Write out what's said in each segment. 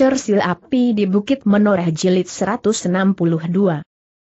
Cersil Api di Bukit Menoreh Jilid 162.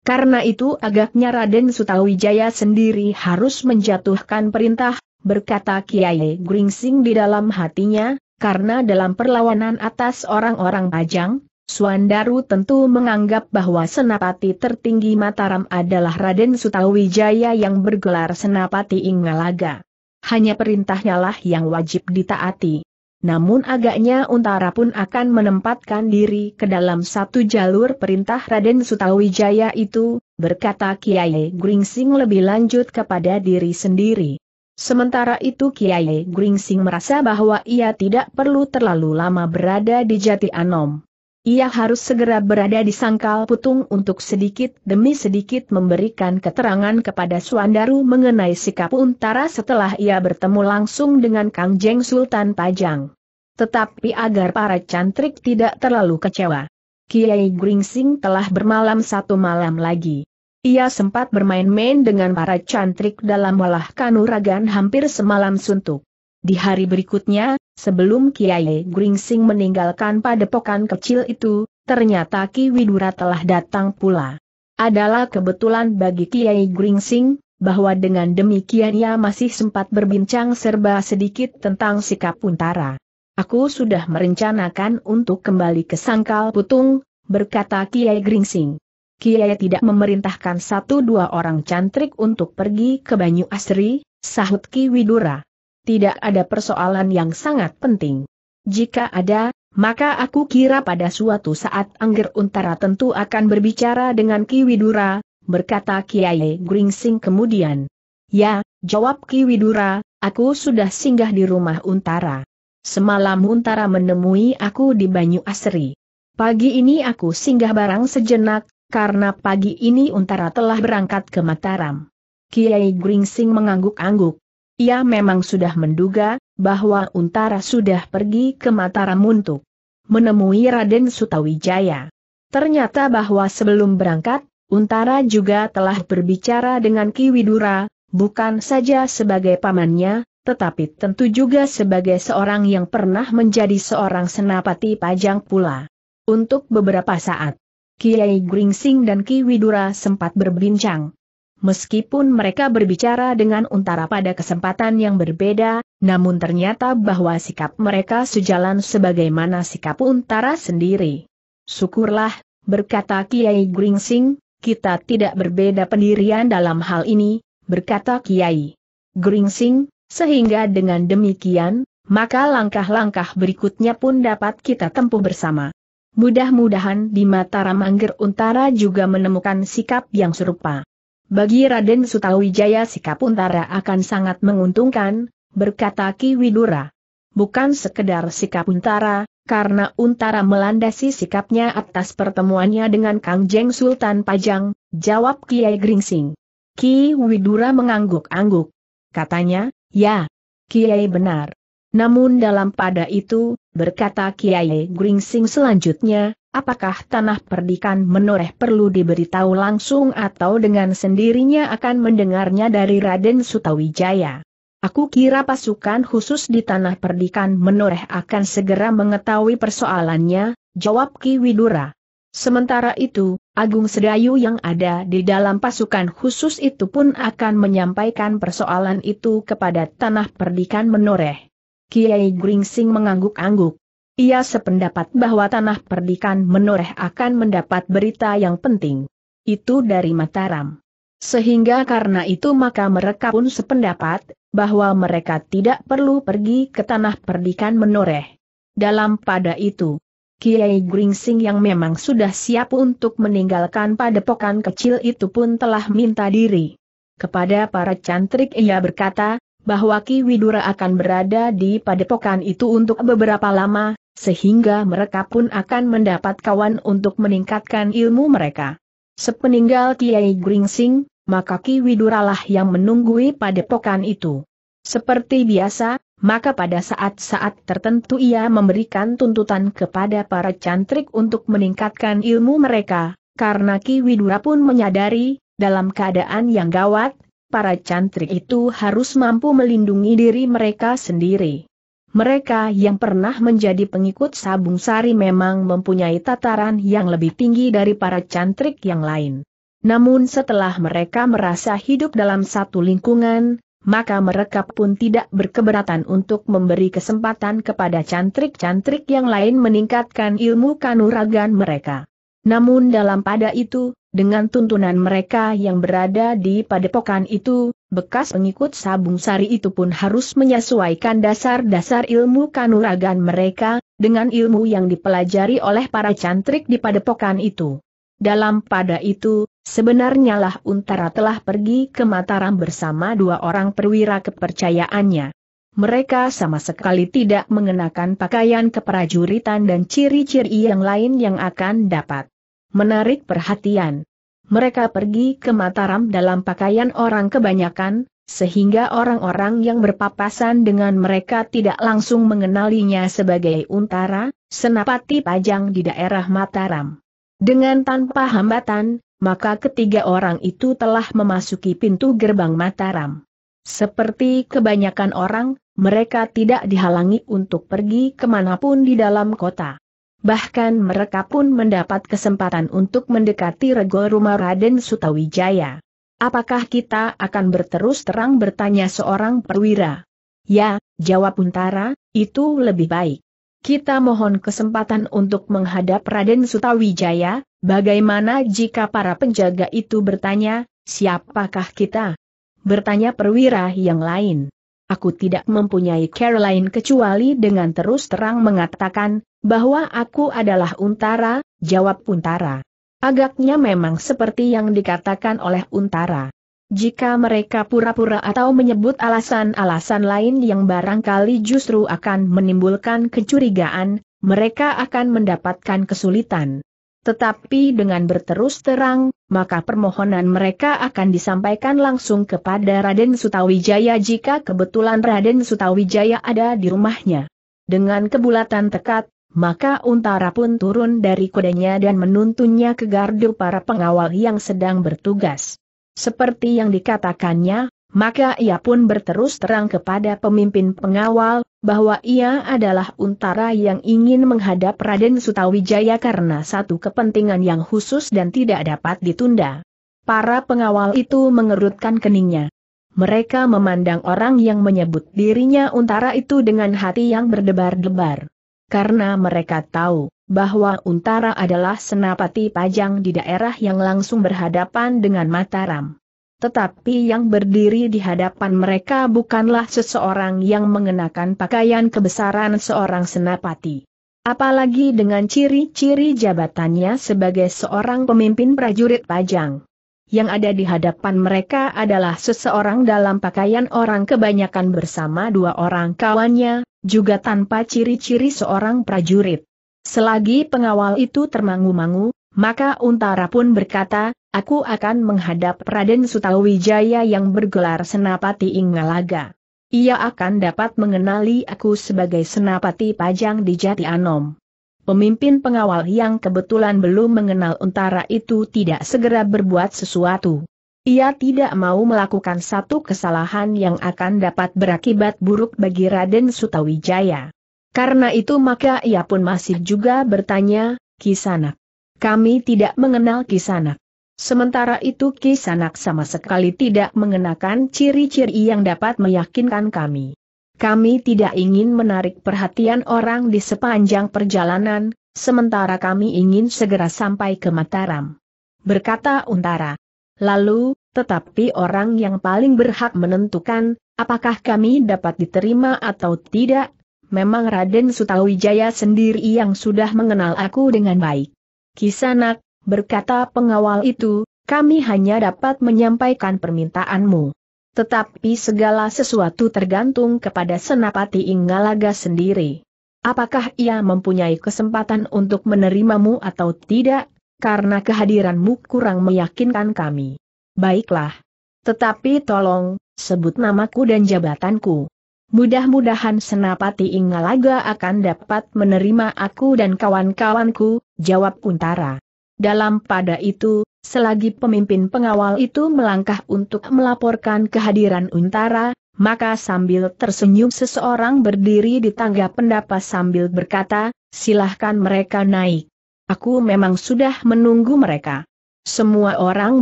Karena itu agaknya Raden Sutawijaya sendiri harus menjatuhkan perintah, berkata Kiai Gringsing di dalam hatinya, karena dalam perlawanan atas orang-orang Pajang, Suandaru tentu menganggap bahwa senapati tertinggi Mataram adalah Raden Sutawijaya yang bergelar Senapati Ingalaga. Hanya perintahnya lah yang wajib ditaati namun agaknya Untara pun akan menempatkan diri ke dalam satu jalur perintah Raden Sutawijaya itu, berkata Kiai Gringsing lebih lanjut kepada diri sendiri. Sementara itu Kiai Gringsing merasa bahwa ia tidak perlu terlalu lama berada di Jati Anom. Ia harus segera berada di sangkal putung untuk sedikit demi sedikit memberikan keterangan kepada Suandaru mengenai sikap Untara setelah ia bertemu langsung dengan Kang Jeng Sultan Pajang. Tetapi agar para cantrik tidak terlalu kecewa. Kiai Gringsing telah bermalam satu malam lagi. Ia sempat bermain-main dengan para cantrik dalam walah kanuragan hampir semalam suntuk. Di hari berikutnya, sebelum Kiai Gringsing meninggalkan padepokan kecil itu, ternyata Ki Widura telah datang pula. Adalah kebetulan bagi Kiai Gringsing, bahwa dengan demikian ia masih sempat berbincang serba sedikit tentang sikap Untara. Aku sudah merencanakan untuk kembali ke Sangkal Putung, berkata Kiai Gringsing. Kiai tidak memerintahkan satu dua orang cantrik untuk pergi ke Banyu Asri, sahut Ki Widura tidak ada persoalan yang sangat penting. Jika ada, maka aku kira pada suatu saat Angger Untara tentu akan berbicara dengan Ki Widura, berkata Kiai Gringsing kemudian. Ya, jawab Ki Widura, aku sudah singgah di rumah Untara. Semalam Untara menemui aku di Banyu Asri. Pagi ini aku singgah barang sejenak, karena pagi ini Untara telah berangkat ke Mataram. Kiai Gringsing mengangguk-angguk. Ia memang sudah menduga, bahwa Untara sudah pergi ke Mataram untuk menemui Raden Sutawijaya. Ternyata bahwa sebelum berangkat, Untara juga telah berbicara dengan Ki Widura, bukan saja sebagai pamannya, tetapi tentu juga sebagai seorang yang pernah menjadi seorang senapati pajang pula. Untuk beberapa saat, Kiai Gringsing dan Ki Widura sempat berbincang. Meskipun mereka berbicara dengan untara pada kesempatan yang berbeda, namun ternyata bahwa sikap mereka sejalan sebagaimana sikap untara sendiri. Syukurlah, berkata Kiai Gringsing, kita tidak berbeda pendirian dalam hal ini, berkata Kiai Gringsing, sehingga dengan demikian, maka langkah-langkah berikutnya pun dapat kita tempuh bersama. Mudah-mudahan di Mataram Angger Untara juga menemukan sikap yang serupa. Bagi Raden Sutawijaya sikap Untara akan sangat menguntungkan, berkata Ki Widura. Bukan sekedar sikap Untara, karena Untara melandasi sikapnya atas pertemuannya dengan Kang Jeng Sultan Pajang, jawab Kiai Gringsing. Ki Widura mengangguk-angguk. Katanya, ya, Kiai benar. Namun dalam pada itu, berkata Kiai Gringsing selanjutnya, Apakah tanah perdikan menoreh perlu diberitahu langsung atau dengan sendirinya akan mendengarnya dari Raden Sutawijaya? Aku kira pasukan khusus di tanah perdikan menoreh akan segera mengetahui persoalannya, jawab Ki Widura. Sementara itu, Agung Sedayu yang ada di dalam pasukan khusus itu pun akan menyampaikan persoalan itu kepada tanah perdikan menoreh. Kiai Gringsing mengangguk-angguk. Ia sependapat bahwa tanah perdikan menoreh akan mendapat berita yang penting. Itu dari Mataram. Sehingga karena itu maka mereka pun sependapat, bahwa mereka tidak perlu pergi ke tanah perdikan menoreh. Dalam pada itu, Kiai Gringsing yang memang sudah siap untuk meninggalkan padepokan kecil itu pun telah minta diri. Kepada para cantrik ia berkata, bahwa Ki Widura akan berada di padepokan itu untuk beberapa lama, sehingga mereka pun akan mendapat kawan untuk meningkatkan ilmu mereka. Sepeninggal Kiai Gringsing, maka Ki Widuralah yang menunggui padepokan itu. Seperti biasa, maka pada saat-saat tertentu ia memberikan tuntutan kepada para cantrik untuk meningkatkan ilmu mereka, karena Ki Widura pun menyadari, dalam keadaan yang gawat, para cantrik itu harus mampu melindungi diri mereka sendiri. Mereka yang pernah menjadi pengikut Sabung Sari memang mempunyai tataran yang lebih tinggi dari para cantrik yang lain. Namun setelah mereka merasa hidup dalam satu lingkungan, maka mereka pun tidak berkeberatan untuk memberi kesempatan kepada cantrik-cantrik yang lain meningkatkan ilmu kanuragan mereka. Namun dalam pada itu, dengan tuntunan mereka yang berada di padepokan itu, bekas pengikut sabung sari itu pun harus menyesuaikan dasar-dasar ilmu kanuragan mereka, dengan ilmu yang dipelajari oleh para cantrik di padepokan itu. Dalam pada itu, sebenarnya lah Untara telah pergi ke Mataram bersama dua orang perwira kepercayaannya. Mereka sama sekali tidak mengenakan pakaian keprajuritan dan ciri-ciri yang lain yang akan dapat menarik perhatian. Mereka pergi ke Mataram dalam pakaian orang kebanyakan, sehingga orang-orang yang berpapasan dengan mereka tidak langsung mengenalinya sebagai untara, senapati pajang di daerah Mataram. Dengan tanpa hambatan, maka ketiga orang itu telah memasuki pintu gerbang Mataram. Seperti kebanyakan orang, mereka tidak dihalangi untuk pergi kemanapun di dalam kota. Bahkan mereka pun mendapat kesempatan untuk mendekati regu rumah Raden Sutawijaya. Apakah kita akan berterus terang bertanya seorang perwira? Ya, jawab Untara, itu lebih baik. Kita mohon kesempatan untuk menghadap Raden Sutawijaya, bagaimana jika para penjaga itu bertanya, siapakah kita? Bertanya perwira yang lain aku tidak mempunyai Caroline kecuali dengan terus terang mengatakan, bahwa aku adalah Untara, jawab Untara. Agaknya memang seperti yang dikatakan oleh Untara. Jika mereka pura-pura atau menyebut alasan-alasan lain yang barangkali justru akan menimbulkan kecurigaan, mereka akan mendapatkan kesulitan. Tetapi dengan berterus terang, maka permohonan mereka akan disampaikan langsung kepada Raden Sutawijaya jika kebetulan Raden Sutawijaya ada di rumahnya. Dengan kebulatan tekat, maka Untara pun turun dari kudanya dan menuntunnya ke gardu para pengawal yang sedang bertugas. Seperti yang dikatakannya, maka ia pun berterus terang kepada pemimpin pengawal, bahwa ia adalah untara yang ingin menghadap Raden Sutawijaya karena satu kepentingan yang khusus dan tidak dapat ditunda. Para pengawal itu mengerutkan keningnya. Mereka memandang orang yang menyebut dirinya untara itu dengan hati yang berdebar-debar. Karena mereka tahu, bahwa untara adalah senapati pajang di daerah yang langsung berhadapan dengan Mataram tetapi yang berdiri di hadapan mereka bukanlah seseorang yang mengenakan pakaian kebesaran seorang senapati. Apalagi dengan ciri-ciri jabatannya sebagai seorang pemimpin prajurit pajang. Yang ada di hadapan mereka adalah seseorang dalam pakaian orang kebanyakan bersama dua orang kawannya, juga tanpa ciri-ciri seorang prajurit. Selagi pengawal itu termangu-mangu, maka Untara pun berkata, aku akan menghadap Raden Sutawijaya yang bergelar Senapati Ingalaga. Ia akan dapat mengenali aku sebagai Senapati Pajang di Jati Anom. Pemimpin pengawal yang kebetulan belum mengenal Untara itu tidak segera berbuat sesuatu. Ia tidak mau melakukan satu kesalahan yang akan dapat berakibat buruk bagi Raden Sutawijaya. Karena itu maka ia pun masih juga bertanya, Kisanak, kami tidak mengenal Kisanak. Sementara itu Kisanak sama sekali tidak mengenakan ciri-ciri yang dapat meyakinkan kami. Kami tidak ingin menarik perhatian orang di sepanjang perjalanan, sementara kami ingin segera sampai ke Mataram. Berkata Untara. Lalu, tetapi orang yang paling berhak menentukan, apakah kami dapat diterima atau tidak, memang Raden Sutawijaya sendiri yang sudah mengenal aku dengan baik. Kisanak, berkata pengawal itu, kami hanya dapat menyampaikan permintaanmu. Tetapi segala sesuatu tergantung kepada Senapati Inggalaga sendiri. Apakah ia mempunyai kesempatan untuk menerimamu atau tidak, karena kehadiranmu kurang meyakinkan kami. Baiklah. Tetapi tolong, sebut namaku dan jabatanku. Mudah-mudahan Senapati Ingalaga akan dapat menerima aku dan kawan-kawanku, jawab Untara. Dalam pada itu, selagi pemimpin pengawal itu melangkah untuk melaporkan kehadiran Untara, maka sambil tersenyum seseorang berdiri di tangga pendapat sambil berkata, silahkan mereka naik. Aku memang sudah menunggu mereka. Semua orang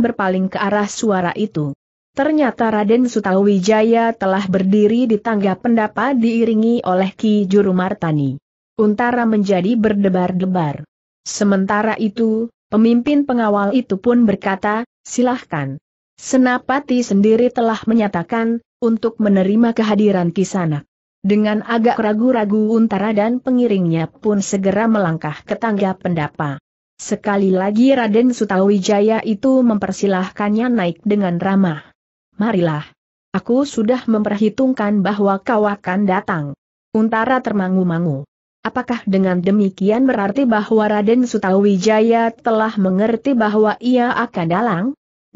berpaling ke arah suara itu. Ternyata Raden Sutawijaya telah berdiri di tangga pendapa diiringi oleh Ki Juru Martani. Untara menjadi berdebar-debar. Sementara itu, pemimpin pengawal itu pun berkata, silahkan. Senapati sendiri telah menyatakan, untuk menerima kehadiran Kisanak. Dengan agak ragu-ragu Untara dan pengiringnya pun segera melangkah ke tangga pendapa. Sekali lagi Raden Sutawijaya itu mempersilahkannya naik dengan ramah marilah. Aku sudah memperhitungkan bahwa kau akan datang. Untara termangu-mangu. Apakah dengan demikian berarti bahwa Raden Sutawijaya telah mengerti bahwa ia akan dalang?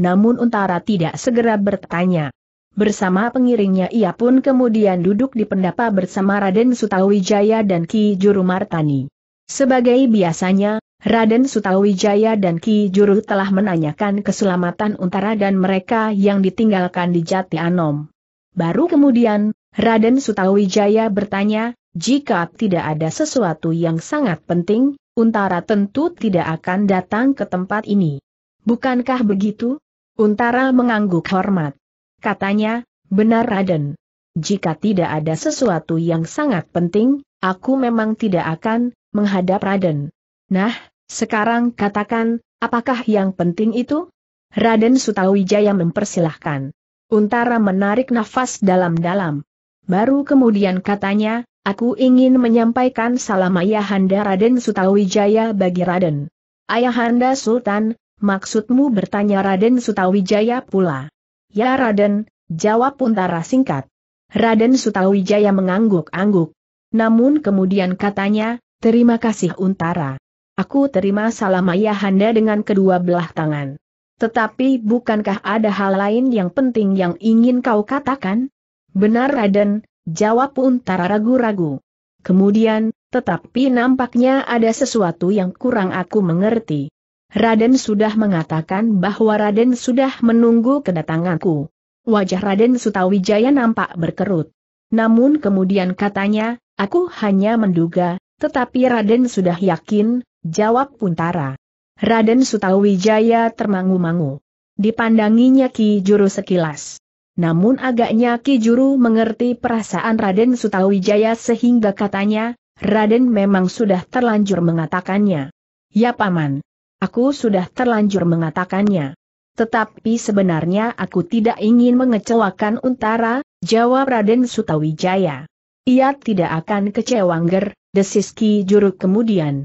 Namun Untara tidak segera bertanya. Bersama pengiringnya ia pun kemudian duduk di pendapa bersama Raden Sutawijaya dan Ki Juru Martani. Sebagai biasanya, Raden Sutawijaya dan Ki Juru telah menanyakan keselamatan Untara dan mereka yang ditinggalkan di Jati Anom. Baru kemudian, Raden Sutawijaya bertanya, jika tidak ada sesuatu yang sangat penting, Untara tentu tidak akan datang ke tempat ini. Bukankah begitu? Untara mengangguk hormat. Katanya, benar Raden. Jika tidak ada sesuatu yang sangat penting, aku memang tidak akan menghadap Raden. Nah, sekarang katakan, apakah yang penting itu? Raden Sutawijaya mempersilahkan. Untara menarik nafas dalam-dalam. Baru kemudian katanya, aku ingin menyampaikan salam Ayahanda Raden Sutawijaya bagi Raden. Ayahanda Sultan, maksudmu bertanya Raden Sutawijaya pula. Ya Raden, jawab Untara singkat. Raden Sutawijaya mengangguk-angguk. Namun kemudian katanya, terima kasih Untara. Aku terima salam ayahanda dengan kedua belah tangan. Tetapi bukankah ada hal lain yang penting yang ingin kau katakan? Benar Raden, jawab pun Tara ragu-ragu. Kemudian, tetapi nampaknya ada sesuatu yang kurang aku mengerti. Raden sudah mengatakan bahwa Raden sudah menunggu kedatanganku. Wajah Raden Sutawijaya nampak berkerut. Namun kemudian katanya, aku hanya menduga, tetapi Raden sudah yakin, Jawab Puntara. Raden Sutawijaya termangu-mangu. Dipandanginya Ki Juru sekilas. Namun agaknya Ki Juru mengerti perasaan Raden Sutawijaya sehingga katanya, Raden memang sudah terlanjur mengatakannya. Ya Paman. Aku sudah terlanjur mengatakannya. Tetapi sebenarnya aku tidak ingin mengecewakan Untara, jawab Raden Sutawijaya. Ia tidak akan kecewa Ger, desis Ki Juru kemudian.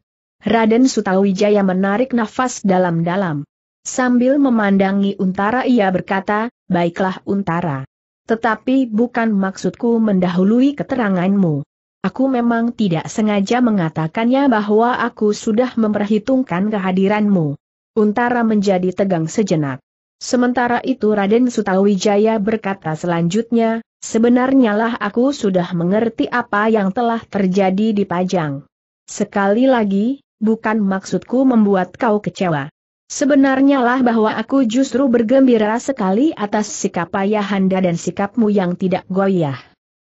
Raden Sutawijaya menarik nafas dalam-dalam. Sambil memandangi Untara ia berkata, baiklah Untara. Tetapi bukan maksudku mendahului keteranganmu. Aku memang tidak sengaja mengatakannya bahwa aku sudah memperhitungkan kehadiranmu. Untara menjadi tegang sejenak. Sementara itu Raden Sutawijaya berkata selanjutnya, sebenarnya lah aku sudah mengerti apa yang telah terjadi di Pajang. Sekali lagi, bukan maksudku membuat kau kecewa. Sebenarnya lah bahwa aku justru bergembira sekali atas sikap ayahanda dan sikapmu yang tidak goyah.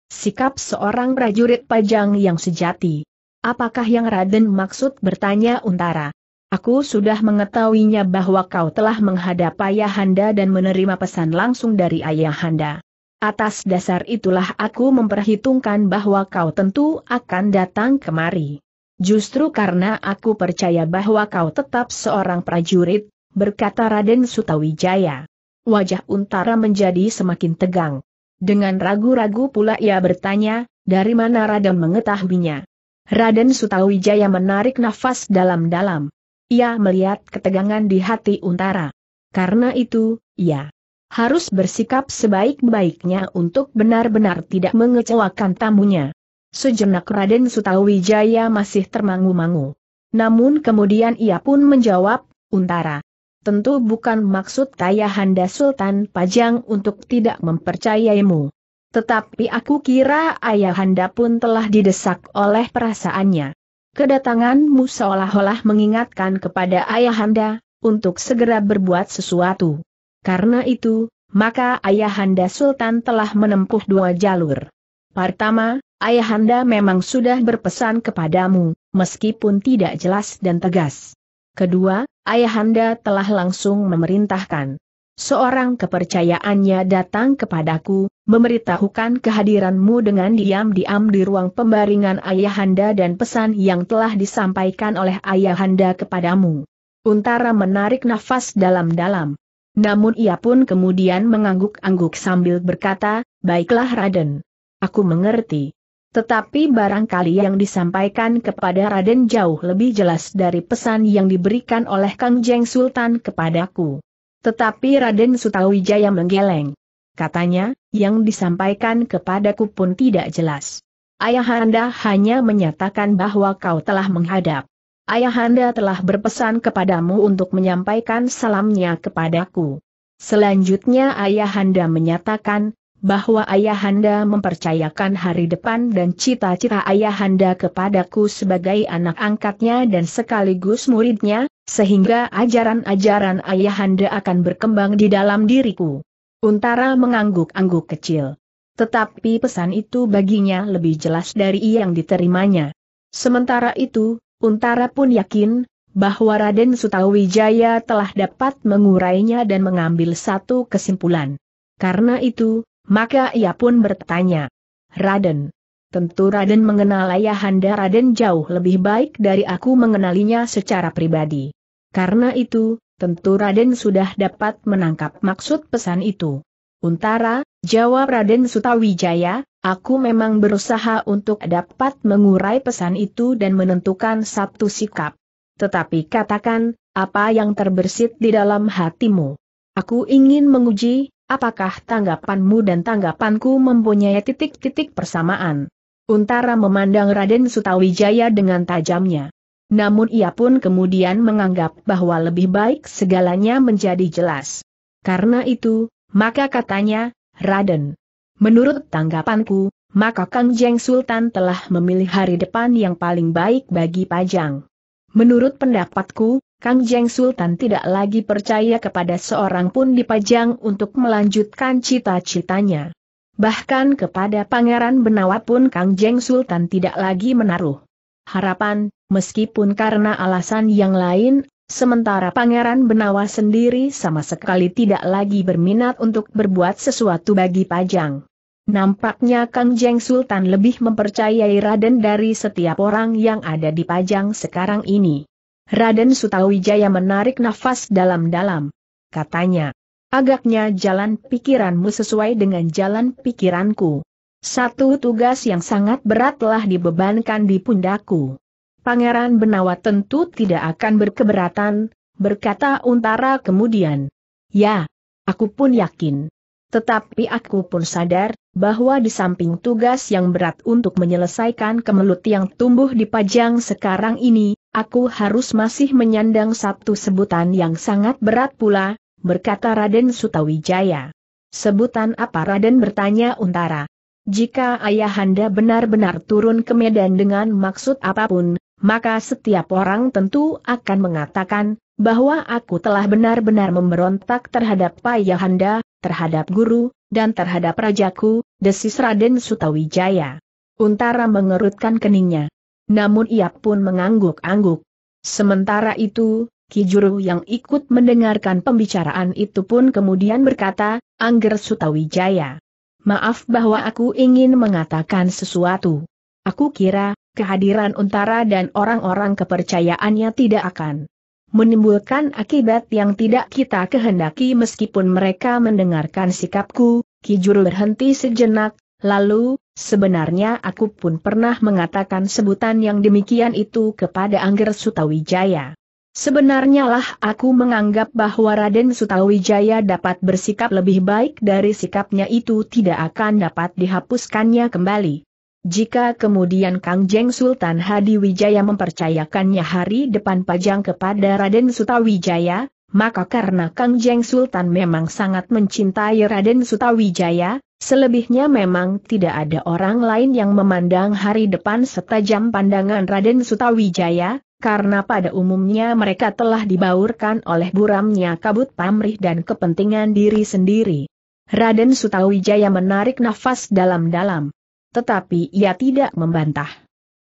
Sikap seorang prajurit pajang yang sejati. Apakah yang Raden maksud bertanya Untara? Aku sudah mengetahuinya bahwa kau telah menghadap ayahanda dan menerima pesan langsung dari ayahanda. Atas dasar itulah aku memperhitungkan bahwa kau tentu akan datang kemari. Justru karena aku percaya bahwa kau tetap seorang prajurit, berkata Raden Sutawijaya. Wajah Untara menjadi semakin tegang. Dengan ragu-ragu pula ia bertanya, dari mana Raden mengetahuinya? Raden Sutawijaya menarik nafas dalam-dalam. Ia melihat ketegangan di hati Untara. Karena itu, ia harus bersikap sebaik-baiknya untuk benar-benar tidak mengecewakan tamunya. Sejenak Raden Sutawijaya masih termangu-mangu. Namun kemudian ia pun menjawab, Untara. Tentu bukan maksud Ayahanda Sultan Pajang untuk tidak mempercayaimu. Tetapi aku kira Ayahanda pun telah didesak oleh perasaannya. Kedatanganmu seolah-olah mengingatkan kepada Ayahanda, untuk segera berbuat sesuatu. Karena itu, maka Ayahanda Sultan telah menempuh dua jalur. Pertama, Ayahanda memang sudah berpesan kepadamu, meskipun tidak jelas dan tegas. Kedua, Ayahanda telah langsung memerintahkan. Seorang kepercayaannya datang kepadaku, memberitahukan kehadiranmu dengan diam-diam di ruang pembaringan Ayahanda dan pesan yang telah disampaikan oleh Ayahanda kepadamu. Untara menarik nafas dalam-dalam. Namun ia pun kemudian mengangguk-angguk sambil berkata, Baiklah Raden. Aku mengerti. Tetapi barangkali yang disampaikan kepada Raden jauh lebih jelas dari pesan yang diberikan oleh Kang Jeng Sultan kepadaku. Tetapi Raden Sutawijaya menggeleng. Katanya, yang disampaikan kepadaku pun tidak jelas. Ayahanda hanya menyatakan bahwa kau telah menghadap. Ayahanda telah berpesan kepadamu untuk menyampaikan salamnya kepadaku. Selanjutnya Ayahanda menyatakan, bahwa ayahanda mempercayakan hari depan dan cita-cita ayahanda kepadaku sebagai anak angkatnya dan sekaligus muridnya, sehingga ajaran-ajaran ayahanda akan berkembang di dalam diriku. Untara mengangguk-angguk kecil. Tetapi pesan itu baginya lebih jelas dari yang diterimanya. Sementara itu, Untara pun yakin, bahwa Raden Sutawijaya telah dapat mengurainya dan mengambil satu kesimpulan. Karena itu, maka ia pun bertanya, Raden. Tentu Raden mengenal ayahanda Raden jauh lebih baik dari aku mengenalinya secara pribadi. Karena itu, tentu Raden sudah dapat menangkap maksud pesan itu. Untara, jawab Raden Sutawijaya, aku memang berusaha untuk dapat mengurai pesan itu dan menentukan satu sikap. Tetapi katakan, apa yang terbersit di dalam hatimu? Aku ingin menguji, Apakah tanggapanmu dan tanggapanku mempunyai titik-titik persamaan? Untara memandang Raden Sutawijaya dengan tajamnya. Namun ia pun kemudian menganggap bahwa lebih baik segalanya menjadi jelas. Karena itu, maka katanya, Raden, menurut tanggapanku, maka Kang Jeng Sultan telah memilih hari depan yang paling baik bagi Pajang. Menurut pendapatku, Kang Jeng Sultan tidak lagi percaya kepada seorang pun di Pajang untuk melanjutkan cita-citanya. Bahkan kepada Pangeran Benawa pun Kang Jeng Sultan tidak lagi menaruh harapan, meskipun karena alasan yang lain, sementara Pangeran Benawa sendiri sama sekali tidak lagi berminat untuk berbuat sesuatu bagi Pajang. Nampaknya Kang Jeng Sultan lebih mempercayai Raden dari setiap orang yang ada di Pajang sekarang ini. Raden Sutawijaya menarik nafas dalam-dalam. Katanya, agaknya jalan pikiranmu sesuai dengan jalan pikiranku. Satu tugas yang sangat berat telah dibebankan di pundaku. Pangeran Benawa tentu tidak akan berkeberatan, berkata Untara kemudian. Ya, aku pun yakin. Tetapi aku pun sadar, bahwa di samping tugas yang berat untuk menyelesaikan kemelut yang tumbuh di pajang sekarang ini, aku harus masih menyandang satu sebutan yang sangat berat pula, berkata Raden Sutawijaya. Sebutan apa Raden bertanya Untara. Jika ayahanda benar-benar turun ke Medan dengan maksud apapun, maka setiap orang tentu akan mengatakan, bahwa aku telah benar-benar memberontak terhadap ayahanda, terhadap guru, dan terhadap rajaku, desis Raden Sutawijaya. Untara mengerutkan keningnya. Namun ia pun mengangguk-angguk. Sementara itu, Kijuru yang ikut mendengarkan pembicaraan itu pun kemudian berkata, Angger Sutawijaya. Maaf bahwa aku ingin mengatakan sesuatu. Aku kira, kehadiran Untara dan orang-orang kepercayaannya tidak akan menimbulkan akibat yang tidak kita kehendaki meskipun mereka mendengarkan sikapku, Kijuru berhenti sejenak, lalu, sebenarnya aku pun pernah mengatakan sebutan yang demikian itu kepada Angger Sutawijaya. Sebenarnya lah aku menganggap bahwa Raden Sutawijaya dapat bersikap lebih baik dari sikapnya itu tidak akan dapat dihapuskannya kembali. Jika kemudian Kang Jeng Sultan Hadi Wijaya mempercayakannya hari depan pajang kepada Raden Sutawijaya, maka karena Kang Jeng Sultan memang sangat mencintai Raden Sutawijaya, selebihnya memang tidak ada orang lain yang memandang hari depan setajam pandangan Raden Sutawijaya, karena pada umumnya mereka telah dibaurkan oleh buramnya kabut pamrih dan kepentingan diri sendiri. Raden Sutawijaya menarik nafas dalam-dalam tetapi ia tidak membantah.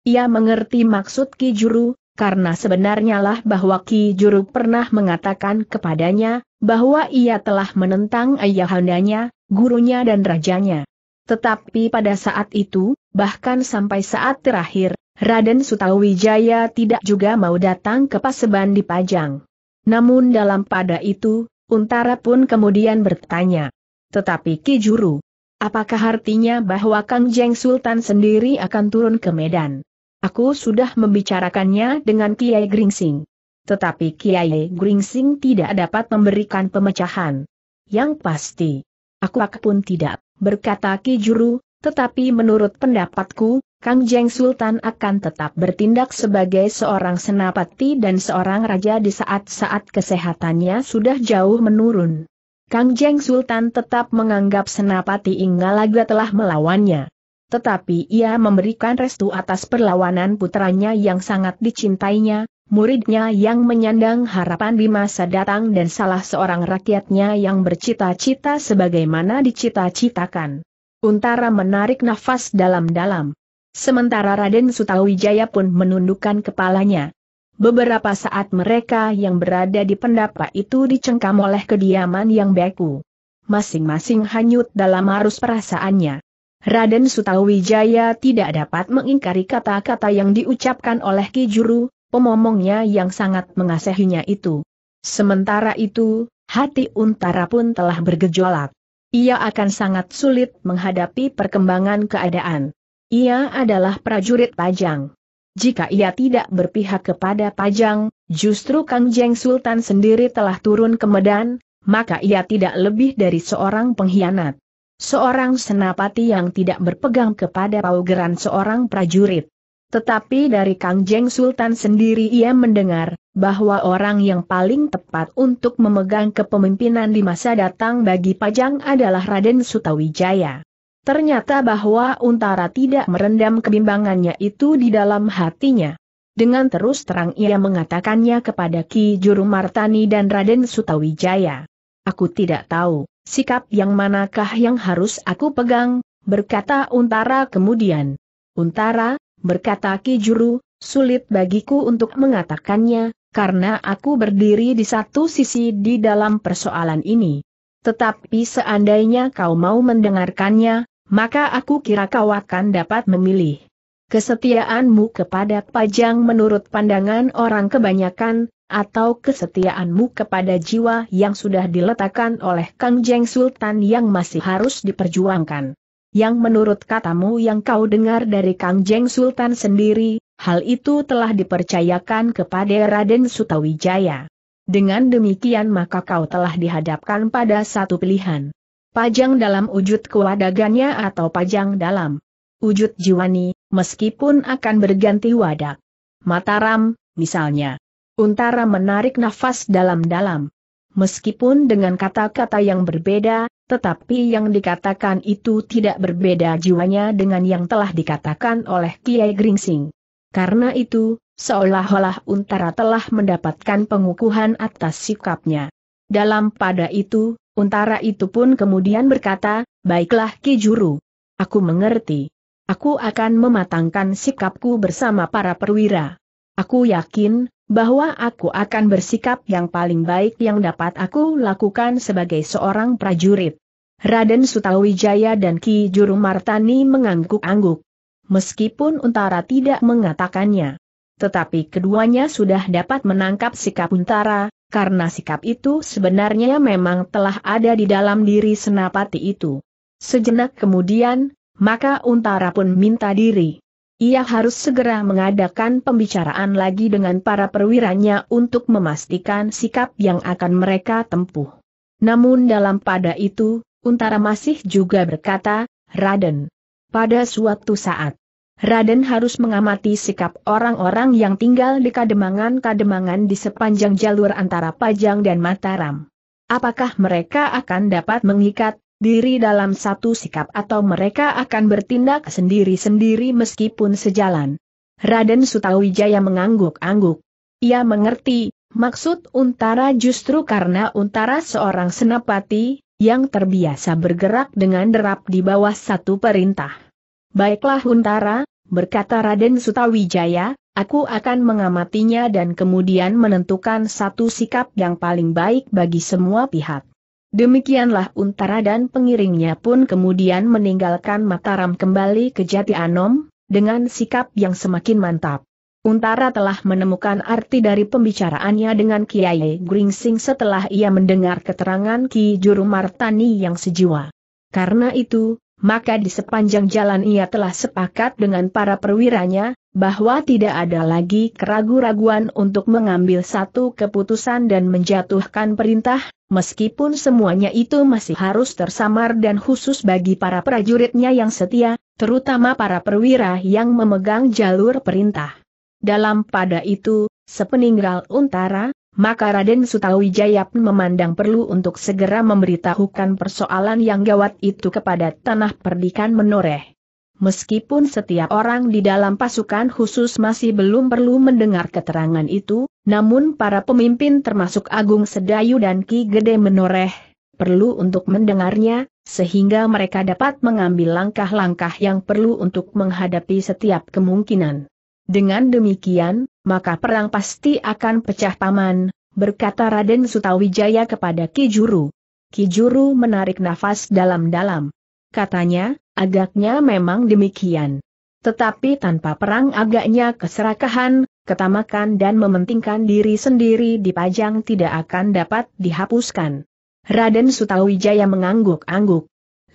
Ia mengerti maksud Ki Juru, karena sebenarnya lah bahwa Ki Juru pernah mengatakan kepadanya, bahwa ia telah menentang ayahandanya, gurunya dan rajanya. Tetapi pada saat itu, bahkan sampai saat terakhir, Raden Sutawijaya tidak juga mau datang ke Paseban di Pajang. Namun dalam pada itu, Untara pun kemudian bertanya. Tetapi Ki Juru, Apakah artinya bahwa Kang Jeng Sultan sendiri akan turun ke Medan? Aku sudah membicarakannya dengan Kiai Gringsing. Tetapi Kiai Gringsing tidak dapat memberikan pemecahan. Yang pasti, aku pun tidak, berkata Ki Juru, tetapi menurut pendapatku, Kang Jeng Sultan akan tetap bertindak sebagai seorang senapati dan seorang raja di saat-saat kesehatannya sudah jauh menurun. Kang Jeng Sultan tetap menganggap Senapati Inggalaga telah melawannya. Tetapi ia memberikan restu atas perlawanan putranya yang sangat dicintainya, muridnya yang menyandang harapan di masa datang dan salah seorang rakyatnya yang bercita-cita sebagaimana dicita-citakan. Untara menarik nafas dalam-dalam. Sementara Raden Sutawijaya pun menundukkan kepalanya. Beberapa saat mereka yang berada di pendapa itu dicengkam oleh kediaman yang beku. Masing-masing hanyut dalam arus perasaannya. Raden Sutawijaya tidak dapat mengingkari kata-kata yang diucapkan oleh Ki Juru, pemomongnya yang sangat mengasihinya itu. Sementara itu, hati Untara pun telah bergejolak. Ia akan sangat sulit menghadapi perkembangan keadaan. Ia adalah prajurit pajang jika ia tidak berpihak kepada Pajang, justru Kang Jeng Sultan sendiri telah turun ke Medan, maka ia tidak lebih dari seorang pengkhianat. Seorang senapati yang tidak berpegang kepada paugeran seorang prajurit. Tetapi dari Kang Jeng Sultan sendiri ia mendengar, bahwa orang yang paling tepat untuk memegang kepemimpinan di masa datang bagi Pajang adalah Raden Sutawijaya. Ternyata bahwa Untara tidak merendam kebimbangannya itu di dalam hatinya. Dengan terus terang ia mengatakannya kepada Ki Juru Martani dan Raden Sutawijaya. Aku tidak tahu, sikap yang manakah yang harus aku pegang, berkata Untara kemudian. Untara, berkata Ki Juru, sulit bagiku untuk mengatakannya, karena aku berdiri di satu sisi di dalam persoalan ini. Tetapi seandainya kau mau mendengarkannya, maka aku kira kau akan dapat memilih. Kesetiaanmu kepada Pajang menurut pandangan orang kebanyakan, atau kesetiaanmu kepada jiwa yang sudah diletakkan oleh Kang Jeng Sultan yang masih harus diperjuangkan. Yang menurut katamu yang kau dengar dari Kang Jeng Sultan sendiri, hal itu telah dipercayakan kepada Raden Sutawijaya. Dengan demikian maka kau telah dihadapkan pada satu pilihan. Pajang dalam wujud kewadagannya atau pajang dalam wujud jiwani, meskipun akan berganti wadah. Mataram, misalnya. Untara menarik nafas dalam-dalam. Meskipun dengan kata-kata yang berbeda, tetapi yang dikatakan itu tidak berbeda jiwanya dengan yang telah dikatakan oleh Kiai Gringsing. Karena itu, seolah-olah Untara telah mendapatkan pengukuhan atas sikapnya. Dalam pada itu, Untara itu pun kemudian berkata, baiklah Ki Juru. Aku mengerti. Aku akan mematangkan sikapku bersama para perwira. Aku yakin, bahwa aku akan bersikap yang paling baik yang dapat aku lakukan sebagai seorang prajurit. Raden Sutawijaya dan Ki Juru Martani mengangguk-angguk. Meskipun Untara tidak mengatakannya tetapi keduanya sudah dapat menangkap sikap Untara, karena sikap itu sebenarnya memang telah ada di dalam diri Senapati itu. Sejenak kemudian, maka Untara pun minta diri. Ia harus segera mengadakan pembicaraan lagi dengan para perwiranya untuk memastikan sikap yang akan mereka tempuh. Namun dalam pada itu, Untara masih juga berkata, Raden. Pada suatu saat, Raden harus mengamati sikap orang-orang yang tinggal di kademangan-kademangan di sepanjang jalur antara Pajang dan Mataram. Apakah mereka akan dapat mengikat diri dalam satu sikap atau mereka akan bertindak sendiri-sendiri meskipun sejalan? Raden Sutawijaya mengangguk-angguk. Ia mengerti, maksud Untara justru karena Untara seorang senapati, yang terbiasa bergerak dengan derap di bawah satu perintah. Baiklah Untara. Berkata Raden Sutawijaya, aku akan mengamatinya dan kemudian menentukan satu sikap yang paling baik bagi semua pihak. Demikianlah Untara dan pengiringnya pun kemudian meninggalkan Mataram kembali ke Jati Anom, dengan sikap yang semakin mantap. Untara telah menemukan arti dari pembicaraannya dengan Kiai Gringsing setelah ia mendengar keterangan Ki Juru Martani yang sejiwa. Karena itu, maka di sepanjang jalan ia telah sepakat dengan para perwiranya, bahwa tidak ada lagi keraguan-raguan untuk mengambil satu keputusan dan menjatuhkan perintah, meskipun semuanya itu masih harus tersamar dan khusus bagi para prajuritnya yang setia, terutama para perwira yang memegang jalur perintah. Dalam pada itu, sepeninggal untara, maka Raden Sutawijaya pun memandang perlu untuk segera memberitahukan persoalan yang gawat itu kepada tanah perdikan menoreh. Meskipun setiap orang di dalam pasukan khusus masih belum perlu mendengar keterangan itu, namun para pemimpin termasuk Agung Sedayu dan Ki Gede Menoreh, perlu untuk mendengarnya, sehingga mereka dapat mengambil langkah-langkah yang perlu untuk menghadapi setiap kemungkinan. Dengan demikian, maka perang pasti akan pecah paman, berkata Raden Sutawijaya kepada Kijuru. Kijuru menarik nafas dalam-dalam. Katanya, agaknya memang demikian. Tetapi tanpa perang agaknya keserakahan, ketamakan dan mementingkan diri sendiri dipajang tidak akan dapat dihapuskan. Raden Sutawijaya mengangguk-angguk.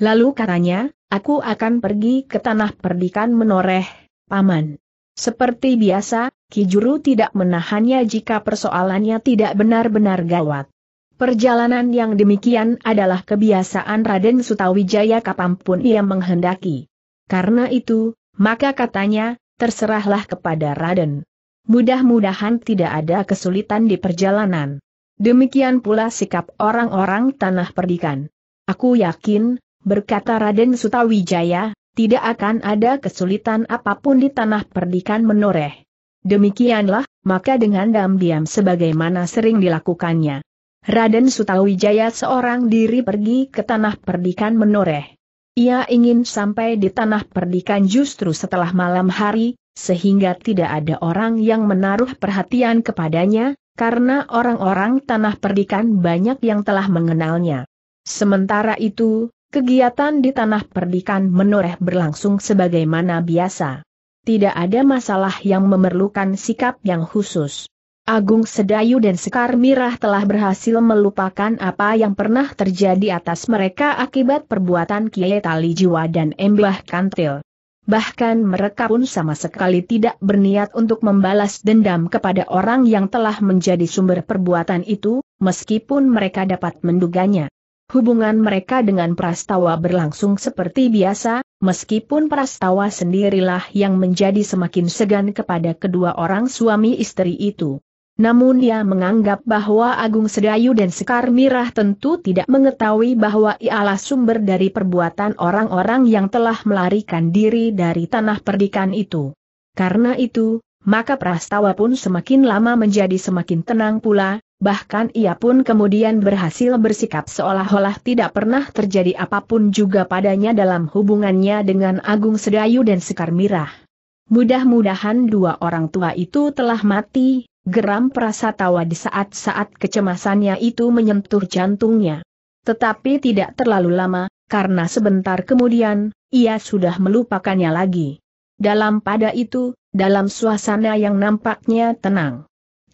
Lalu katanya, aku akan pergi ke tanah perdikan menoreh, paman. Seperti biasa, Kijuru tidak menahannya jika persoalannya tidak benar-benar gawat. Perjalanan yang demikian adalah kebiasaan Raden Sutawijaya kapanpun ia menghendaki. Karena itu, maka katanya, terserahlah kepada Raden. Mudah-mudahan tidak ada kesulitan di perjalanan. Demikian pula sikap orang-orang tanah perdikan. Aku yakin, berkata Raden Sutawijaya, tidak akan ada kesulitan apapun di tanah perdikan menoreh. Demikianlah, maka dengan diam-diam sebagaimana sering dilakukannya. Raden Sutawijaya seorang diri pergi ke tanah perdikan menoreh. Ia ingin sampai di tanah perdikan justru setelah malam hari, sehingga tidak ada orang yang menaruh perhatian kepadanya, karena orang-orang tanah perdikan banyak yang telah mengenalnya. Sementara itu, Kegiatan di tanah perdikan menoreh berlangsung sebagaimana biasa. Tidak ada masalah yang memerlukan sikap yang khusus. Agung Sedayu dan Sekar Mirah telah berhasil melupakan apa yang pernah terjadi atas mereka akibat perbuatan Kiai Tali Jiwa dan Embah Kantil. Bahkan mereka pun sama sekali tidak berniat untuk membalas dendam kepada orang yang telah menjadi sumber perbuatan itu, meskipun mereka dapat menduganya. Hubungan mereka dengan Prastawa berlangsung seperti biasa, meskipun Prastawa sendirilah yang menjadi semakin segan kepada kedua orang suami istri itu. Namun ia menganggap bahwa Agung Sedayu dan Sekar Mirah tentu tidak mengetahui bahwa ialah sumber dari perbuatan orang-orang yang telah melarikan diri dari tanah perdikan itu. Karena itu, maka Prastawa pun semakin lama menjadi semakin tenang pula, bahkan ia pun kemudian berhasil bersikap seolah-olah tidak pernah terjadi apapun juga padanya dalam hubungannya dengan Agung Sedayu dan Sekar Mirah. Mudah-mudahan dua orang tua itu telah mati, geram perasa tawa di saat-saat kecemasannya itu menyentuh jantungnya. Tetapi tidak terlalu lama, karena sebentar kemudian, ia sudah melupakannya lagi. Dalam pada itu, dalam suasana yang nampaknya tenang.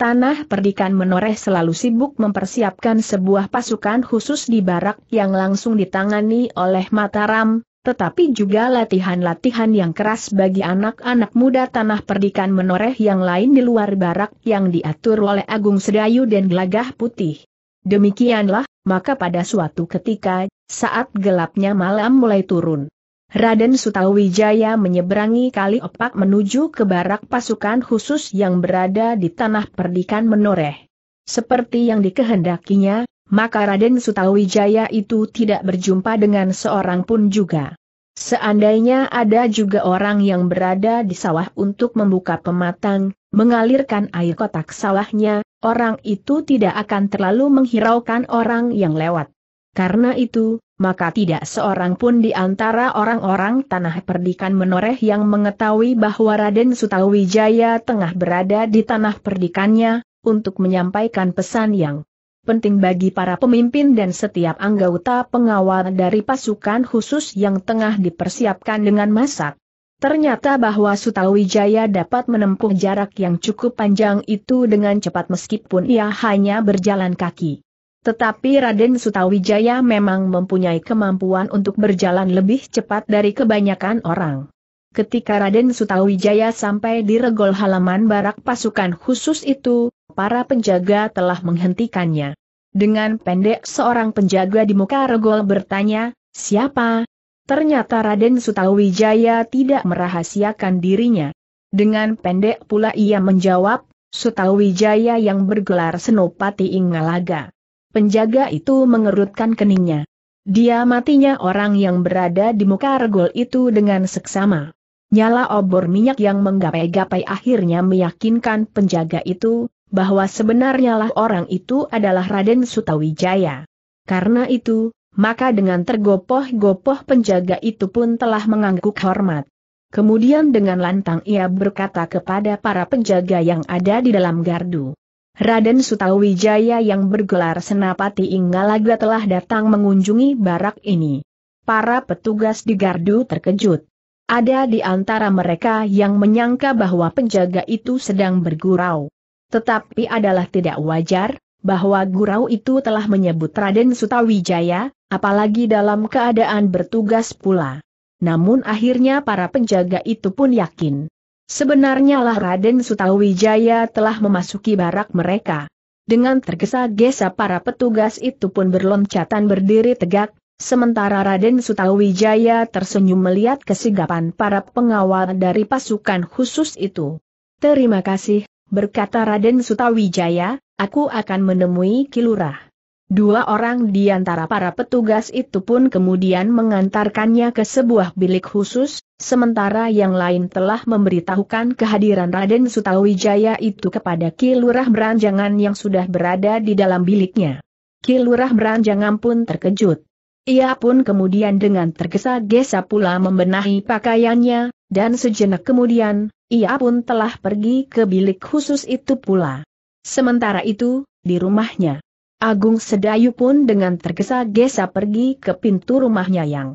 Tanah Perdikan Menoreh selalu sibuk mempersiapkan sebuah pasukan khusus di barak yang langsung ditangani oleh Mataram, tetapi juga latihan-latihan yang keras bagi anak-anak muda tanah perdikan menoreh yang lain di luar barak yang diatur oleh Agung Sedayu dan Gelagah Putih. Demikianlah, maka pada suatu ketika, saat gelapnya malam mulai turun. Raden Sutawijaya menyeberangi kali opak menuju ke barak pasukan khusus yang berada di tanah perdikan menoreh. Seperti yang dikehendakinya, maka Raden Sutawijaya itu tidak berjumpa dengan seorang pun juga. Seandainya ada juga orang yang berada di sawah untuk membuka pematang, mengalirkan air kotak sawahnya, orang itu tidak akan terlalu menghiraukan orang yang lewat. Karena itu, maka tidak seorang pun di antara orang-orang tanah perdikan menoreh yang mengetahui bahwa Raden Sutawijaya tengah berada di tanah perdikannya, untuk menyampaikan pesan yang penting bagi para pemimpin dan setiap anggota pengawal dari pasukan khusus yang tengah dipersiapkan dengan masak. Ternyata bahwa Sutawijaya dapat menempuh jarak yang cukup panjang itu dengan cepat meskipun ia hanya berjalan kaki. Tetapi Raden Sutawijaya memang mempunyai kemampuan untuk berjalan lebih cepat dari kebanyakan orang. Ketika Raden Sutawijaya sampai di regol halaman barak pasukan khusus itu, para penjaga telah menghentikannya. Dengan pendek seorang penjaga di muka regol bertanya, siapa? Ternyata Raden Sutawijaya tidak merahasiakan dirinya. Dengan pendek pula ia menjawab, Sutawijaya yang bergelar Senopati Ingalaga. Penjaga itu mengerutkan keningnya. Dia matinya orang yang berada di muka regol itu dengan seksama. Nyala obor minyak yang menggapai-gapai akhirnya meyakinkan penjaga itu, bahwa sebenarnya lah orang itu adalah Raden Sutawijaya. Karena itu, maka dengan tergopoh-gopoh penjaga itu pun telah mengangguk hormat. Kemudian dengan lantang ia berkata kepada para penjaga yang ada di dalam gardu. Raden Sutawijaya yang bergelar Senapati Inggalaga telah datang mengunjungi barak ini. Para petugas di gardu terkejut. Ada di antara mereka yang menyangka bahwa penjaga itu sedang bergurau. Tetapi adalah tidak wajar, bahwa gurau itu telah menyebut Raden Sutawijaya, apalagi dalam keadaan bertugas pula. Namun akhirnya para penjaga itu pun yakin, Sebenarnya lah Raden Sutawijaya telah memasuki barak mereka. Dengan tergesa-gesa para petugas itu pun berloncatan berdiri tegak, sementara Raden Sutawijaya tersenyum melihat kesigapan para pengawal dari pasukan khusus itu. Terima kasih, berkata Raden Sutawijaya, aku akan menemui Kilurah. Dua orang di antara para petugas itu pun kemudian mengantarkannya ke sebuah bilik khusus, sementara yang lain telah memberitahukan kehadiran Raden Sutawijaya itu kepada Ki Lurah Beranjangan yang sudah berada di dalam biliknya. Ki Lurah Beranjangan pun terkejut. Ia pun kemudian dengan tergesa-gesa pula membenahi pakaiannya, dan sejenak kemudian, ia pun telah pergi ke bilik khusus itu pula. Sementara itu, di rumahnya. Agung Sedayu pun dengan tergesa-gesa pergi ke pintu rumahnya yang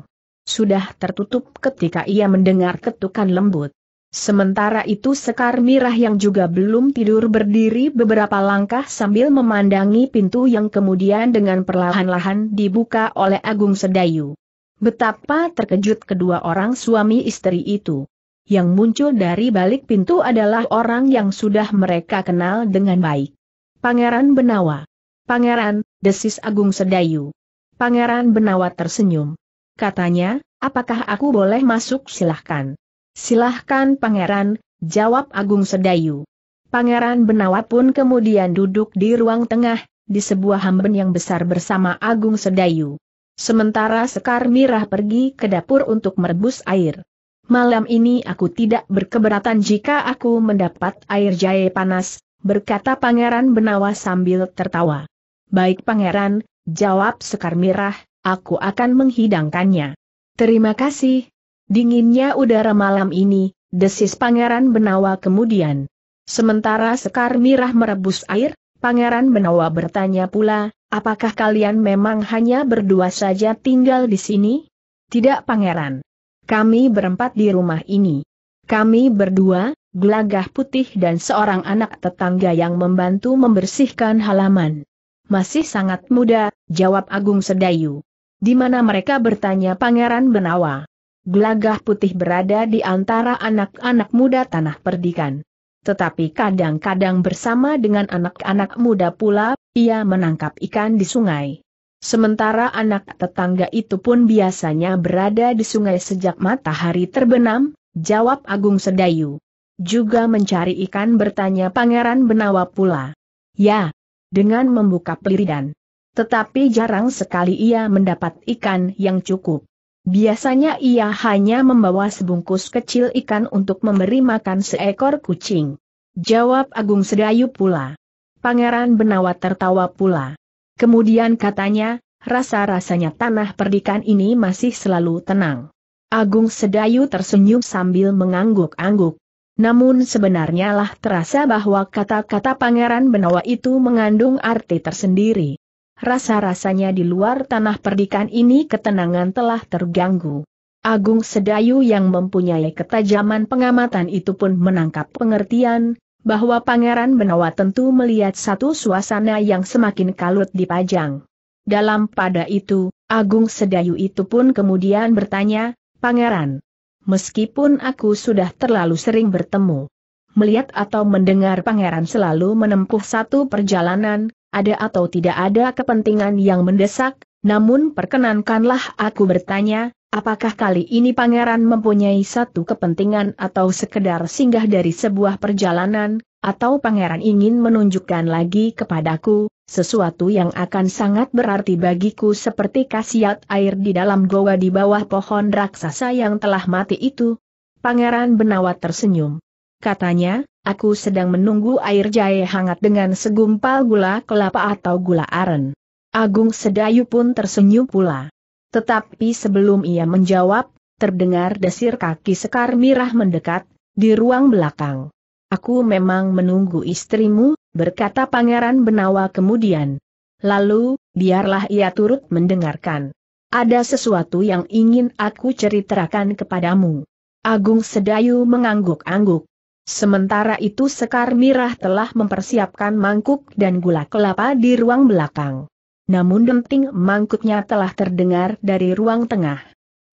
sudah tertutup ketika ia mendengar ketukan lembut. Sementara itu Sekar Mirah yang juga belum tidur berdiri beberapa langkah sambil memandangi pintu yang kemudian dengan perlahan-lahan dibuka oleh Agung Sedayu. Betapa terkejut kedua orang suami istri itu. Yang muncul dari balik pintu adalah orang yang sudah mereka kenal dengan baik. Pangeran Benawa. Pangeran, desis Agung Sedayu. Pangeran Benawa tersenyum. Katanya, apakah aku boleh masuk silahkan. Silahkan Pangeran, jawab Agung Sedayu. Pangeran Benawa pun kemudian duduk di ruang tengah, di sebuah hamben yang besar bersama Agung Sedayu. Sementara Sekar Mirah pergi ke dapur untuk merebus air. Malam ini aku tidak berkeberatan jika aku mendapat air jahe panas, berkata Pangeran Benawa sambil tertawa. Baik pangeran, jawab Sekar Mirah, aku akan menghidangkannya. Terima kasih. Dinginnya udara malam ini, desis pangeran Benawa kemudian. Sementara Sekar Mirah merebus air, pangeran Benawa bertanya pula, apakah kalian memang hanya berdua saja tinggal di sini? Tidak pangeran. Kami berempat di rumah ini. Kami berdua, gelagah putih dan seorang anak tetangga yang membantu membersihkan halaman. Masih sangat muda, jawab Agung Sedayu. Di mana mereka bertanya Pangeran Benawa. Gelagah putih berada di antara anak-anak muda tanah perdikan. Tetapi kadang-kadang bersama dengan anak-anak muda pula, ia menangkap ikan di sungai. Sementara anak tetangga itu pun biasanya berada di sungai sejak matahari terbenam, jawab Agung Sedayu. Juga mencari ikan bertanya Pangeran Benawa pula. Ya, dengan membuka peliridan. Tetapi jarang sekali ia mendapat ikan yang cukup. Biasanya ia hanya membawa sebungkus kecil ikan untuk memberi makan seekor kucing. Jawab Agung Sedayu pula. Pangeran Benawa tertawa pula. Kemudian katanya, rasa-rasanya tanah perdikan ini masih selalu tenang. Agung Sedayu tersenyum sambil mengangguk-angguk. Namun sebenarnya lah terasa bahwa kata-kata Pangeran Benawa itu mengandung arti tersendiri. Rasa-rasanya di luar tanah perdikan ini ketenangan telah terganggu. Agung Sedayu yang mempunyai ketajaman pengamatan itu pun menangkap pengertian, bahwa Pangeran Benawa tentu melihat satu suasana yang semakin kalut dipajang. Dalam pada itu, Agung Sedayu itu pun kemudian bertanya, Pangeran, meskipun aku sudah terlalu sering bertemu. Melihat atau mendengar pangeran selalu menempuh satu perjalanan, ada atau tidak ada kepentingan yang mendesak, namun perkenankanlah aku bertanya, apakah kali ini pangeran mempunyai satu kepentingan atau sekedar singgah dari sebuah perjalanan, atau pangeran ingin menunjukkan lagi kepadaku, sesuatu yang akan sangat berarti bagiku seperti kasiat air di dalam goa di bawah pohon raksasa yang telah mati itu. Pangeran Benawa tersenyum. Katanya, aku sedang menunggu air jahe hangat dengan segumpal gula kelapa atau gula aren. Agung Sedayu pun tersenyum pula. Tetapi sebelum ia menjawab, terdengar desir kaki Sekar Mirah mendekat, di ruang belakang. Aku memang menunggu istrimu, berkata Pangeran Benawa kemudian. Lalu, biarlah ia turut mendengarkan. Ada sesuatu yang ingin aku ceritakan kepadamu. Agung Sedayu mengangguk-angguk. Sementara itu Sekar Mirah telah mempersiapkan mangkuk dan gula kelapa di ruang belakang. Namun denting mangkuknya telah terdengar dari ruang tengah.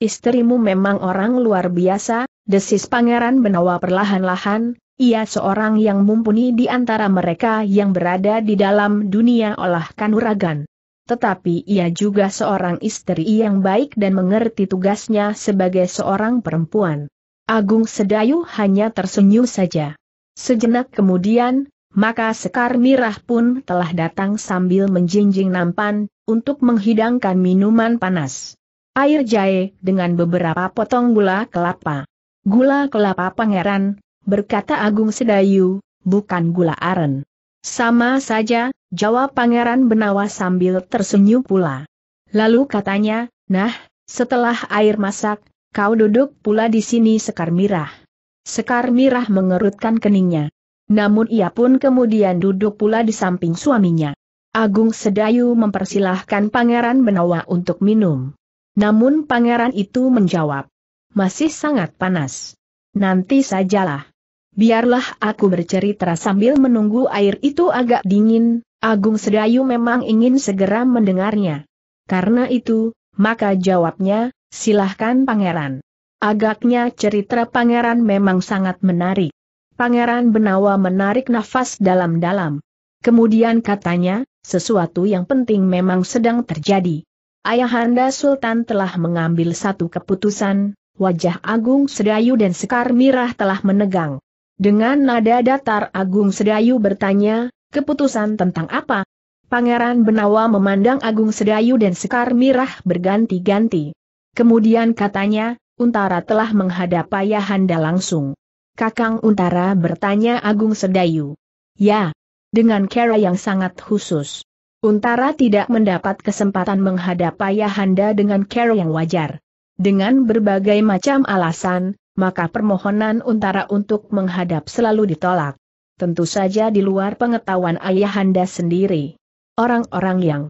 Istrimu memang orang luar biasa, desis Pangeran Benawa perlahan-lahan, ia seorang yang mumpuni di antara mereka yang berada di dalam dunia olah kanuragan. Tetapi ia juga seorang istri yang baik dan mengerti tugasnya sebagai seorang perempuan. Agung Sedayu hanya tersenyum saja. Sejenak kemudian, maka Sekar Mirah pun telah datang sambil menjinjing nampan, untuk menghidangkan minuman panas. Air jahe dengan beberapa potong gula kelapa. Gula kelapa pangeran, berkata Agung Sedayu, bukan gula aren. Sama saja, jawab Pangeran Benawa sambil tersenyum pula. Lalu katanya, nah, setelah air masak, kau duduk pula di sini Sekar Mirah. Sekar Mirah mengerutkan keningnya. Namun ia pun kemudian duduk pula di samping suaminya. Agung Sedayu mempersilahkan Pangeran Benawa untuk minum. Namun pangeran itu menjawab, masih sangat panas. Nanti sajalah. Biarlah aku bercerita sambil menunggu air itu agak dingin, Agung Sedayu memang ingin segera mendengarnya. Karena itu, maka jawabnya, silahkan pangeran. Agaknya cerita pangeran memang sangat menarik. Pangeran Benawa menarik nafas dalam-dalam. Kemudian katanya, sesuatu yang penting memang sedang terjadi. Ayahanda Sultan telah mengambil satu keputusan, wajah Agung Sedayu dan Sekar Mirah telah menegang. Dengan nada datar Agung Sedayu bertanya, keputusan tentang apa? Pangeran Benawa memandang Agung Sedayu dan Sekar Mirah berganti-ganti. Kemudian katanya, Untara telah menghadap Ayahanda langsung. Kakang Untara bertanya Agung Sedayu. Ya, dengan cara yang sangat khusus. Untara tidak mendapat kesempatan menghadap Ayahanda dengan cara yang wajar. Dengan berbagai macam alasan, maka permohonan Untara untuk menghadap selalu ditolak. Tentu saja di luar pengetahuan ayahanda sendiri. Orang-orang yang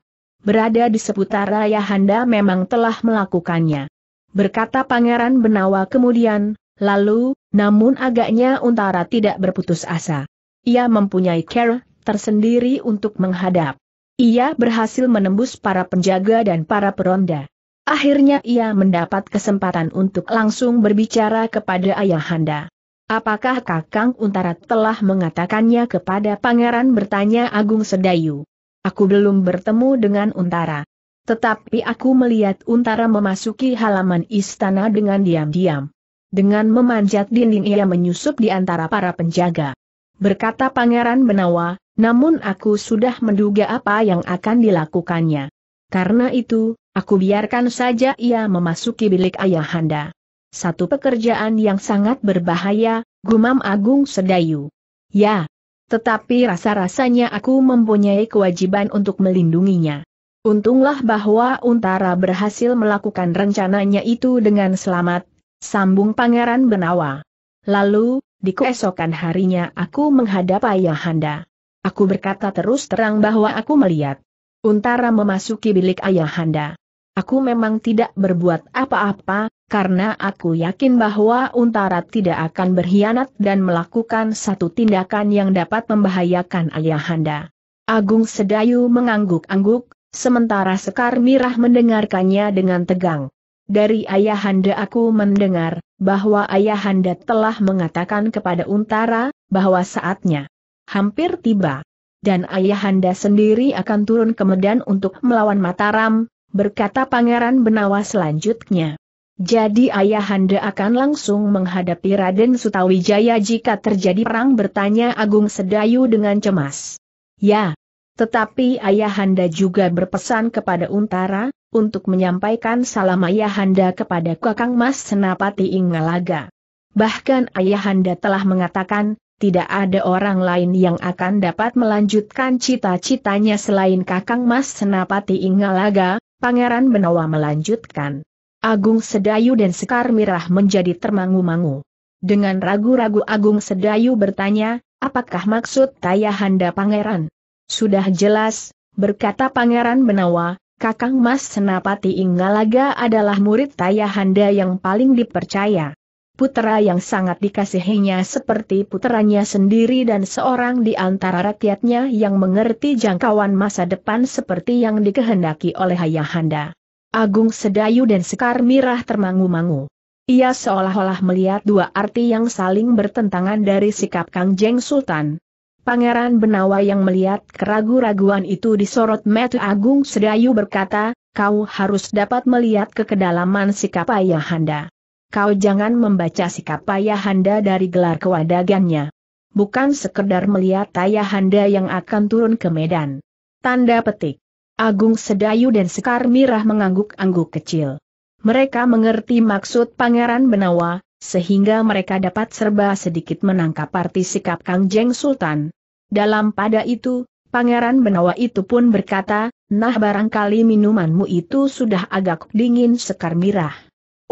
berada di seputar ayahanda memang telah melakukannya. Berkata Pangeran Benawa kemudian, lalu, namun agaknya Untara tidak berputus asa. Ia mempunyai care tersendiri untuk menghadap. Ia berhasil menembus para penjaga dan para peronda. Akhirnya ia mendapat kesempatan untuk langsung berbicara kepada ayahanda. Apakah Kakang Untara telah mengatakannya kepada pangeran bertanya Agung Sedayu? Aku belum bertemu dengan Untara. Tetapi aku melihat Untara memasuki halaman istana dengan diam-diam. Dengan memanjat dinding ia menyusup di antara para penjaga. Berkata pangeran Benawa, namun aku sudah menduga apa yang akan dilakukannya. Karena itu, Aku biarkan saja ia memasuki bilik ayahanda. Satu pekerjaan yang sangat berbahaya, gumam Agung Sedayu. Ya, tetapi rasa-rasanya aku mempunyai kewajiban untuk melindunginya. Untunglah bahwa Untara berhasil melakukan rencananya itu dengan selamat, sambung Pangeran Benawa. Lalu, di keesokan harinya aku menghadap Ayahanda. Aku berkata terus terang bahwa aku melihat Untara memasuki bilik Ayahanda. Aku memang tidak berbuat apa-apa, karena aku yakin bahwa Untara tidak akan berkhianat dan melakukan satu tindakan yang dapat membahayakan Ayahanda. Agung Sedayu mengangguk-angguk, sementara Sekar Mirah mendengarkannya dengan tegang. Dari Ayahanda aku mendengar, bahwa Ayahanda telah mengatakan kepada Untara, bahwa saatnya hampir tiba. Dan Ayahanda sendiri akan turun ke Medan untuk melawan Mataram, berkata Pangeran Benawa selanjutnya. Jadi Ayahanda akan langsung menghadapi Raden Sutawijaya jika terjadi perang bertanya Agung Sedayu dengan cemas. Ya, tetapi Ayahanda juga berpesan kepada Untara, untuk menyampaikan salam Ayahanda kepada Kakang Mas Senapati Ingalaga. Bahkan Ayahanda telah mengatakan, tidak ada orang lain yang akan dapat melanjutkan cita-citanya selain Kakang Mas Senapati Ingalaga, Pangeran Benawa melanjutkan. Agung Sedayu dan Sekar Mirah menjadi termangu-mangu. Dengan ragu-ragu Agung Sedayu bertanya, apakah maksud Tayahanda Pangeran? Sudah jelas, berkata Pangeran Benawa, Kakang Mas Senapati Inggalaga adalah murid Tayahanda yang paling dipercaya putera yang sangat dikasihinya seperti putranya sendiri dan seorang di antara rakyatnya yang mengerti jangkauan masa depan seperti yang dikehendaki oleh Ayahanda. Agung Sedayu dan Sekar Mirah termangu-mangu. Ia seolah-olah melihat dua arti yang saling bertentangan dari sikap Kang Jeng Sultan. Pangeran Benawa yang melihat keragu-raguan itu disorot Metu Agung Sedayu berkata, kau harus dapat melihat kekedalaman sikap ayahanda kau jangan membaca sikap Ayahanda dari gelar kewadagannya. Bukan sekedar melihat Ayahanda yang akan turun ke medan. Tanda petik. Agung Sedayu dan Sekar Mirah mengangguk-angguk kecil. Mereka mengerti maksud Pangeran Benawa, sehingga mereka dapat serba sedikit menangkap arti sikap Kang Jeng Sultan. Dalam pada itu, Pangeran Benawa itu pun berkata, nah barangkali minumanmu itu sudah agak dingin Sekar Mirah.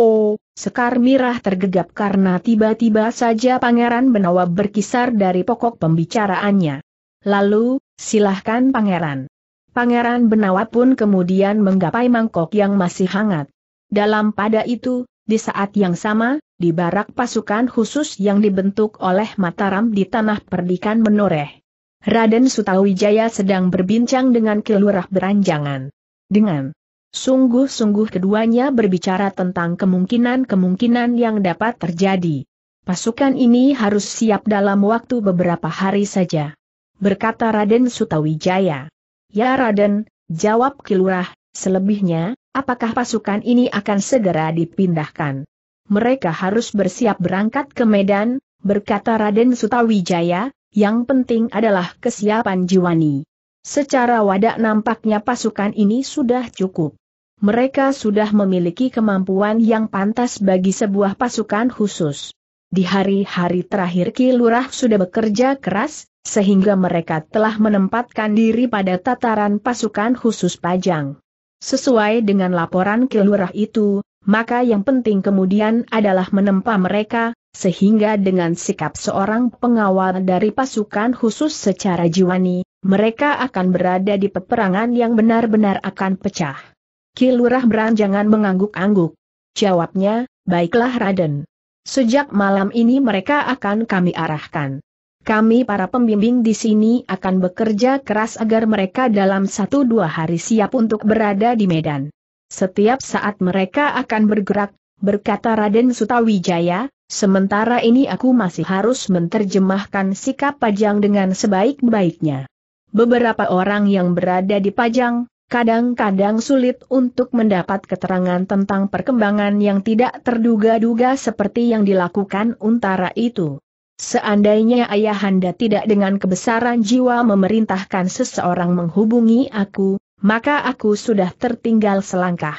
Oh, Sekar Mirah tergegap karena tiba-tiba saja Pangeran Benawa berkisar dari pokok pembicaraannya. Lalu, silahkan Pangeran. Pangeran Benawa pun kemudian menggapai mangkok yang masih hangat. Dalam pada itu, di saat yang sama, di barak pasukan khusus yang dibentuk oleh Mataram di Tanah Perdikan Menoreh. Raden Sutawijaya sedang berbincang dengan Kelurah Beranjangan. Dengan Sungguh-sungguh keduanya berbicara tentang kemungkinan-kemungkinan yang dapat terjadi. Pasukan ini harus siap dalam waktu beberapa hari saja. Berkata Raden Sutawijaya. Ya Raden, jawab Kilurah, selebihnya, apakah pasukan ini akan segera dipindahkan? Mereka harus bersiap berangkat ke Medan, berkata Raden Sutawijaya, yang penting adalah kesiapan jiwani. Secara wadah nampaknya pasukan ini sudah cukup mereka sudah memiliki kemampuan yang pantas bagi sebuah pasukan khusus. Di hari-hari terakhir Kilurah sudah bekerja keras, sehingga mereka telah menempatkan diri pada tataran pasukan khusus Pajang. Sesuai dengan laporan Kilurah itu, maka yang penting kemudian adalah menempa mereka, sehingga dengan sikap seorang pengawal dari pasukan khusus secara jiwani, mereka akan berada di peperangan yang benar-benar akan pecah. Kilurah beranjangan mengangguk-angguk. Jawabnya, baiklah Raden. Sejak malam ini mereka akan kami arahkan. Kami para pembimbing di sini akan bekerja keras agar mereka dalam satu dua hari siap untuk berada di Medan. Setiap saat mereka akan bergerak, berkata Raden Sutawijaya, sementara ini aku masih harus menterjemahkan sikap Pajang dengan sebaik-baiknya. Beberapa orang yang berada di Pajang, Kadang-kadang sulit untuk mendapat keterangan tentang perkembangan yang tidak terduga-duga seperti yang dilakukan untara itu. Seandainya ayahanda tidak dengan kebesaran jiwa memerintahkan seseorang menghubungi aku, maka aku sudah tertinggal selangkah.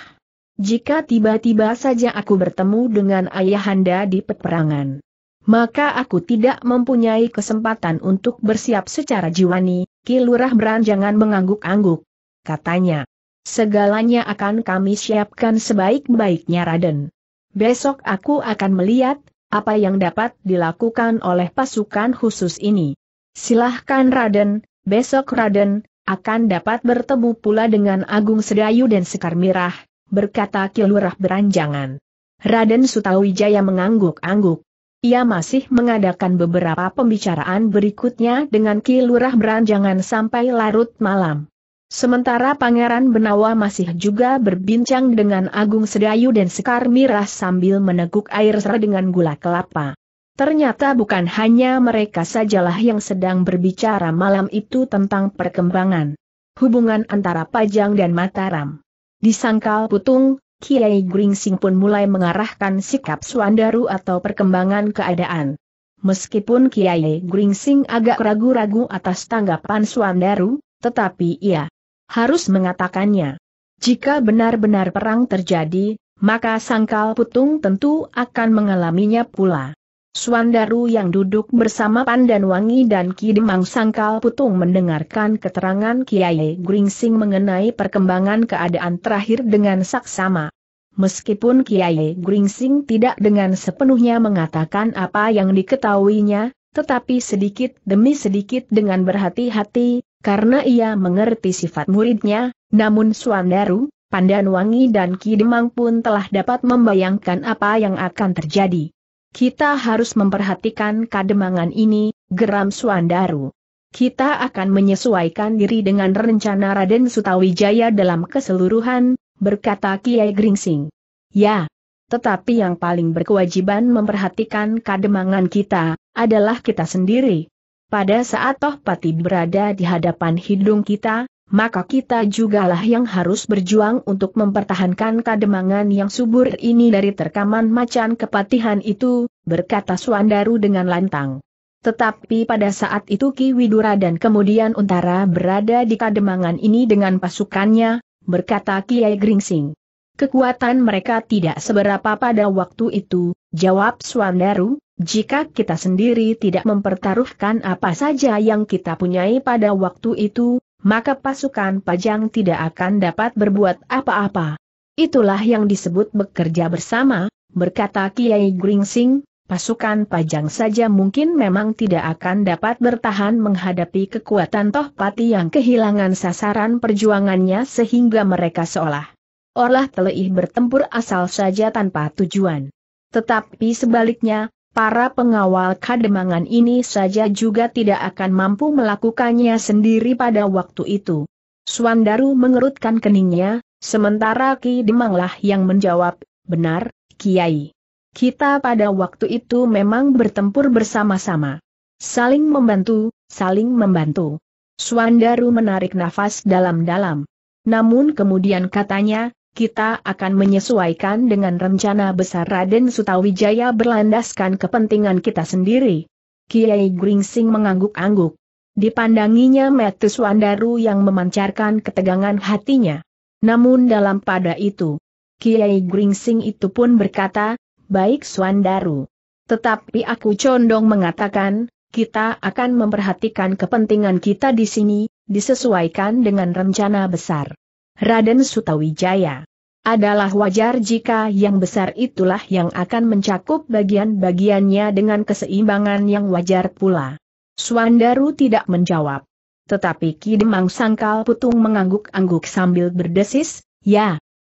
Jika tiba-tiba saja aku bertemu dengan ayahanda di peperangan, maka aku tidak mempunyai kesempatan untuk bersiap secara jiwani, Kilurah beranjangan mengangguk-angguk katanya. Segalanya akan kami siapkan sebaik-baiknya Raden. Besok aku akan melihat, apa yang dapat dilakukan oleh pasukan khusus ini. Silahkan Raden, besok Raden, akan dapat bertemu pula dengan Agung Sedayu dan Sekar Mirah, berkata Kilurah beranjangan. Raden Sutawijaya mengangguk-angguk. Ia masih mengadakan beberapa pembicaraan berikutnya dengan Kilurah beranjangan sampai larut malam. Sementara Pangeran Benawa masih juga berbincang dengan Agung Sedayu dan Sekar Mirah sambil meneguk air serah dengan gula kelapa. Ternyata bukan hanya mereka sajalah yang sedang berbicara malam itu tentang perkembangan hubungan antara Pajang dan Mataram. Di Sangkal Putung, Kiai Gringsing pun mulai mengarahkan sikap Suandaru atau perkembangan keadaan. Meskipun Kiai Gringsing agak ragu-ragu atas tanggapan Suandaru, tetapi ia harus mengatakannya. Jika benar-benar perang terjadi, maka sangkal putung tentu akan mengalaminya pula. Suandaru yang duduk bersama Pandan Wangi dan Ki Demang Sangkal Putung mendengarkan keterangan Kiai Gringsing mengenai perkembangan keadaan terakhir dengan saksama. Meskipun Kiai Gringsing tidak dengan sepenuhnya mengatakan apa yang diketahuinya, tetapi sedikit demi sedikit dengan berhati-hati, karena ia mengerti sifat muridnya, namun Suandaru, Pandan Wangi dan Kidemang pun telah dapat membayangkan apa yang akan terjadi. Kita harus memperhatikan kademangan ini, geram Suandaru. Kita akan menyesuaikan diri dengan rencana Raden Sutawijaya dalam keseluruhan, berkata Kiai Gringsing. Ya, tetapi yang paling berkewajiban memperhatikan kademangan kita, adalah kita sendiri. Pada saat Toh Pati berada di hadapan hidung kita, maka kita jugalah yang harus berjuang untuk mempertahankan kademangan yang subur ini dari terkaman macan kepatihan itu, berkata Suandaru dengan lantang. Tetapi pada saat itu Ki Widura dan kemudian Untara berada di kademangan ini dengan pasukannya, berkata Kiai Gringsing. Kekuatan mereka tidak seberapa pada waktu itu, jawab Suandaru, jika kita sendiri tidak mempertaruhkan apa saja yang kita punyai pada waktu itu, maka pasukan pajang tidak akan dapat berbuat apa-apa. Itulah yang disebut bekerja bersama, berkata Kiai Gringsing, pasukan pajang saja mungkin memang tidak akan dapat bertahan menghadapi kekuatan Tohpati yang kehilangan sasaran perjuangannya sehingga mereka seolah olah teleih bertempur asal saja tanpa tujuan. Tetapi sebaliknya, para pengawal kademangan ini saja juga tidak akan mampu melakukannya sendiri pada waktu itu. Suandaru mengerutkan keningnya, sementara Ki Demanglah yang menjawab, benar, Kiai. Kita pada waktu itu memang bertempur bersama-sama. Saling membantu, saling membantu. Suandaru menarik nafas dalam-dalam. Namun kemudian katanya, kita akan menyesuaikan dengan rencana besar Raden Sutawijaya berlandaskan kepentingan kita sendiri. Kiai Gringsing mengangguk-angguk. Dipandanginya Metus Wandaru yang memancarkan ketegangan hatinya. Namun dalam pada itu, Kiai Gringsing itu pun berkata, baik Swandaru. Tetapi aku condong mengatakan, kita akan memperhatikan kepentingan kita di sini, disesuaikan dengan rencana besar. Raden Sutawijaya. Adalah wajar jika yang besar itulah yang akan mencakup bagian-bagiannya dengan keseimbangan yang wajar pula. Suandaru tidak menjawab. Tetapi Kidemang Sangkal Putung mengangguk-angguk sambil berdesis, ya,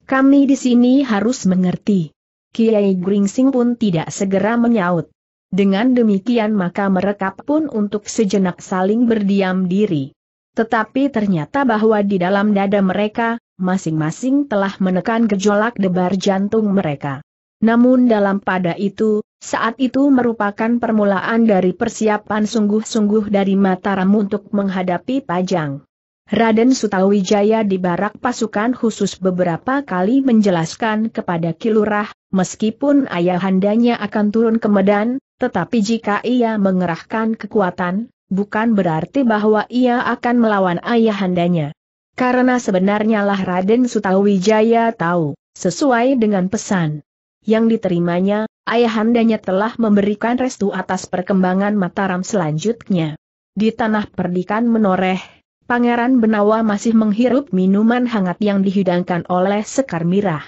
kami di sini harus mengerti. Kiai Gringsing pun tidak segera menyaut. Dengan demikian maka mereka pun untuk sejenak saling berdiam diri. Tetapi ternyata bahwa di dalam dada mereka, masing-masing telah menekan gejolak debar jantung mereka. Namun dalam pada itu, saat itu merupakan permulaan dari persiapan sungguh-sungguh dari Mataram untuk menghadapi Pajang. Raden Sutawijaya di barak pasukan khusus beberapa kali menjelaskan kepada Kilurah, meskipun ayahandanya akan turun ke Medan, tetapi jika ia mengerahkan kekuatan, bukan berarti bahwa ia akan melawan ayahandanya. Karena sebenarnya lah Raden Sutawijaya tahu, sesuai dengan pesan yang diterimanya, ayahandanya telah memberikan restu atas perkembangan Mataram selanjutnya. Di tanah perdikan menoreh, Pangeran Benawa masih menghirup minuman hangat yang dihidangkan oleh Sekar Mirah.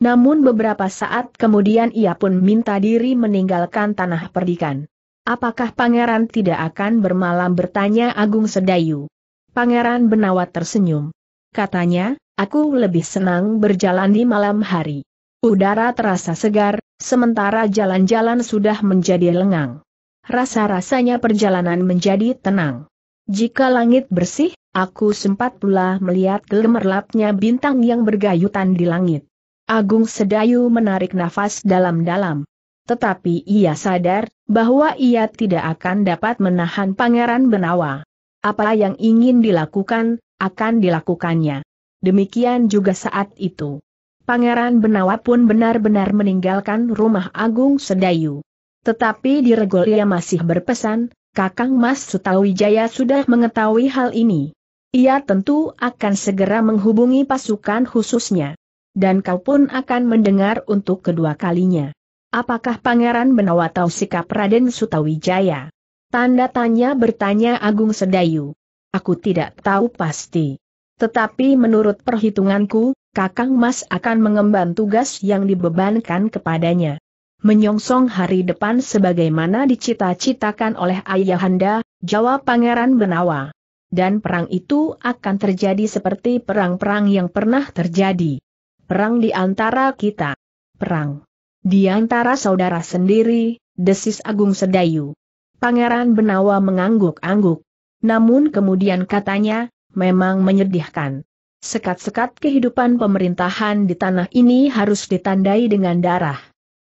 Namun beberapa saat kemudian ia pun minta diri meninggalkan tanah perdikan. Apakah pangeran tidak akan bermalam bertanya Agung Sedayu? Pangeran Benawa tersenyum. Katanya, aku lebih senang berjalan di malam hari. Udara terasa segar, sementara jalan-jalan sudah menjadi lengang. Rasa-rasanya perjalanan menjadi tenang. Jika langit bersih, aku sempat pula melihat gemerlapnya bintang yang bergayutan di langit. Agung Sedayu menarik nafas dalam-dalam. Tetapi ia sadar bahwa ia tidak akan dapat menahan Pangeran Benawa. Apa yang ingin dilakukan, akan dilakukannya. Demikian juga saat itu. Pangeran Benawa pun benar-benar meninggalkan rumah Agung Sedayu. Tetapi di regol ia masih berpesan, Kakang Mas Sutawijaya sudah mengetahui hal ini. Ia tentu akan segera menghubungi pasukan khususnya. Dan kau pun akan mendengar untuk kedua kalinya. Apakah Pangeran Benawa tahu sikap Raden Sutawijaya? Tanda tanya bertanya Agung Sedayu. Aku tidak tahu pasti. Tetapi menurut perhitunganku, Kakang Mas akan mengemban tugas yang dibebankan kepadanya. Menyongsong hari depan sebagaimana dicita-citakan oleh Ayahanda, jawab Pangeran Benawa. Dan perang itu akan terjadi seperti perang-perang yang pernah terjadi. Perang di antara kita. Perang. Di antara saudara sendiri, desis Agung Sedayu. Pangeran Benawa mengangguk-angguk. Namun kemudian katanya, memang menyedihkan. Sekat-sekat kehidupan pemerintahan di tanah ini harus ditandai dengan darah.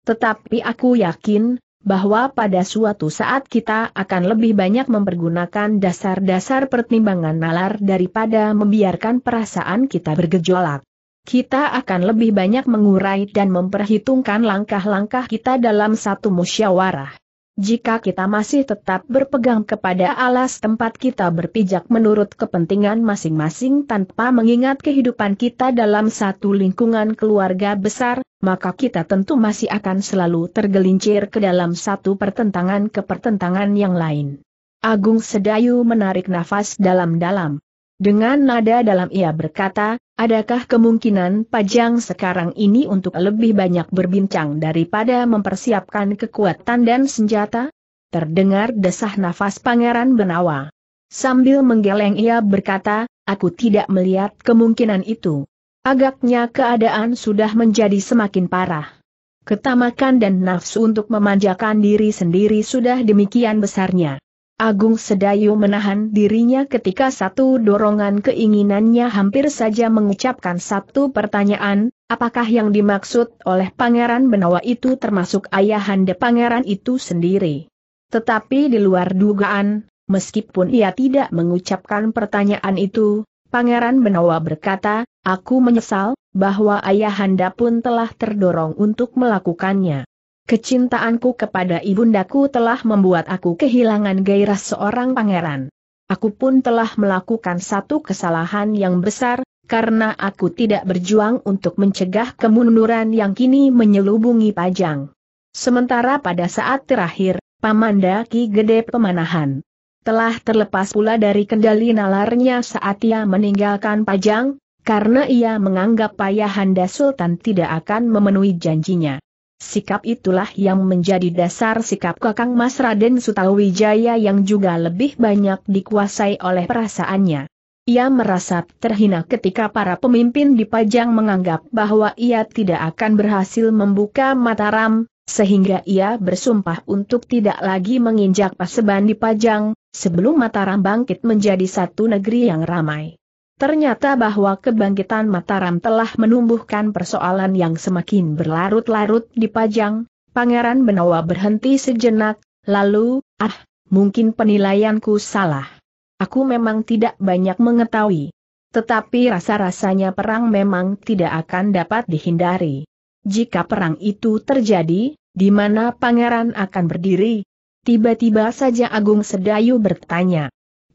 Tetapi aku yakin, bahwa pada suatu saat kita akan lebih banyak mempergunakan dasar-dasar pertimbangan nalar daripada membiarkan perasaan kita bergejolak kita akan lebih banyak mengurai dan memperhitungkan langkah-langkah kita dalam satu musyawarah. Jika kita masih tetap berpegang kepada alas tempat kita berpijak menurut kepentingan masing-masing tanpa mengingat kehidupan kita dalam satu lingkungan keluarga besar, maka kita tentu masih akan selalu tergelincir ke dalam satu pertentangan ke pertentangan yang lain. Agung Sedayu menarik nafas dalam-dalam. Dengan nada dalam ia berkata, Adakah kemungkinan Pajang sekarang ini untuk lebih banyak berbincang daripada mempersiapkan kekuatan dan senjata? Terdengar desah nafas Pangeran Benawa. Sambil menggeleng ia berkata, aku tidak melihat kemungkinan itu. Agaknya keadaan sudah menjadi semakin parah. Ketamakan dan nafsu untuk memanjakan diri sendiri sudah demikian besarnya. Agung Sedayu menahan dirinya ketika satu dorongan keinginannya hampir saja mengucapkan satu pertanyaan, apakah yang dimaksud oleh Pangeran Benawa itu termasuk ayahanda Pangeran itu sendiri. Tetapi di luar dugaan, meskipun ia tidak mengucapkan pertanyaan itu, Pangeran Benawa berkata, aku menyesal, bahwa ayahanda pun telah terdorong untuk melakukannya. Kecintaanku kepada ibundaku telah membuat aku kehilangan gairah seorang pangeran. Aku pun telah melakukan satu kesalahan yang besar, karena aku tidak berjuang untuk mencegah kemunduran yang kini menyelubungi Pajang. Sementara pada saat terakhir, Pamanda Ki Gede Pemanahan telah terlepas pula dari kendali nalarnya saat ia meninggalkan Pajang, karena ia menganggap Payahanda Sultan tidak akan memenuhi janjinya. Sikap itulah yang menjadi dasar sikap Kakang Mas Raden Sutawijaya yang juga lebih banyak dikuasai oleh perasaannya. Ia merasa terhina ketika para pemimpin di Pajang menganggap bahwa ia tidak akan berhasil membuka Mataram, sehingga ia bersumpah untuk tidak lagi menginjak paseban Pajang, sebelum Mataram bangkit menjadi satu negeri yang ramai. Ternyata bahwa kebangkitan Mataram telah menumbuhkan persoalan yang semakin berlarut-larut di Pajang, Pangeran Benawa berhenti sejenak, lalu, ah, mungkin penilaianku salah. Aku memang tidak banyak mengetahui. Tetapi rasa-rasanya perang memang tidak akan dapat dihindari. Jika perang itu terjadi, di mana pangeran akan berdiri? Tiba-tiba saja Agung Sedayu bertanya.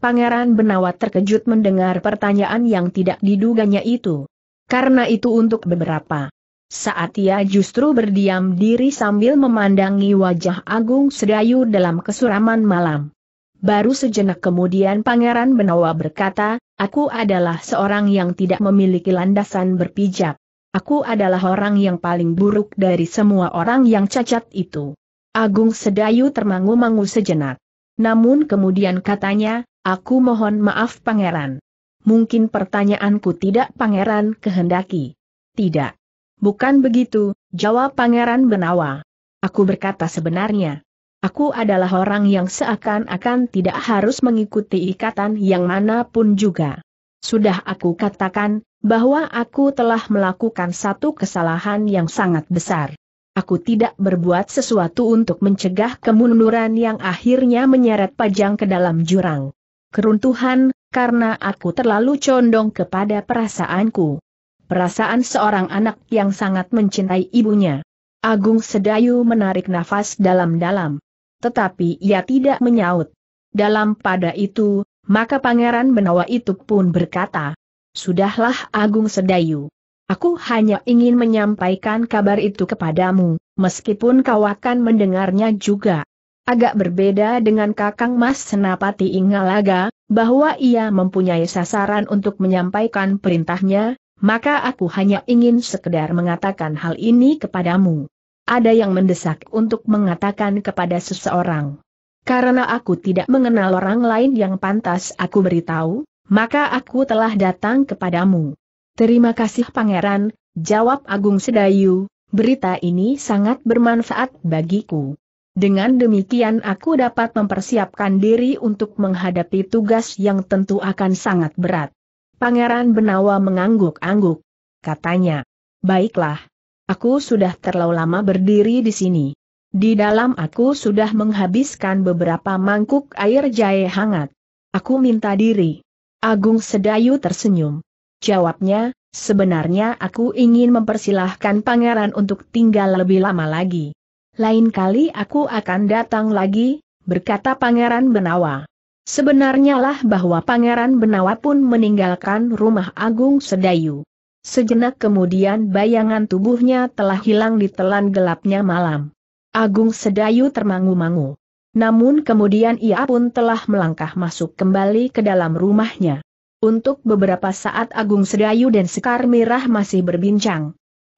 Pangeran Benawa terkejut mendengar pertanyaan yang tidak diduganya itu. Karena itu untuk beberapa saat ia justru berdiam diri sambil memandangi wajah Agung Sedayu dalam kesuraman malam. Baru sejenak kemudian Pangeran Benawa berkata, Aku adalah seorang yang tidak memiliki landasan berpijak. Aku adalah orang yang paling buruk dari semua orang yang cacat itu. Agung Sedayu termangu-mangu sejenak. Namun kemudian katanya, Aku mohon maaf pangeran. Mungkin pertanyaanku tidak pangeran kehendaki. Tidak. Bukan begitu, jawab pangeran Benawa. Aku berkata sebenarnya. Aku adalah orang yang seakan-akan tidak harus mengikuti ikatan yang manapun juga. Sudah aku katakan, bahwa aku telah melakukan satu kesalahan yang sangat besar. Aku tidak berbuat sesuatu untuk mencegah kemunduran yang akhirnya menyeret pajang ke dalam jurang keruntuhan, karena aku terlalu condong kepada perasaanku. Perasaan seorang anak yang sangat mencintai ibunya. Agung Sedayu menarik nafas dalam-dalam. Tetapi ia tidak menyaut. Dalam pada itu, maka Pangeran Benawa itu pun berkata, Sudahlah Agung Sedayu. Aku hanya ingin menyampaikan kabar itu kepadamu, meskipun kau akan mendengarnya juga. Agak berbeda dengan Kakang Mas Senapati Ingalaga, bahwa ia mempunyai sasaran untuk menyampaikan perintahnya, maka aku hanya ingin sekedar mengatakan hal ini kepadamu. Ada yang mendesak untuk mengatakan kepada seseorang. Karena aku tidak mengenal orang lain yang pantas aku beritahu, maka aku telah datang kepadamu. Terima kasih pangeran, jawab Agung Sedayu, berita ini sangat bermanfaat bagiku. Dengan demikian aku dapat mempersiapkan diri untuk menghadapi tugas yang tentu akan sangat berat. Pangeran Benawa mengangguk-angguk. Katanya, baiklah. Aku sudah terlalu lama berdiri di sini. Di dalam aku sudah menghabiskan beberapa mangkuk air jahe hangat. Aku minta diri. Agung Sedayu tersenyum. Jawabnya, sebenarnya aku ingin mempersilahkan pangeran untuk tinggal lebih lama lagi lain kali aku akan datang lagi, berkata Pangeran Benawa. Sebenarnya lah bahwa Pangeran Benawa pun meninggalkan rumah Agung Sedayu. Sejenak kemudian bayangan tubuhnya telah hilang di telan gelapnya malam. Agung Sedayu termangu-mangu. Namun kemudian ia pun telah melangkah masuk kembali ke dalam rumahnya. Untuk beberapa saat Agung Sedayu dan Sekar Mirah masih berbincang.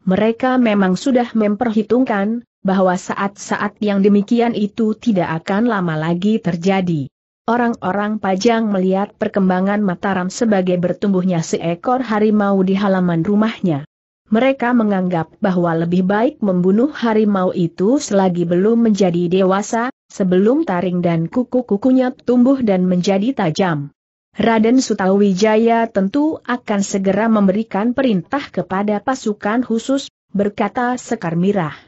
Mereka memang sudah memperhitungkan, bahwa saat-saat yang demikian itu tidak akan lama lagi terjadi. Orang-orang pajang melihat perkembangan Mataram sebagai bertumbuhnya seekor harimau di halaman rumahnya. Mereka menganggap bahwa lebih baik membunuh harimau itu selagi belum menjadi dewasa, sebelum taring dan kuku-kukunya tumbuh dan menjadi tajam. Raden Sutawijaya tentu akan segera memberikan perintah kepada pasukan khusus, berkata Sekar Mirah.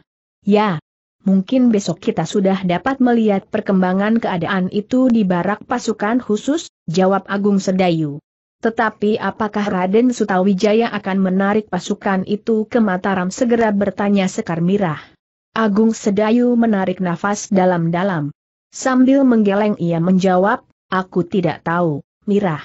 Ya, mungkin besok kita sudah dapat melihat perkembangan keadaan itu di barak pasukan khusus, jawab Agung Sedayu. Tetapi apakah Raden Sutawijaya akan menarik pasukan itu ke Mataram segera bertanya Sekar Mirah. Agung Sedayu menarik nafas dalam-dalam. Sambil menggeleng ia menjawab, aku tidak tahu, Mirah.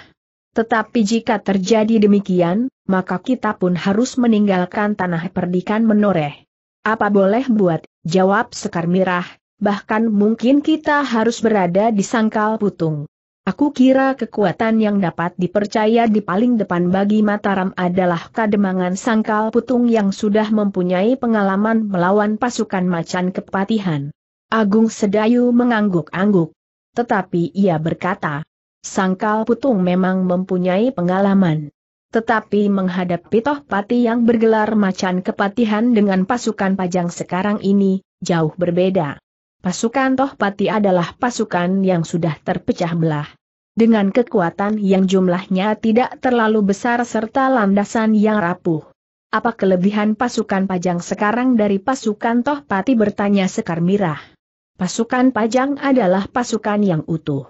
Tetapi jika terjadi demikian, maka kita pun harus meninggalkan tanah perdikan menoreh. Apa boleh buat, jawab Sekar Mirah, bahkan mungkin kita harus berada di sangkal putung. Aku kira kekuatan yang dapat dipercaya di paling depan bagi Mataram adalah kademangan sangkal putung yang sudah mempunyai pengalaman melawan pasukan macan kepatihan. Agung Sedayu mengangguk-angguk. Tetapi ia berkata, sangkal putung memang mempunyai pengalaman. Tetapi menghadapi Pati yang bergelar macan kepatihan dengan pasukan pajang sekarang ini, jauh berbeda. Pasukan Toh Pati adalah pasukan yang sudah terpecah belah. Dengan kekuatan yang jumlahnya tidak terlalu besar serta landasan yang rapuh. Apa kelebihan pasukan pajang sekarang dari pasukan Toh Pati bertanya Sekar Mirah. Pasukan pajang adalah pasukan yang utuh.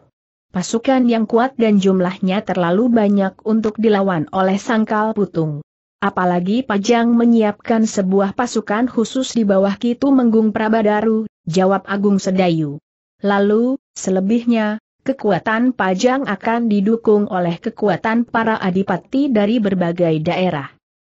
Pasukan yang kuat dan jumlahnya terlalu banyak untuk dilawan oleh sangkal putung. Apalagi Pajang menyiapkan sebuah pasukan khusus di bawah Kitu Menggung Prabadaru, jawab Agung Sedayu. Lalu, selebihnya, kekuatan Pajang akan didukung oleh kekuatan para adipati dari berbagai daerah.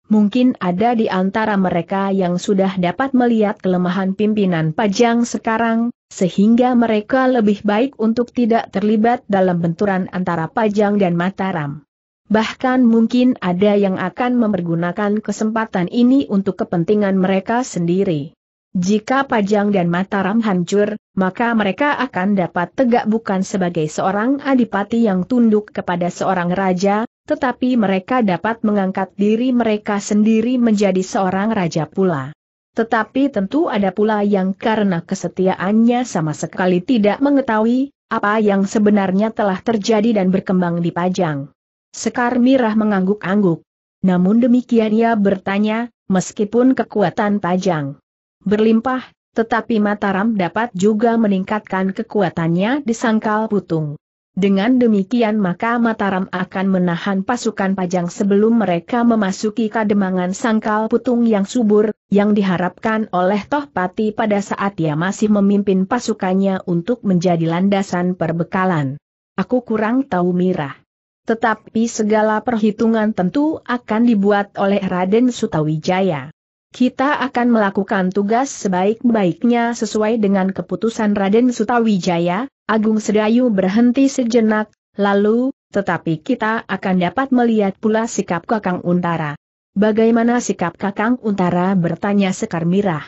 Mungkin ada di antara mereka yang sudah dapat melihat kelemahan pimpinan Pajang sekarang, sehingga mereka lebih baik untuk tidak terlibat dalam benturan antara Pajang dan Mataram. Bahkan mungkin ada yang akan mempergunakan kesempatan ini untuk kepentingan mereka sendiri. Jika Pajang dan Mataram hancur, maka mereka akan dapat tegak bukan sebagai seorang adipati yang tunduk kepada seorang raja, tetapi mereka dapat mengangkat diri mereka sendiri menjadi seorang raja pula. Tetapi tentu ada pula yang karena kesetiaannya sama sekali tidak mengetahui apa yang sebenarnya telah terjadi dan berkembang di Pajang. Sekar Mirah mengangguk-angguk. Namun demikian ia bertanya, meskipun kekuatan Pajang berlimpah, tetapi Mataram dapat juga meningkatkan kekuatannya di sangkal putung. Dengan demikian maka Mataram akan menahan pasukan pajang sebelum mereka memasuki kademangan sangkal putung yang subur, yang diharapkan oleh Tohpati pada saat ia masih memimpin pasukannya untuk menjadi landasan perbekalan. Aku kurang tahu mirah. Tetapi segala perhitungan tentu akan dibuat oleh Raden Sutawijaya. Kita akan melakukan tugas sebaik-baiknya sesuai dengan keputusan Raden Sutawijaya, Agung Sedayu berhenti sejenak, lalu, tetapi kita akan dapat melihat pula sikap Kakang Untara. Bagaimana sikap Kakang Untara bertanya Sekar Mirah.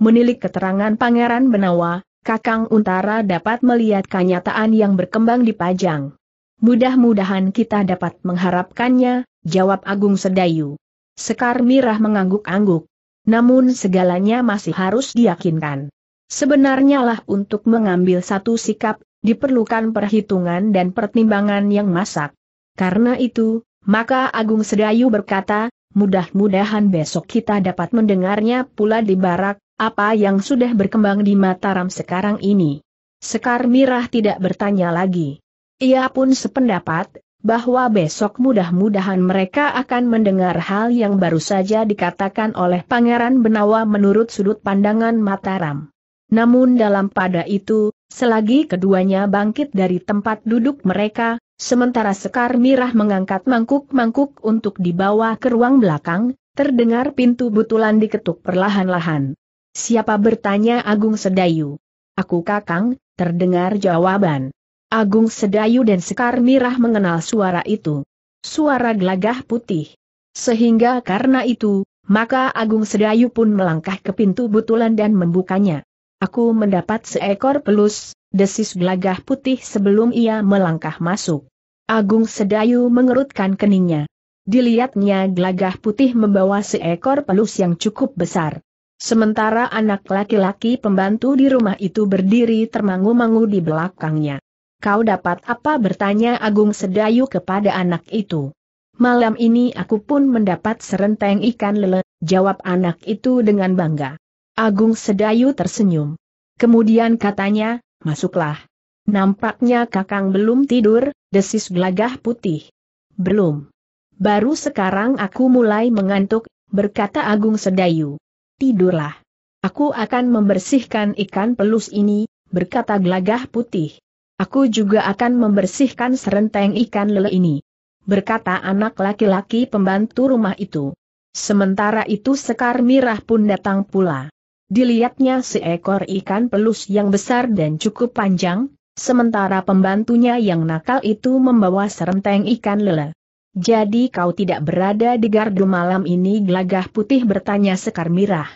Menilik keterangan Pangeran Benawa, Kakang Untara dapat melihat kenyataan yang berkembang di Pajang. Mudah-mudahan kita dapat mengharapkannya, jawab Agung Sedayu. Sekar Mirah mengangguk-angguk. Namun segalanya masih harus diyakinkan. Sebenarnya lah untuk mengambil satu sikap, diperlukan perhitungan dan pertimbangan yang masak. Karena itu, maka Agung Sedayu berkata, mudah-mudahan besok kita dapat mendengarnya pula di barak, apa yang sudah berkembang di Mataram sekarang ini. Sekar Mirah tidak bertanya lagi. Ia pun sependapat, bahwa besok mudah-mudahan mereka akan mendengar hal yang baru saja dikatakan oleh Pangeran Benawa menurut sudut pandangan Mataram. Namun dalam pada itu, selagi keduanya bangkit dari tempat duduk mereka, sementara Sekar Mirah mengangkat mangkuk-mangkuk untuk dibawa ke ruang belakang, terdengar pintu butulan diketuk perlahan-lahan. Siapa bertanya Agung Sedayu? Aku kakang, terdengar jawaban. Agung Sedayu dan Sekar Mirah mengenal suara itu. Suara gelagah putih. Sehingga karena itu, maka Agung Sedayu pun melangkah ke pintu butulan dan membukanya. Aku mendapat seekor pelus, desis gelagah putih sebelum ia melangkah masuk. Agung Sedayu mengerutkan keningnya. Dilihatnya gelagah putih membawa seekor pelus yang cukup besar. Sementara anak laki-laki pembantu di rumah itu berdiri termangu-mangu di belakangnya. Kau dapat apa bertanya Agung Sedayu kepada anak itu. Malam ini aku pun mendapat serenteng ikan lele, jawab anak itu dengan bangga. Agung Sedayu tersenyum. Kemudian katanya, masuklah. Nampaknya kakang belum tidur, desis gelagah putih. Belum. Baru sekarang aku mulai mengantuk, berkata Agung Sedayu. Tidurlah. Aku akan membersihkan ikan pelus ini, berkata gelagah putih. Aku juga akan membersihkan serenteng ikan lele ini. Berkata anak laki-laki pembantu rumah itu. Sementara itu Sekar Mirah pun datang pula. Dilihatnya seekor ikan pelus yang besar dan cukup panjang, sementara pembantunya yang nakal itu membawa serenteng ikan lele. Jadi kau tidak berada di gardu malam ini gelagah putih bertanya Sekar Mirah.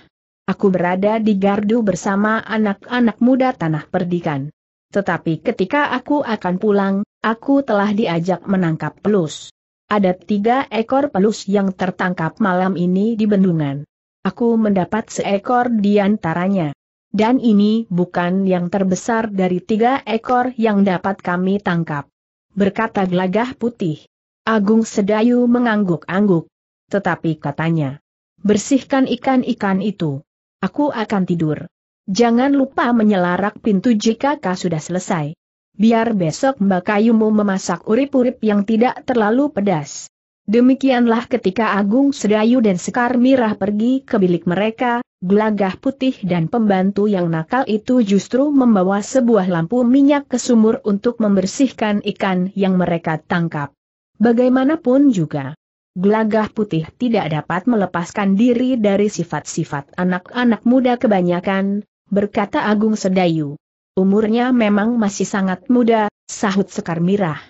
Aku berada di gardu bersama anak-anak muda tanah perdikan. Tetapi ketika aku akan pulang, aku telah diajak menangkap pelus. Ada tiga ekor pelus yang tertangkap malam ini di bendungan. Aku mendapat seekor di antaranya. Dan ini bukan yang terbesar dari tiga ekor yang dapat kami tangkap. Berkata gelagah putih. Agung Sedayu mengangguk-angguk. Tetapi katanya. Bersihkan ikan-ikan itu. Aku akan tidur. Jangan lupa menyelarak pintu jika kau sudah selesai. Biar besok Mbak Kayumu memasak urip-urip yang tidak terlalu pedas. Demikianlah ketika Agung Sedayu dan Sekar Mirah pergi ke bilik mereka, gelagah putih dan pembantu yang nakal itu justru membawa sebuah lampu minyak ke sumur untuk membersihkan ikan yang mereka tangkap. Bagaimanapun juga, Gelagah putih tidak dapat melepaskan diri dari sifat-sifat anak-anak muda kebanyakan, berkata Agung Sedayu. Umurnya memang masih sangat muda, sahut Sekar Mirah.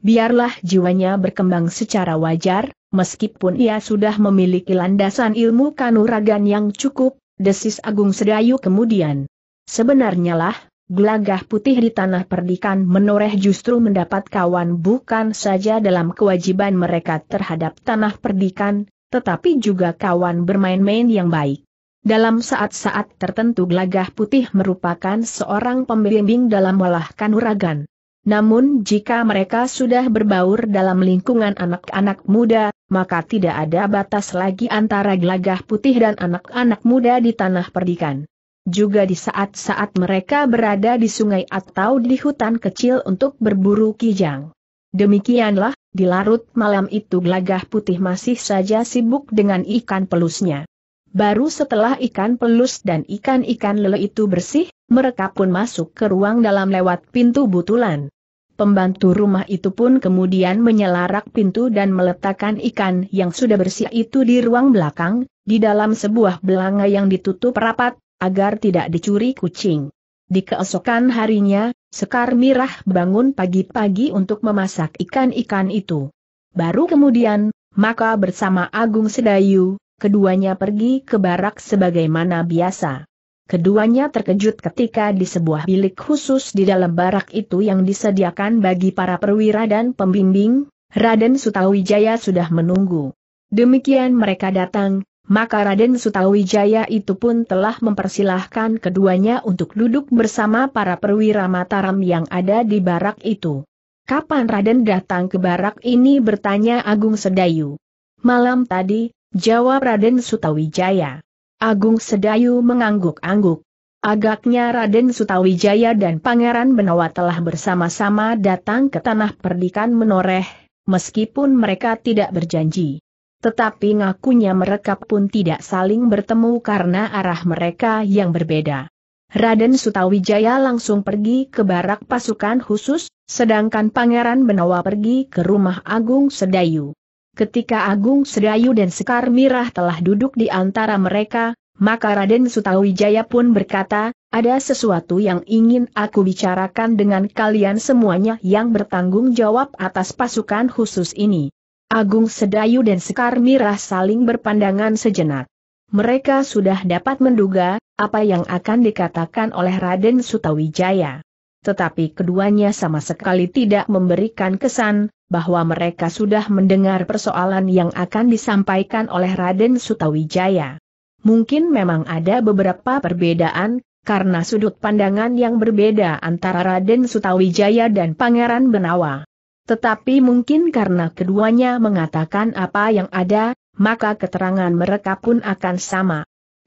Biarlah jiwanya berkembang secara wajar, meskipun ia sudah memiliki landasan ilmu kanuragan yang cukup, desis Agung Sedayu kemudian. Sebenarnya lah, gelagah putih di tanah perdikan menoreh justru mendapat kawan bukan saja dalam kewajiban mereka terhadap tanah perdikan, tetapi juga kawan bermain-main yang baik. Dalam saat-saat tertentu Gelagah Putih merupakan seorang pembimbing dalam olah kanuragan. Namun jika mereka sudah berbaur dalam lingkungan anak-anak muda, maka tidak ada batas lagi antara gelagah putih dan anak-anak muda di tanah perdikan. Juga di saat-saat mereka berada di sungai atau di hutan kecil untuk berburu kijang. Demikianlah, di larut malam itu gelagah putih masih saja sibuk dengan ikan pelusnya. Baru setelah ikan pelus dan ikan-ikan lele itu bersih, mereka pun masuk ke ruang dalam lewat pintu butulan. Pembantu rumah itu pun kemudian menyelarak pintu dan meletakkan ikan yang sudah bersih itu di ruang belakang, di dalam sebuah belanga yang ditutup rapat, agar tidak dicuri kucing. Di keesokan harinya, Sekar Mirah bangun pagi-pagi untuk memasak ikan-ikan itu. Baru kemudian, maka bersama Agung Sedayu, keduanya pergi ke barak sebagaimana biasa. Keduanya terkejut ketika di sebuah bilik khusus di dalam barak itu yang disediakan bagi para perwira dan pembimbing, Raden Sutawijaya sudah menunggu. Demikian mereka datang, maka Raden Sutawijaya itu pun telah mempersilahkan keduanya untuk duduk bersama para perwira Mataram yang ada di barak itu. Kapan Raden datang ke barak ini bertanya Agung Sedayu. Malam tadi, Jawab Raden Sutawijaya. Agung Sedayu mengangguk-angguk. Agaknya Raden Sutawijaya dan Pangeran Benawa telah bersama-sama datang ke tanah perdikan menoreh, meskipun mereka tidak berjanji. Tetapi ngakunya mereka pun tidak saling bertemu karena arah mereka yang berbeda. Raden Sutawijaya langsung pergi ke barak pasukan khusus, sedangkan Pangeran Benawa pergi ke rumah Agung Sedayu. Ketika Agung Sedayu dan Sekar Mirah telah duduk di antara mereka, maka Raden Sutawijaya pun berkata, ada sesuatu yang ingin aku bicarakan dengan kalian semuanya yang bertanggung jawab atas pasukan khusus ini. Agung Sedayu dan Sekar Mirah saling berpandangan sejenak. Mereka sudah dapat menduga, apa yang akan dikatakan oleh Raden Sutawijaya tetapi keduanya sama sekali tidak memberikan kesan bahwa mereka sudah mendengar persoalan yang akan disampaikan oleh Raden Sutawijaya. Mungkin memang ada beberapa perbedaan, karena sudut pandangan yang berbeda antara Raden Sutawijaya dan Pangeran Benawa. Tetapi mungkin karena keduanya mengatakan apa yang ada, maka keterangan mereka pun akan sama.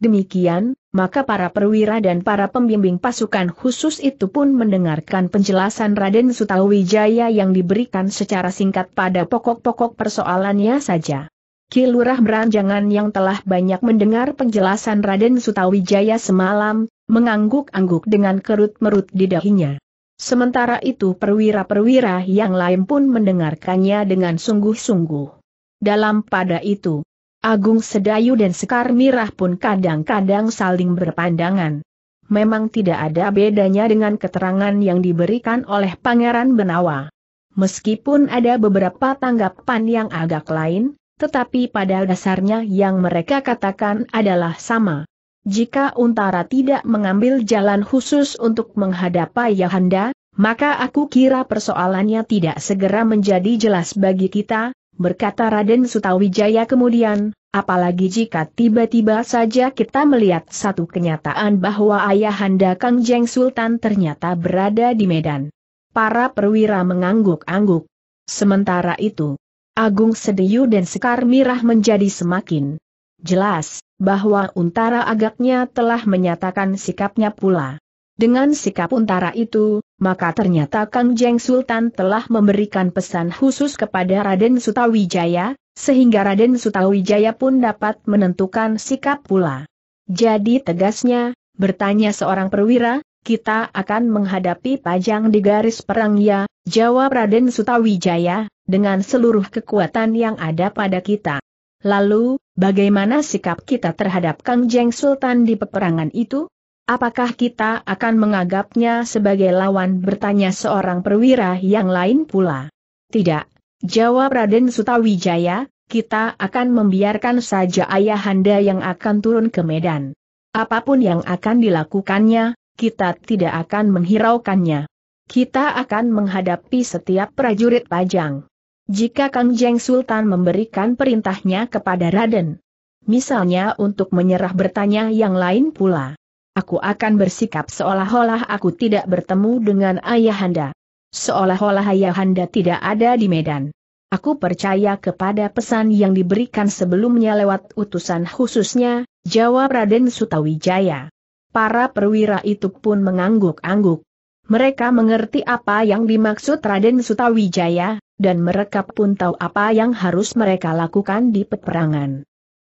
Demikian, maka para perwira dan para pembimbing pasukan khusus itu pun mendengarkan penjelasan Raden Sutawijaya yang diberikan secara singkat pada pokok-pokok persoalannya saja. Kilurah Beranjangan yang telah banyak mendengar penjelasan Raden Sutawijaya semalam, mengangguk-angguk dengan kerut merut di dahinya. Sementara itu perwira-perwira yang lain pun mendengarkannya dengan sungguh-sungguh. Dalam pada itu, Agung Sedayu dan Sekar Mirah pun kadang-kadang saling berpandangan. Memang tidak ada bedanya dengan keterangan yang diberikan oleh Pangeran Benawa. Meskipun ada beberapa tanggapan yang agak lain, tetapi pada dasarnya yang mereka katakan adalah sama. Jika Untara tidak mengambil jalan khusus untuk menghadapi Yahanda, maka aku kira persoalannya tidak segera menjadi jelas bagi kita, berkata Raden Sutawijaya kemudian, apalagi jika tiba-tiba saja kita melihat satu kenyataan bahwa ayahanda Kang Jeng Sultan ternyata berada di Medan. Para perwira mengangguk-angguk. Sementara itu, Agung Sediyu dan Sekar Mirah menjadi semakin jelas, bahwa Untara agaknya telah menyatakan sikapnya pula. Dengan sikap untara itu, maka ternyata Kang Jeng Sultan telah memberikan pesan khusus kepada Raden Sutawijaya, sehingga Raden Sutawijaya pun dapat menentukan sikap pula. Jadi tegasnya, bertanya seorang perwira, kita akan menghadapi pajang di garis perang ya, jawab Raden Sutawijaya, dengan seluruh kekuatan yang ada pada kita. Lalu, bagaimana sikap kita terhadap Kang Jeng Sultan di peperangan itu? Apakah kita akan menganggapnya sebagai lawan bertanya seorang perwira yang lain pula? Tidak, jawab Raden Sutawijaya, kita akan membiarkan saja ayahanda yang akan turun ke Medan. Apapun yang akan dilakukannya, kita tidak akan menghiraukannya. Kita akan menghadapi setiap prajurit pajang. Jika Kang Jeng Sultan memberikan perintahnya kepada Raden, misalnya untuk menyerah bertanya yang lain pula. Aku akan bersikap seolah-olah aku tidak bertemu dengan ayahanda. Seolah-olah ayahanda tidak ada di Medan. Aku percaya kepada pesan yang diberikan sebelumnya lewat utusan khususnya, jawab Raden Sutawijaya. Para perwira itu pun mengangguk-angguk. Mereka mengerti apa yang dimaksud Raden Sutawijaya, dan mereka pun tahu apa yang harus mereka lakukan di peperangan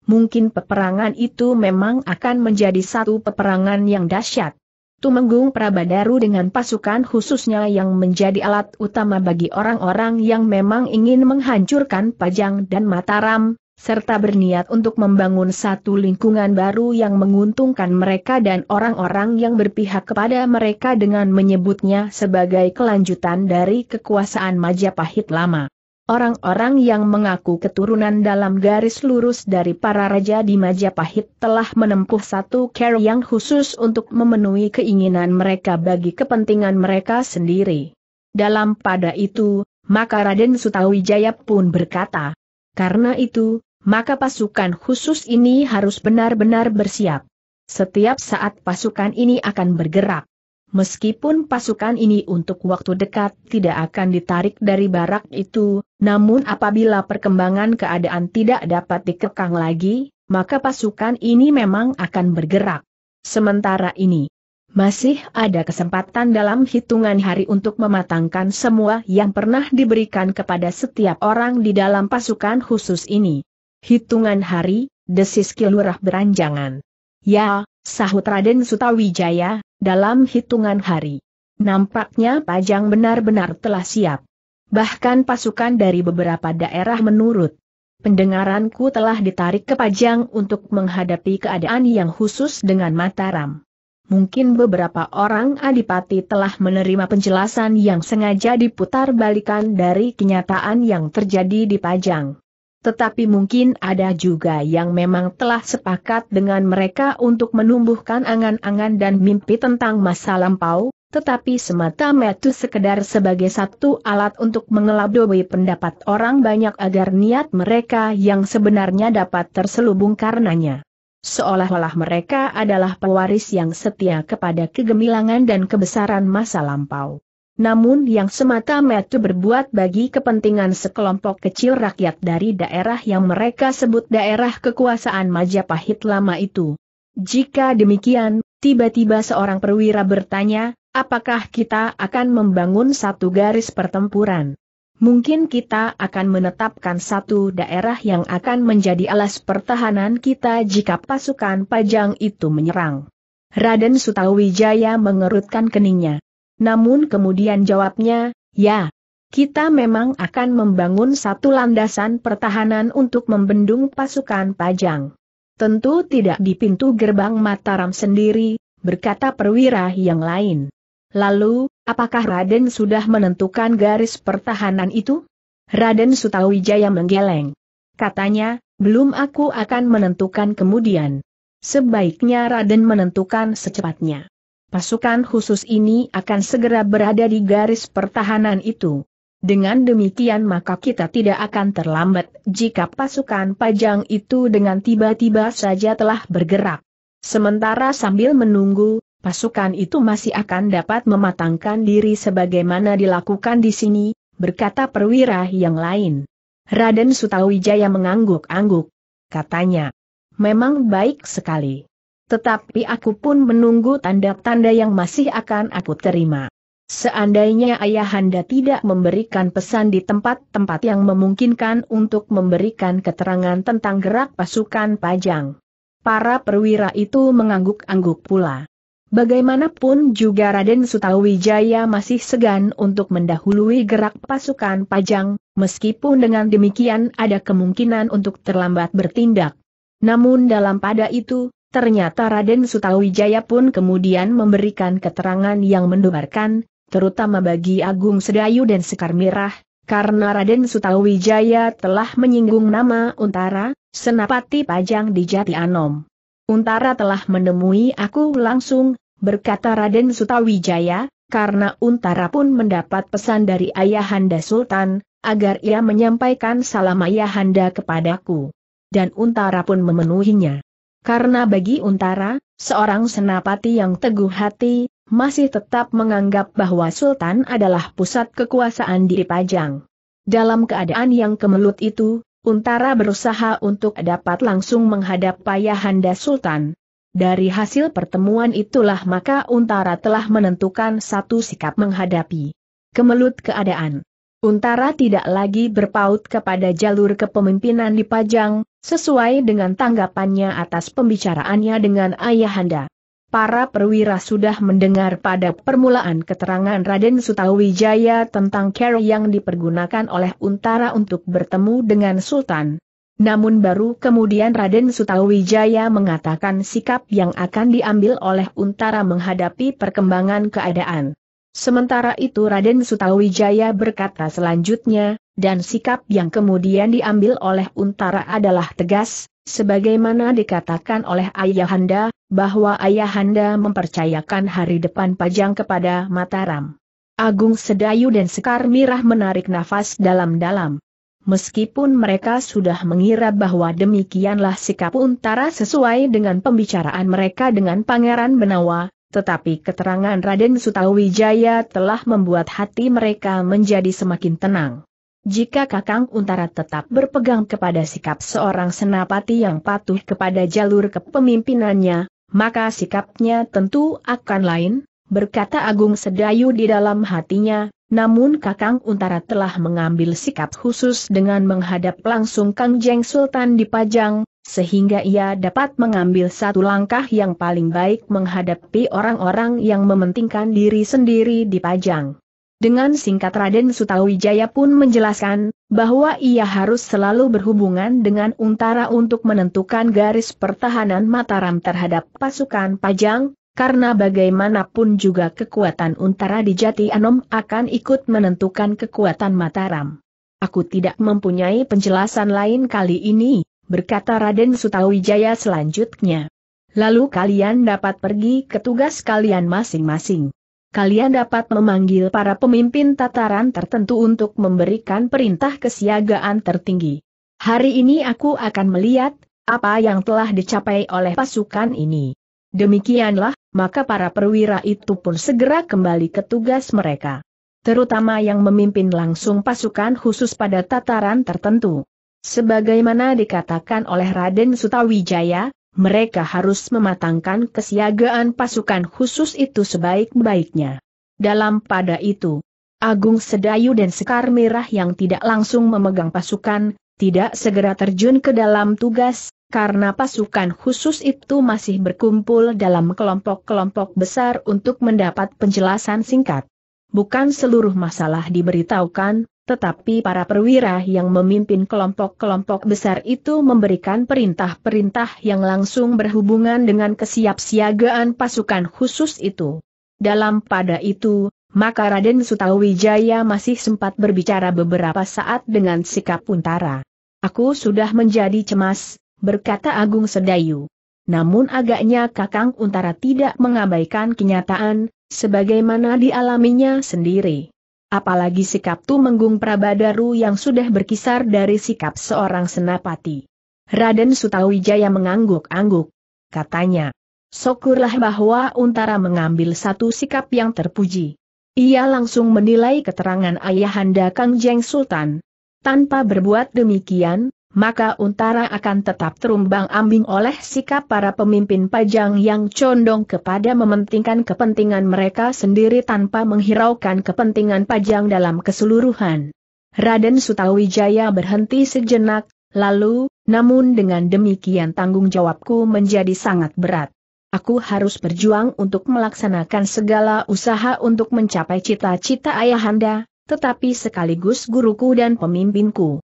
mungkin peperangan itu memang akan menjadi satu peperangan yang dahsyat. Tumenggung Prabadaru dengan pasukan khususnya yang menjadi alat utama bagi orang-orang yang memang ingin menghancurkan Pajang dan Mataram, serta berniat untuk membangun satu lingkungan baru yang menguntungkan mereka dan orang-orang yang berpihak kepada mereka dengan menyebutnya sebagai kelanjutan dari kekuasaan Majapahit lama. Orang-orang yang mengaku keturunan dalam garis lurus dari para raja di Majapahit telah menempuh satu care yang khusus untuk memenuhi keinginan mereka bagi kepentingan mereka sendiri. Dalam pada itu, maka Raden Sutawijaya pun berkata, karena itu, maka pasukan khusus ini harus benar-benar bersiap. Setiap saat pasukan ini akan bergerak. Meskipun pasukan ini untuk waktu dekat tidak akan ditarik dari barak itu, namun apabila perkembangan keadaan tidak dapat dikekang lagi, maka pasukan ini memang akan bergerak. Sementara ini, masih ada kesempatan dalam hitungan hari untuk mematangkan semua yang pernah diberikan kepada setiap orang di dalam pasukan khusus ini. Hitungan hari, desis kilurah beranjangan. Ya, sahut Raden Sutawijaya, dalam hitungan hari. Nampaknya Pajang benar-benar telah siap. Bahkan pasukan dari beberapa daerah menurut pendengaranku telah ditarik ke Pajang untuk menghadapi keadaan yang khusus dengan Mataram. Mungkin beberapa orang adipati telah menerima penjelasan yang sengaja diputar balikan dari kenyataan yang terjadi di Pajang tetapi mungkin ada juga yang memang telah sepakat dengan mereka untuk menumbuhkan angan-angan dan mimpi tentang masa lampau, tetapi semata-mata sekedar sebagai satu alat untuk mengelabui pendapat orang banyak agar niat mereka yang sebenarnya dapat terselubung karenanya. Seolah-olah mereka adalah pewaris yang setia kepada kegemilangan dan kebesaran masa lampau namun yang semata-mata berbuat bagi kepentingan sekelompok kecil rakyat dari daerah yang mereka sebut daerah kekuasaan Majapahit lama itu. Jika demikian, tiba-tiba seorang perwira bertanya, apakah kita akan membangun satu garis pertempuran? Mungkin kita akan menetapkan satu daerah yang akan menjadi alas pertahanan kita jika pasukan pajang itu menyerang. Raden Sutawijaya mengerutkan keningnya namun kemudian jawabnya, ya. Kita memang akan membangun satu landasan pertahanan untuk membendung pasukan pajang. Tentu tidak di pintu gerbang Mataram sendiri, berkata perwira yang lain. Lalu, apakah Raden sudah menentukan garis pertahanan itu? Raden Sutawijaya menggeleng. Katanya, belum aku akan menentukan kemudian. Sebaiknya Raden menentukan secepatnya pasukan khusus ini akan segera berada di garis pertahanan itu. Dengan demikian maka kita tidak akan terlambat jika pasukan pajang itu dengan tiba-tiba saja telah bergerak. Sementara sambil menunggu, pasukan itu masih akan dapat mematangkan diri sebagaimana dilakukan di sini, berkata perwira yang lain. Raden Sutawijaya mengangguk-angguk. Katanya, memang baik sekali. Tetapi aku pun menunggu tanda-tanda yang masih akan aku terima. Seandainya Ayahanda tidak memberikan pesan di tempat-tempat yang memungkinkan untuk memberikan keterangan tentang gerak pasukan Pajang. Para perwira itu mengangguk-angguk pula. Bagaimanapun juga Raden Sutawijaya masih segan untuk mendahului gerak pasukan Pajang, meskipun dengan demikian ada kemungkinan untuk terlambat bertindak. Namun dalam pada itu, Ternyata Raden Sutawijaya pun kemudian memberikan keterangan yang mendebarkan, terutama bagi Agung Sedayu dan Sekar Mirah, karena Raden Sutawijaya telah menyinggung nama Untara, senapati pajang di Jati Anom. Untara telah menemui aku langsung, berkata Raden Sutawijaya, karena Untara pun mendapat pesan dari Ayahanda Sultan, agar ia menyampaikan salam Ayahanda kepadaku. Dan Untara pun memenuhinya. Karena bagi Untara, seorang senapati yang teguh hati, masih tetap menganggap bahwa Sultan adalah pusat kekuasaan di Pajang. Dalam keadaan yang kemelut itu, Untara berusaha untuk dapat langsung menghadap Payahanda Sultan. Dari hasil pertemuan itulah maka Untara telah menentukan satu sikap menghadapi kemelut keadaan. Untara tidak lagi berpaut kepada jalur kepemimpinan di Pajang, Sesuai dengan tanggapannya atas pembicaraannya dengan ayahanda. Para perwira sudah mendengar pada permulaan keterangan Raden Sutawijaya tentang cara yang dipergunakan oleh Untara untuk bertemu dengan Sultan. Namun baru kemudian Raden Sutawijaya mengatakan sikap yang akan diambil oleh Untara menghadapi perkembangan keadaan. Sementara itu Raden Sutawijaya berkata selanjutnya, dan sikap yang kemudian diambil oleh Untara adalah tegas, sebagaimana dikatakan oleh Ayahanda, bahwa Ayahanda mempercayakan hari depan Pajang kepada Mataram. Agung Sedayu dan Sekar Mirah menarik nafas dalam-dalam. Meskipun mereka sudah mengira bahwa demikianlah sikap Untara sesuai dengan pembicaraan mereka dengan Pangeran Benawa, tetapi keterangan Raden Sutawijaya telah membuat hati mereka menjadi semakin tenang. Jika Kakang Untara tetap berpegang kepada sikap seorang senapati yang patuh kepada jalur kepemimpinannya, maka sikapnya tentu akan lain, berkata Agung Sedayu di dalam hatinya, namun Kakang Untara telah mengambil sikap khusus dengan menghadap langsung Kang Jeng Sultan di Pajang, sehingga ia dapat mengambil satu langkah yang paling baik menghadapi orang-orang yang mementingkan diri sendiri di Pajang. Dengan singkat Raden Sutawijaya pun menjelaskan, bahwa ia harus selalu berhubungan dengan untara untuk menentukan garis pertahanan Mataram terhadap pasukan Pajang, karena bagaimanapun juga kekuatan untara di Jati Anom akan ikut menentukan kekuatan Mataram. Aku tidak mempunyai penjelasan lain kali ini, berkata Raden Sutawijaya selanjutnya. Lalu kalian dapat pergi ke tugas kalian masing-masing kalian dapat memanggil para pemimpin tataran tertentu untuk memberikan perintah kesiagaan tertinggi. Hari ini aku akan melihat apa yang telah dicapai oleh pasukan ini. Demikianlah, maka para perwira itu pun segera kembali ke tugas mereka. Terutama yang memimpin langsung pasukan khusus pada tataran tertentu. Sebagaimana dikatakan oleh Raden Sutawijaya, mereka harus mematangkan kesiagaan pasukan khusus itu sebaik-baiknya. Dalam pada itu, Agung Sedayu dan Sekar Merah yang tidak langsung memegang pasukan, tidak segera terjun ke dalam tugas, karena pasukan khusus itu masih berkumpul dalam kelompok-kelompok besar untuk mendapat penjelasan singkat. Bukan seluruh masalah diberitahukan, tetapi para perwira yang memimpin kelompok-kelompok besar itu memberikan perintah-perintah yang langsung berhubungan dengan kesiapsiagaan pasukan khusus itu. Dalam pada itu, maka Raden Sutawijaya masih sempat berbicara beberapa saat dengan sikap untara. Aku sudah menjadi cemas, berkata Agung Sedayu. Namun agaknya Kakang Untara tidak mengabaikan kenyataan, sebagaimana dialaminya sendiri. Apalagi sikap Tu Menggung Prabadaru yang sudah berkisar dari sikap seorang senapati. Raden Sutawijaya mengangguk-angguk. Katanya, syukurlah bahwa Untara mengambil satu sikap yang terpuji. Ia langsung menilai keterangan ayahanda Kang Jeng Sultan. Tanpa berbuat demikian, maka Untara akan tetap terumbang ambing oleh sikap para pemimpin pajang yang condong kepada mementingkan kepentingan mereka sendiri tanpa menghiraukan kepentingan pajang dalam keseluruhan. Raden Sutawijaya berhenti sejenak, lalu, namun dengan demikian tanggung jawabku menjadi sangat berat. Aku harus berjuang untuk melaksanakan segala usaha untuk mencapai cita-cita ayahanda, tetapi sekaligus guruku dan pemimpinku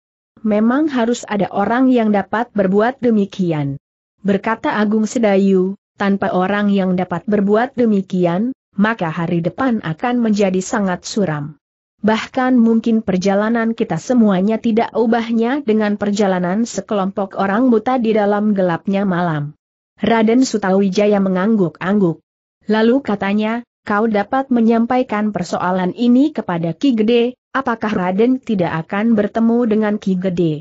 memang harus ada orang yang dapat berbuat demikian. Berkata Agung Sedayu, tanpa orang yang dapat berbuat demikian, maka hari depan akan menjadi sangat suram. Bahkan mungkin perjalanan kita semuanya tidak ubahnya dengan perjalanan sekelompok orang buta di dalam gelapnya malam. Raden Sutawijaya mengangguk-angguk. Lalu katanya, kau dapat menyampaikan persoalan ini kepada Ki Gede, apakah Raden tidak akan bertemu dengan Ki Gede?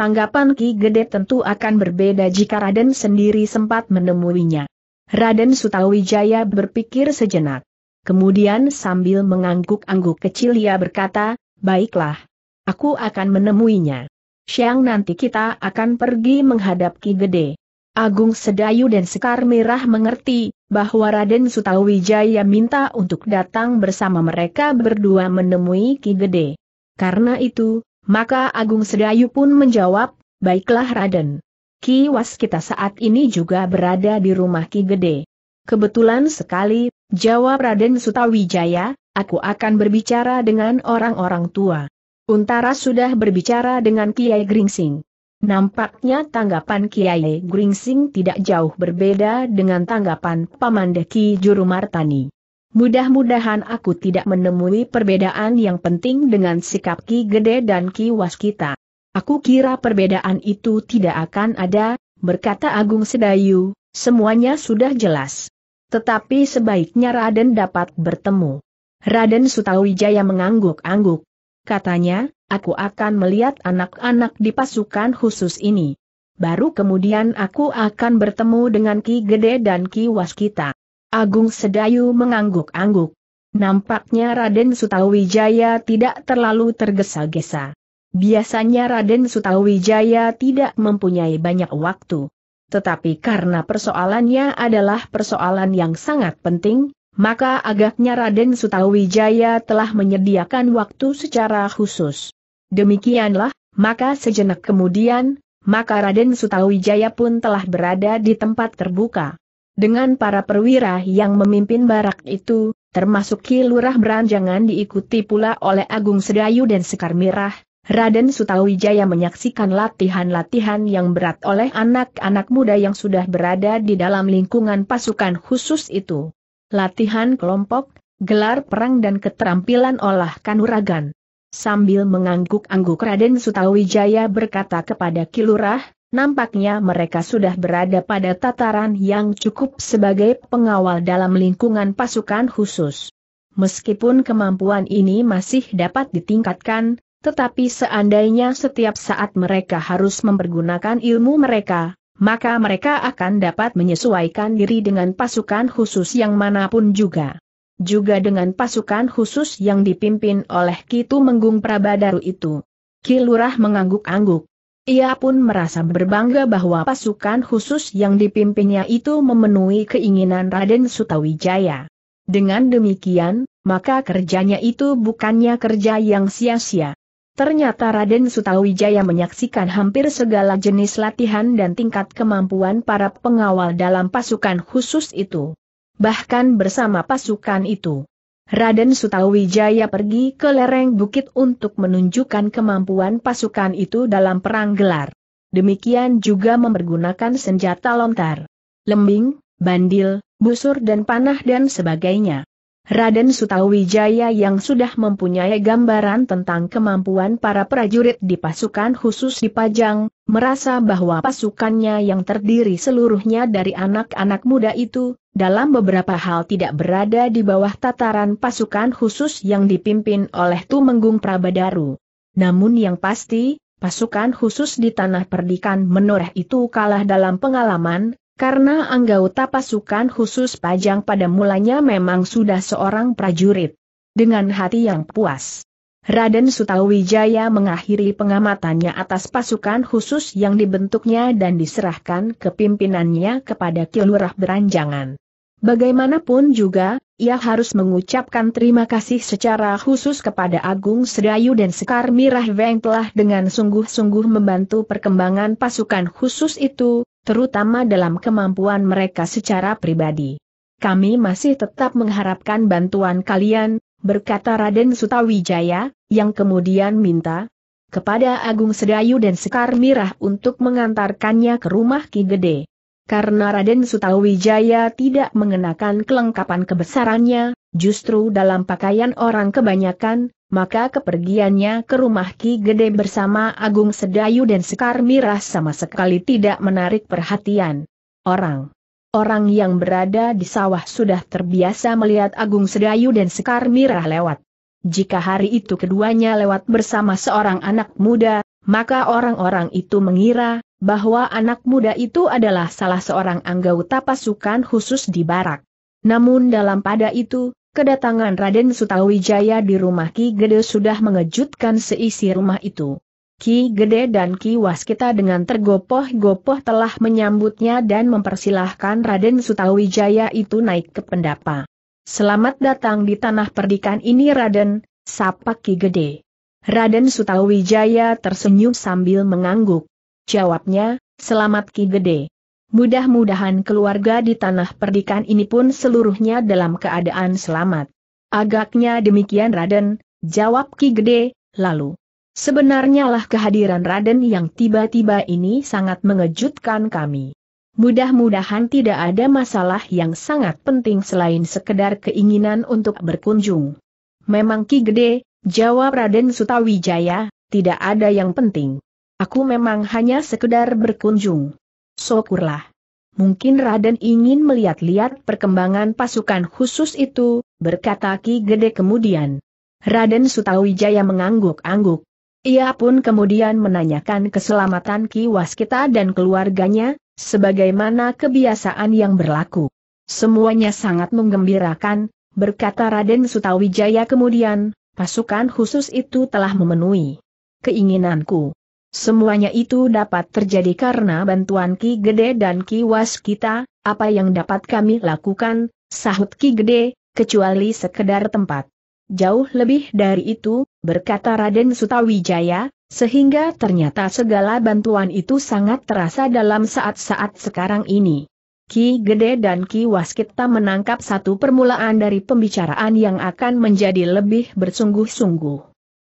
Tanggapan Ki Gede tentu akan berbeda jika Raden sendiri sempat menemuinya. Raden Sutawijaya berpikir sejenak. Kemudian sambil mengangguk-angguk kecil ia berkata, baiklah, aku akan menemuinya. Siang nanti kita akan pergi menghadap Ki Gede. Agung Sedayu dan Sekar Merah mengerti, bahwa Raden Sutawijaya minta untuk datang bersama mereka berdua menemui Ki Gede. Karena itu, maka Agung Sedayu pun menjawab, baiklah Raden. Ki Was kita saat ini juga berada di rumah Ki Gede. Kebetulan sekali, jawab Raden Sutawijaya, aku akan berbicara dengan orang-orang tua. Untara sudah berbicara dengan Kiai Gringsing. Nampaknya tanggapan Kiai Gringsing tidak jauh berbeda dengan tanggapan Pamandeki Juru Martani. Mudah-mudahan aku tidak menemui perbedaan yang penting dengan sikap Ki Gede dan Ki Waskita. Aku kira perbedaan itu tidak akan ada, berkata Agung Sedayu, semuanya sudah jelas. Tetapi sebaiknya Raden dapat bertemu. Raden Sutawijaya mengangguk-angguk, Katanya, aku akan melihat anak-anak di pasukan khusus ini. Baru kemudian aku akan bertemu dengan Ki Gede dan Ki Waskita. Agung Sedayu mengangguk-angguk. Nampaknya Raden Sutawijaya tidak terlalu tergesa-gesa. Biasanya Raden Sutawijaya tidak mempunyai banyak waktu. Tetapi karena persoalannya adalah persoalan yang sangat penting, maka agaknya Raden Sutawijaya telah menyediakan waktu secara khusus. Demikianlah, maka sejenak kemudian, maka Raden Sutawijaya pun telah berada di tempat terbuka. Dengan para perwira yang memimpin barak itu, termasuk Kilurah Beranjangan diikuti pula oleh Agung Sedayu dan Sekar Mirah, Raden Sutawijaya menyaksikan latihan-latihan yang berat oleh anak-anak muda yang sudah berada di dalam lingkungan pasukan khusus itu latihan kelompok, gelar perang dan keterampilan olah kanuragan. Sambil mengangguk-angguk Raden Sutawijaya berkata kepada Kilurah, nampaknya mereka sudah berada pada tataran yang cukup sebagai pengawal dalam lingkungan pasukan khusus. Meskipun kemampuan ini masih dapat ditingkatkan, tetapi seandainya setiap saat mereka harus mempergunakan ilmu mereka, maka mereka akan dapat menyesuaikan diri dengan pasukan khusus yang manapun juga. Juga dengan pasukan khusus yang dipimpin oleh Kitu Menggung Prabadaru itu. Kilurah mengangguk-angguk. Ia pun merasa berbangga bahwa pasukan khusus yang dipimpinnya itu memenuhi keinginan Raden Sutawijaya. Dengan demikian, maka kerjanya itu bukannya kerja yang sia-sia. Ternyata Raden Sutawijaya menyaksikan hampir segala jenis latihan dan tingkat kemampuan para pengawal dalam pasukan khusus itu. Bahkan bersama pasukan itu. Raden Sutawijaya pergi ke lereng bukit untuk menunjukkan kemampuan pasukan itu dalam perang gelar. Demikian juga mempergunakan senjata lontar, lembing, bandil, busur dan panah dan sebagainya. Raden Sutawijaya yang sudah mempunyai gambaran tentang kemampuan para prajurit di pasukan khusus di Pajang, merasa bahwa pasukannya yang terdiri seluruhnya dari anak-anak muda itu, dalam beberapa hal tidak berada di bawah tataran pasukan khusus yang dipimpin oleh Tumenggung Prabadaru. Namun yang pasti, pasukan khusus di tanah perdikan menoreh itu kalah dalam pengalaman, karena anggota pasukan khusus pajang pada mulanya memang sudah seorang prajurit. Dengan hati yang puas. Raden Sutawijaya mengakhiri pengamatannya atas pasukan khusus yang dibentuknya dan diserahkan kepimpinannya kepada Kilurah Beranjangan. Bagaimanapun juga, ia harus mengucapkan terima kasih secara khusus kepada Agung Sedayu dan Sekar Mirah Weng telah dengan sungguh-sungguh membantu perkembangan pasukan khusus itu, terutama dalam kemampuan mereka secara pribadi. Kami masih tetap mengharapkan bantuan kalian, berkata Raden Sutawijaya, yang kemudian minta kepada Agung Sedayu dan Sekar Mirah untuk mengantarkannya ke rumah Ki Gede. Karena Raden Sutawijaya tidak mengenakan kelengkapan kebesarannya, justru dalam pakaian orang kebanyakan, maka kepergiannya ke rumah Ki Gede bersama Agung Sedayu dan Sekar Mirah sama sekali tidak menarik perhatian. Orang. Orang yang berada di sawah sudah terbiasa melihat Agung Sedayu dan Sekar Mirah lewat. Jika hari itu keduanya lewat bersama seorang anak muda, maka orang-orang itu mengira bahwa anak muda itu adalah salah seorang anggota pasukan khusus di barak. Namun dalam pada itu, Kedatangan Raden Sutawijaya di rumah Ki Gede sudah mengejutkan seisi rumah itu. Ki Gede dan Ki Waskita dengan tergopoh-gopoh telah menyambutnya dan mempersilahkan Raden Sutawijaya itu naik ke pendapa. Selamat datang di tanah perdikan ini Raden, sapa Ki Gede. Raden Sutawijaya tersenyum sambil mengangguk. Jawabnya, selamat Ki Gede. Mudah-mudahan keluarga di tanah perdikan ini pun seluruhnya dalam keadaan selamat. Agaknya demikian Raden, jawab Ki Gede, lalu. Sebenarnya lah kehadiran Raden yang tiba-tiba ini sangat mengejutkan kami. Mudah-mudahan tidak ada masalah yang sangat penting selain sekedar keinginan untuk berkunjung. Memang Ki Gede, jawab Raden Sutawijaya, tidak ada yang penting. Aku memang hanya sekedar berkunjung. Syukurlah. Mungkin Raden ingin melihat-lihat perkembangan pasukan khusus itu, berkata Ki Gede kemudian. Raden Sutawijaya mengangguk-angguk. Ia pun kemudian menanyakan keselamatan Ki Waskita dan keluarganya, sebagaimana kebiasaan yang berlaku. Semuanya sangat menggembirakan, berkata Raden Sutawijaya kemudian, pasukan khusus itu telah memenuhi keinginanku. Semuanya itu dapat terjadi karena bantuan Ki Gede dan Ki Was kita, apa yang dapat kami lakukan, sahut Ki Gede, kecuali sekedar tempat. Jauh lebih dari itu, berkata Raden Sutawijaya, sehingga ternyata segala bantuan itu sangat terasa dalam saat-saat sekarang ini. Ki Gede dan Ki Waskita menangkap satu permulaan dari pembicaraan yang akan menjadi lebih bersungguh-sungguh.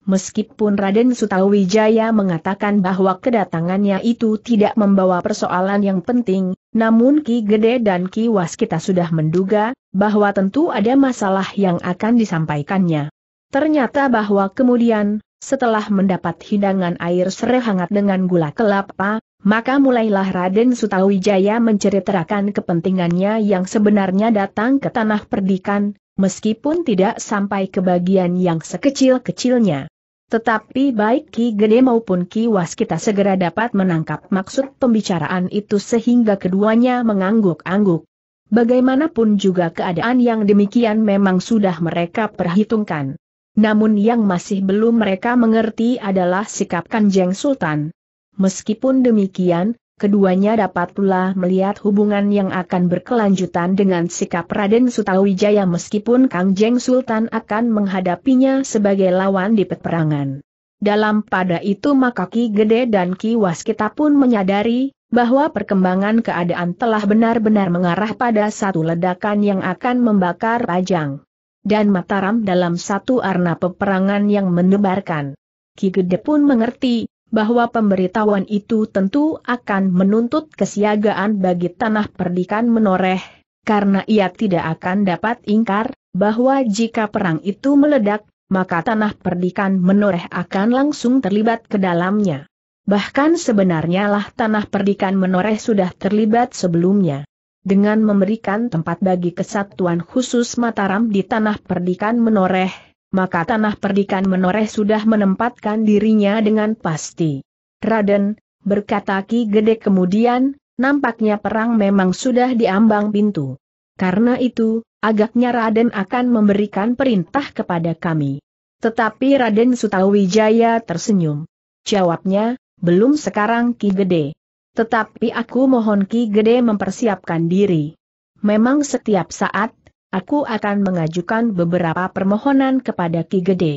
Meskipun Raden Sutawijaya mengatakan bahwa kedatangannya itu tidak membawa persoalan yang penting, namun Ki Gede dan Ki Waskita sudah menduga, bahwa tentu ada masalah yang akan disampaikannya. Ternyata bahwa kemudian, setelah mendapat hidangan air serai hangat dengan gula kelapa, maka mulailah Raden Sutawijaya menceritakan kepentingannya yang sebenarnya datang ke tanah perdikan, meskipun tidak sampai ke bagian yang sekecil-kecilnya. Tetapi baik Ki Gede maupun Ki Was kita segera dapat menangkap maksud pembicaraan itu sehingga keduanya mengangguk-angguk. Bagaimanapun juga keadaan yang demikian memang sudah mereka perhitungkan. Namun yang masih belum mereka mengerti adalah sikap Kanjeng Sultan. Meskipun demikian, keduanya dapat pula melihat hubungan yang akan berkelanjutan dengan sikap Raden Sutawijaya meskipun Kang Jeng Sultan akan menghadapinya sebagai lawan di peperangan. Dalam pada itu maka Ki Gede dan Ki Waskita pun menyadari, bahwa perkembangan keadaan telah benar-benar mengarah pada satu ledakan yang akan membakar Pajang dan Mataram dalam satu arna peperangan yang menebarkan. Ki Gede pun mengerti, bahwa pemberitahuan itu tentu akan menuntut kesiagaan bagi tanah perdikan menoreh, karena ia tidak akan dapat ingkar, bahwa jika perang itu meledak, maka tanah perdikan menoreh akan langsung terlibat ke dalamnya. Bahkan sebenarnya lah tanah perdikan menoreh sudah terlibat sebelumnya. Dengan memberikan tempat bagi kesatuan khusus Mataram di tanah perdikan menoreh, maka tanah perdikan menoreh sudah menempatkan dirinya dengan pasti. Raden, berkata Ki Gede kemudian, nampaknya perang memang sudah diambang pintu. Karena itu, agaknya Raden akan memberikan perintah kepada kami. Tetapi Raden Sutawijaya tersenyum. Jawabnya, belum sekarang Ki Gede. Tetapi aku mohon Ki Gede mempersiapkan diri. Memang setiap saat, aku akan mengajukan beberapa permohonan kepada Ki Gede.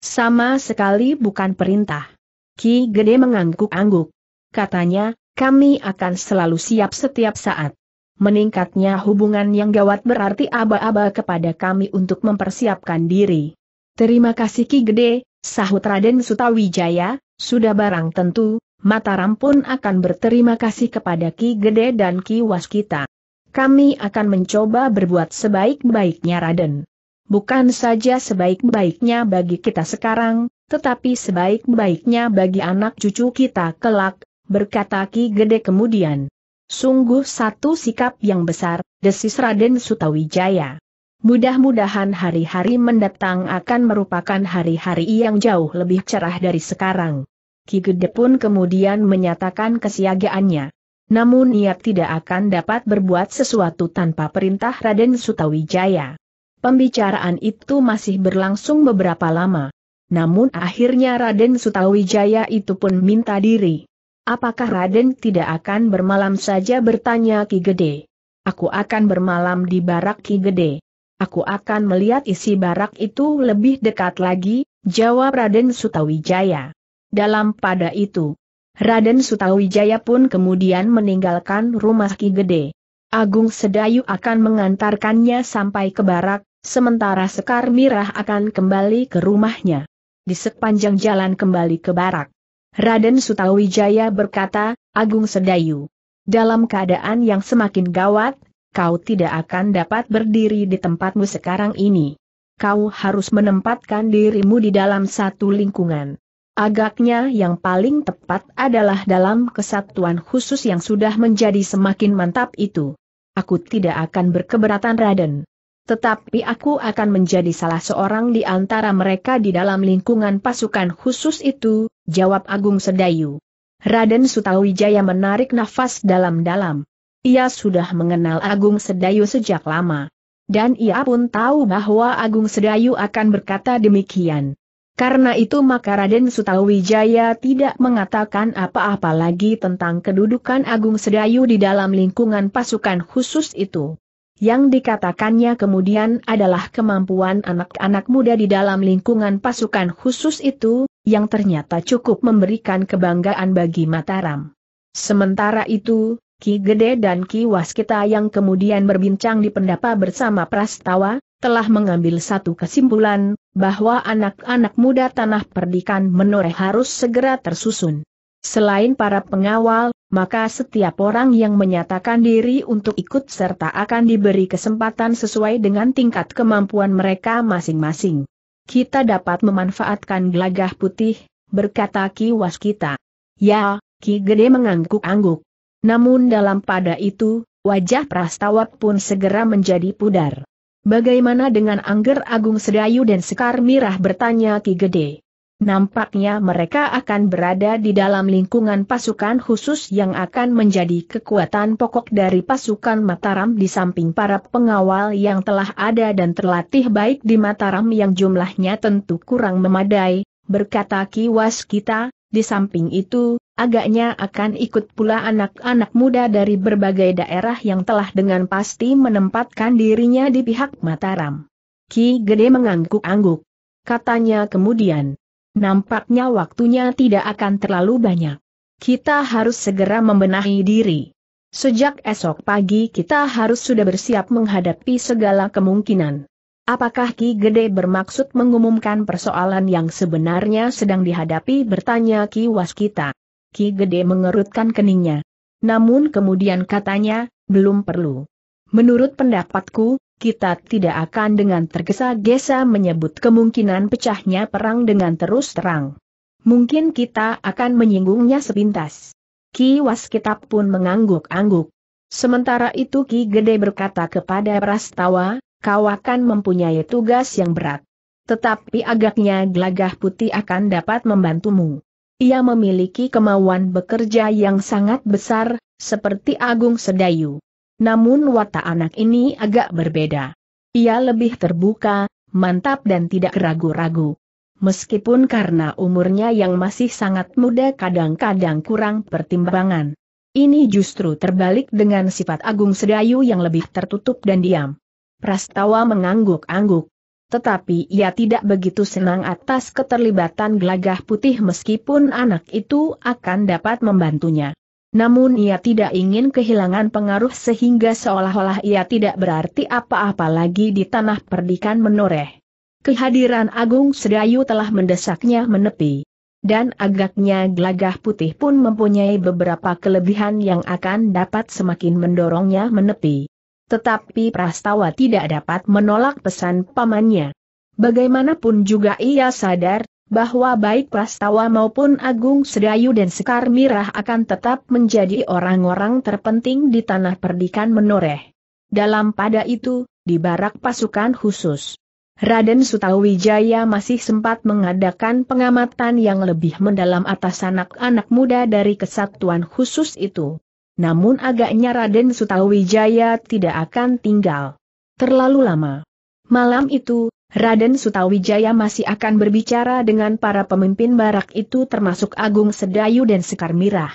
Sama sekali bukan perintah. Ki Gede mengangguk-angguk. Katanya, kami akan selalu siap setiap saat. Meningkatnya hubungan yang gawat berarti aba-aba kepada kami untuk mempersiapkan diri. Terima kasih Ki Gede, sahut Raden Sutawijaya, sudah barang tentu, Mataram pun akan berterima kasih kepada Ki Gede dan Ki Waskita. Kami akan mencoba berbuat sebaik-baiknya Raden. Bukan saja sebaik-baiknya bagi kita sekarang, tetapi sebaik-baiknya bagi anak cucu kita kelak, berkata Ki Gede kemudian. Sungguh satu sikap yang besar, desis Raden Sutawijaya. Mudah-mudahan hari-hari mendatang akan merupakan hari-hari yang jauh lebih cerah dari sekarang. Ki Gede pun kemudian menyatakan kesiagaannya. Namun ia tidak akan dapat berbuat sesuatu tanpa perintah Raden Sutawijaya. Pembicaraan itu masih berlangsung beberapa lama. Namun akhirnya Raden Sutawijaya itu pun minta diri. Apakah Raden tidak akan bermalam saja bertanya Ki Gede? Aku akan bermalam di barak Ki Gede. Aku akan melihat isi barak itu lebih dekat lagi, jawab Raden Sutawijaya. Dalam pada itu, Raden Sutawijaya pun kemudian meninggalkan rumah Ki Gede. Agung Sedayu akan mengantarkannya sampai ke barak, sementara Sekar Mirah akan kembali ke rumahnya. Di sepanjang jalan kembali ke barak. Raden Sutawijaya berkata, Agung Sedayu. Dalam keadaan yang semakin gawat, kau tidak akan dapat berdiri di tempatmu sekarang ini. Kau harus menempatkan dirimu di dalam satu lingkungan. Agaknya yang paling tepat adalah dalam kesatuan khusus yang sudah menjadi semakin mantap itu. Aku tidak akan berkeberatan Raden. Tetapi aku akan menjadi salah seorang di antara mereka di dalam lingkungan pasukan khusus itu, jawab Agung Sedayu. Raden Sutawijaya menarik nafas dalam-dalam. Ia sudah mengenal Agung Sedayu sejak lama. Dan ia pun tahu bahwa Agung Sedayu akan berkata demikian. Karena itu maka Raden Sutawijaya tidak mengatakan apa-apa lagi tentang kedudukan Agung Sedayu di dalam lingkungan pasukan khusus itu. Yang dikatakannya kemudian adalah kemampuan anak-anak muda di dalam lingkungan pasukan khusus itu, yang ternyata cukup memberikan kebanggaan bagi Mataram. Sementara itu, Ki Gede dan Ki Waskita yang kemudian berbincang di pendapa bersama Prastawa, telah mengambil satu kesimpulan, bahwa anak-anak muda tanah perdikan menoreh harus segera tersusun. Selain para pengawal, maka setiap orang yang menyatakan diri untuk ikut serta akan diberi kesempatan sesuai dengan tingkat kemampuan mereka masing-masing. Kita dapat memanfaatkan gelagah putih, berkata Ki kita. Ya, Ki Gede mengangguk-angguk. Namun dalam pada itu, wajah Prastawa pun segera menjadi pudar. Bagaimana dengan Angger Agung Sedayu dan Sekar Mirah bertanya Ki Gede? Nampaknya mereka akan berada di dalam lingkungan pasukan khusus yang akan menjadi kekuatan pokok dari pasukan Mataram di samping para pengawal yang telah ada dan terlatih baik di Mataram yang jumlahnya tentu kurang memadai, berkata Ki Waskita. di samping itu, agaknya akan ikut pula anak-anak muda dari berbagai daerah yang telah dengan pasti menempatkan dirinya di pihak Mataram. Ki Gede mengangguk-angguk. Katanya kemudian, nampaknya waktunya tidak akan terlalu banyak. Kita harus segera membenahi diri. Sejak esok pagi kita harus sudah bersiap menghadapi segala kemungkinan. Apakah Ki Gede bermaksud mengumumkan persoalan yang sebenarnya sedang dihadapi bertanya Ki Waskita. Ki Gede mengerutkan keningnya. Namun kemudian katanya, belum perlu. Menurut pendapatku, kita tidak akan dengan tergesa-gesa menyebut kemungkinan pecahnya perang dengan terus terang. Mungkin kita akan menyinggungnya sepintas. Ki Waskitap pun mengangguk-angguk. Sementara itu Ki Gede berkata kepada Prastawa, kau akan mempunyai tugas yang berat. Tetapi agaknya gelagah putih akan dapat membantumu. Ia memiliki kemauan bekerja yang sangat besar, seperti Agung Sedayu. Namun watak anak ini agak berbeda. Ia lebih terbuka, mantap dan tidak ragu-ragu. Meskipun karena umurnya yang masih sangat muda kadang-kadang kurang pertimbangan. Ini justru terbalik dengan sifat Agung Sedayu yang lebih tertutup dan diam. Prastawa mengangguk-angguk tetapi ia tidak begitu senang atas keterlibatan gelagah putih meskipun anak itu akan dapat membantunya. Namun ia tidak ingin kehilangan pengaruh sehingga seolah-olah ia tidak berarti apa-apa lagi di tanah perdikan menoreh. Kehadiran Agung Sedayu telah mendesaknya menepi. Dan agaknya gelagah putih pun mempunyai beberapa kelebihan yang akan dapat semakin mendorongnya menepi. Tetapi Prastawa tidak dapat menolak pesan pamannya. Bagaimanapun juga ia sadar, bahwa baik Prastawa maupun Agung Sedayu dan Sekar Mirah akan tetap menjadi orang-orang terpenting di tanah perdikan menoreh. Dalam pada itu, di barak pasukan khusus, Raden Sutawijaya masih sempat mengadakan pengamatan yang lebih mendalam atas anak-anak muda dari kesatuan khusus itu namun agaknya Raden Sutawijaya tidak akan tinggal terlalu lama. Malam itu, Raden Sutawijaya masih akan berbicara dengan para pemimpin barak itu termasuk Agung Sedayu dan Sekar Mirah.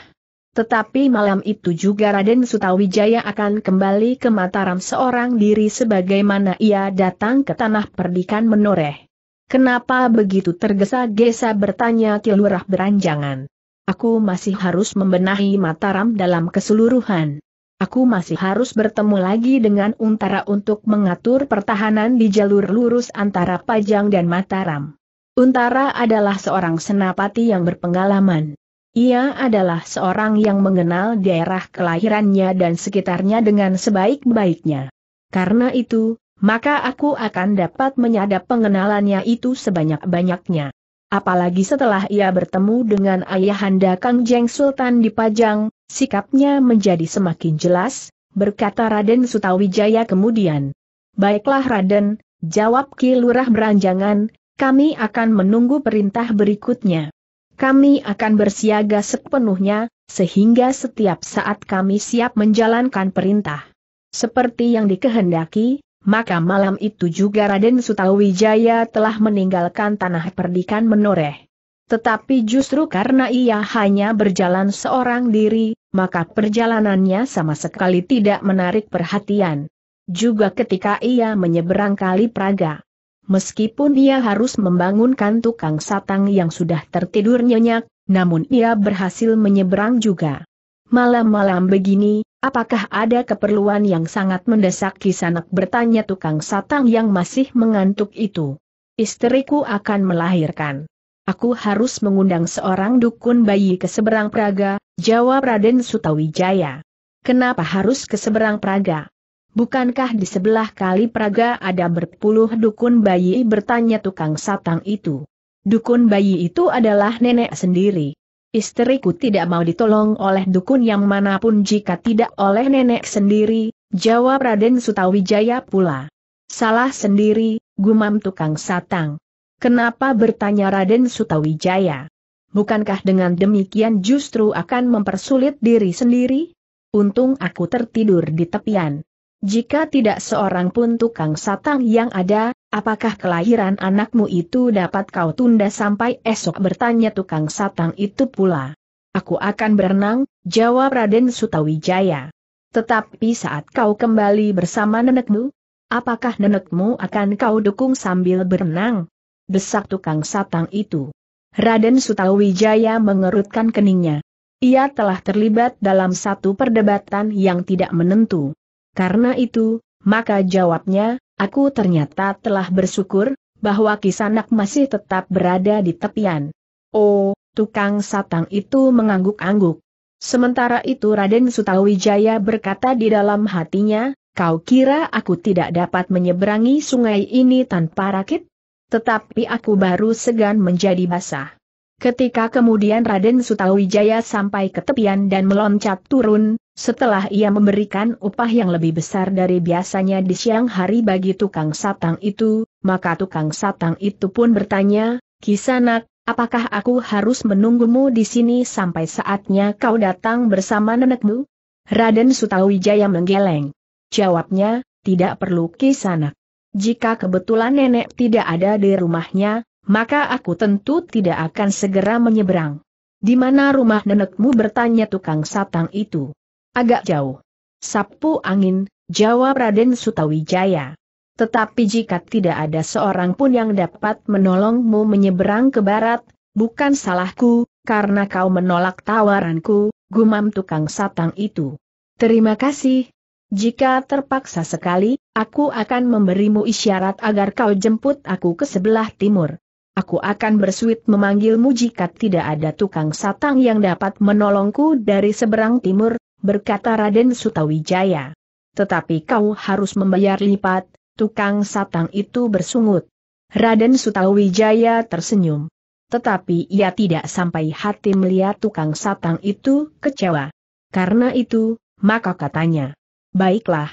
Tetapi malam itu juga Raden Sutawijaya akan kembali ke Mataram seorang diri sebagaimana ia datang ke tanah perdikan menoreh. Kenapa begitu tergesa-gesa bertanya Kilurah Beranjangan? Aku masih harus membenahi Mataram dalam keseluruhan. Aku masih harus bertemu lagi dengan Untara untuk mengatur pertahanan di jalur lurus antara Pajang dan Mataram. Untara adalah seorang senapati yang berpengalaman. Ia adalah seorang yang mengenal daerah kelahirannya dan sekitarnya dengan sebaik-baiknya. Karena itu, maka aku akan dapat menyadap pengenalannya itu sebanyak-banyaknya apalagi setelah ia bertemu dengan ayahanda Kang Jeng Sultan di Pajang, sikapnya menjadi semakin jelas, berkata Raden Sutawijaya kemudian. Baiklah Raden, jawab Ki Lurah Beranjangan, kami akan menunggu perintah berikutnya. Kami akan bersiaga sepenuhnya, sehingga setiap saat kami siap menjalankan perintah. Seperti yang dikehendaki, maka malam itu juga Raden Sutawijaya telah meninggalkan tanah perdikan menoreh. Tetapi justru karena ia hanya berjalan seorang diri, maka perjalanannya sama sekali tidak menarik perhatian. Juga ketika ia menyeberang kali Praga. Meskipun ia harus membangunkan tukang satang yang sudah tertidur nyenyak, namun ia berhasil menyeberang juga. Malam-malam begini, Apakah ada keperluan yang sangat mendesak kisanak bertanya tukang satang yang masih mengantuk itu? Istriku akan melahirkan. Aku harus mengundang seorang dukun bayi ke seberang Praga, jawab Raden Sutawijaya. Kenapa harus ke seberang Praga? Bukankah di sebelah kali Praga ada berpuluh dukun bayi bertanya tukang satang itu? Dukun bayi itu adalah nenek sendiri. Istriku tidak mau ditolong oleh dukun yang manapun jika tidak oleh nenek sendiri, jawab Raden Sutawijaya pula. Salah sendiri, gumam tukang satang. Kenapa bertanya Raden Sutawijaya? Bukankah dengan demikian justru akan mempersulit diri sendiri? Untung aku tertidur di tepian. Jika tidak seorang pun tukang satang yang ada, Apakah kelahiran anakmu itu dapat kau tunda sampai esok bertanya tukang satang itu pula? Aku akan berenang, jawab Raden Sutawijaya. Tetapi saat kau kembali bersama nenekmu, apakah nenekmu akan kau dukung sambil berenang? Desak tukang satang itu. Raden Sutawijaya mengerutkan keningnya. Ia telah terlibat dalam satu perdebatan yang tidak menentu. Karena itu, maka jawabnya, aku ternyata telah bersyukur, bahwa kisanak masih tetap berada di tepian. Oh, tukang satang itu mengangguk-angguk. Sementara itu Raden Sutawijaya berkata di dalam hatinya, kau kira aku tidak dapat menyeberangi sungai ini tanpa rakit? Tetapi aku baru segan menjadi basah. Ketika kemudian Raden Sutawijaya sampai ke tepian dan meloncat turun, setelah ia memberikan upah yang lebih besar dari biasanya di siang hari bagi tukang satang itu, maka tukang satang itu pun bertanya, Kisanak, apakah aku harus menunggumu di sini sampai saatnya kau datang bersama nenekmu? Raden Sutawijaya menggeleng. Jawabnya, tidak perlu Kisanak. Jika kebetulan nenek tidak ada di rumahnya, maka aku tentu tidak akan segera menyeberang. Di mana rumah nenekmu bertanya tukang satang itu? Agak jauh. Sapu angin, jawab Raden Sutawijaya. Tetapi jika tidak ada seorang pun yang dapat menolongmu menyeberang ke barat, bukan salahku, karena kau menolak tawaranku, gumam tukang satang itu. Terima kasih. Jika terpaksa sekali, aku akan memberimu isyarat agar kau jemput aku ke sebelah timur. Aku akan bersuit memanggilmu jika tidak ada tukang satang yang dapat menolongku dari seberang timur, berkata Raden Sutawijaya. Tetapi kau harus membayar lipat, tukang satang itu bersungut. Raden Sutawijaya tersenyum. Tetapi ia tidak sampai hati melihat tukang satang itu kecewa. Karena itu, maka katanya, Baiklah.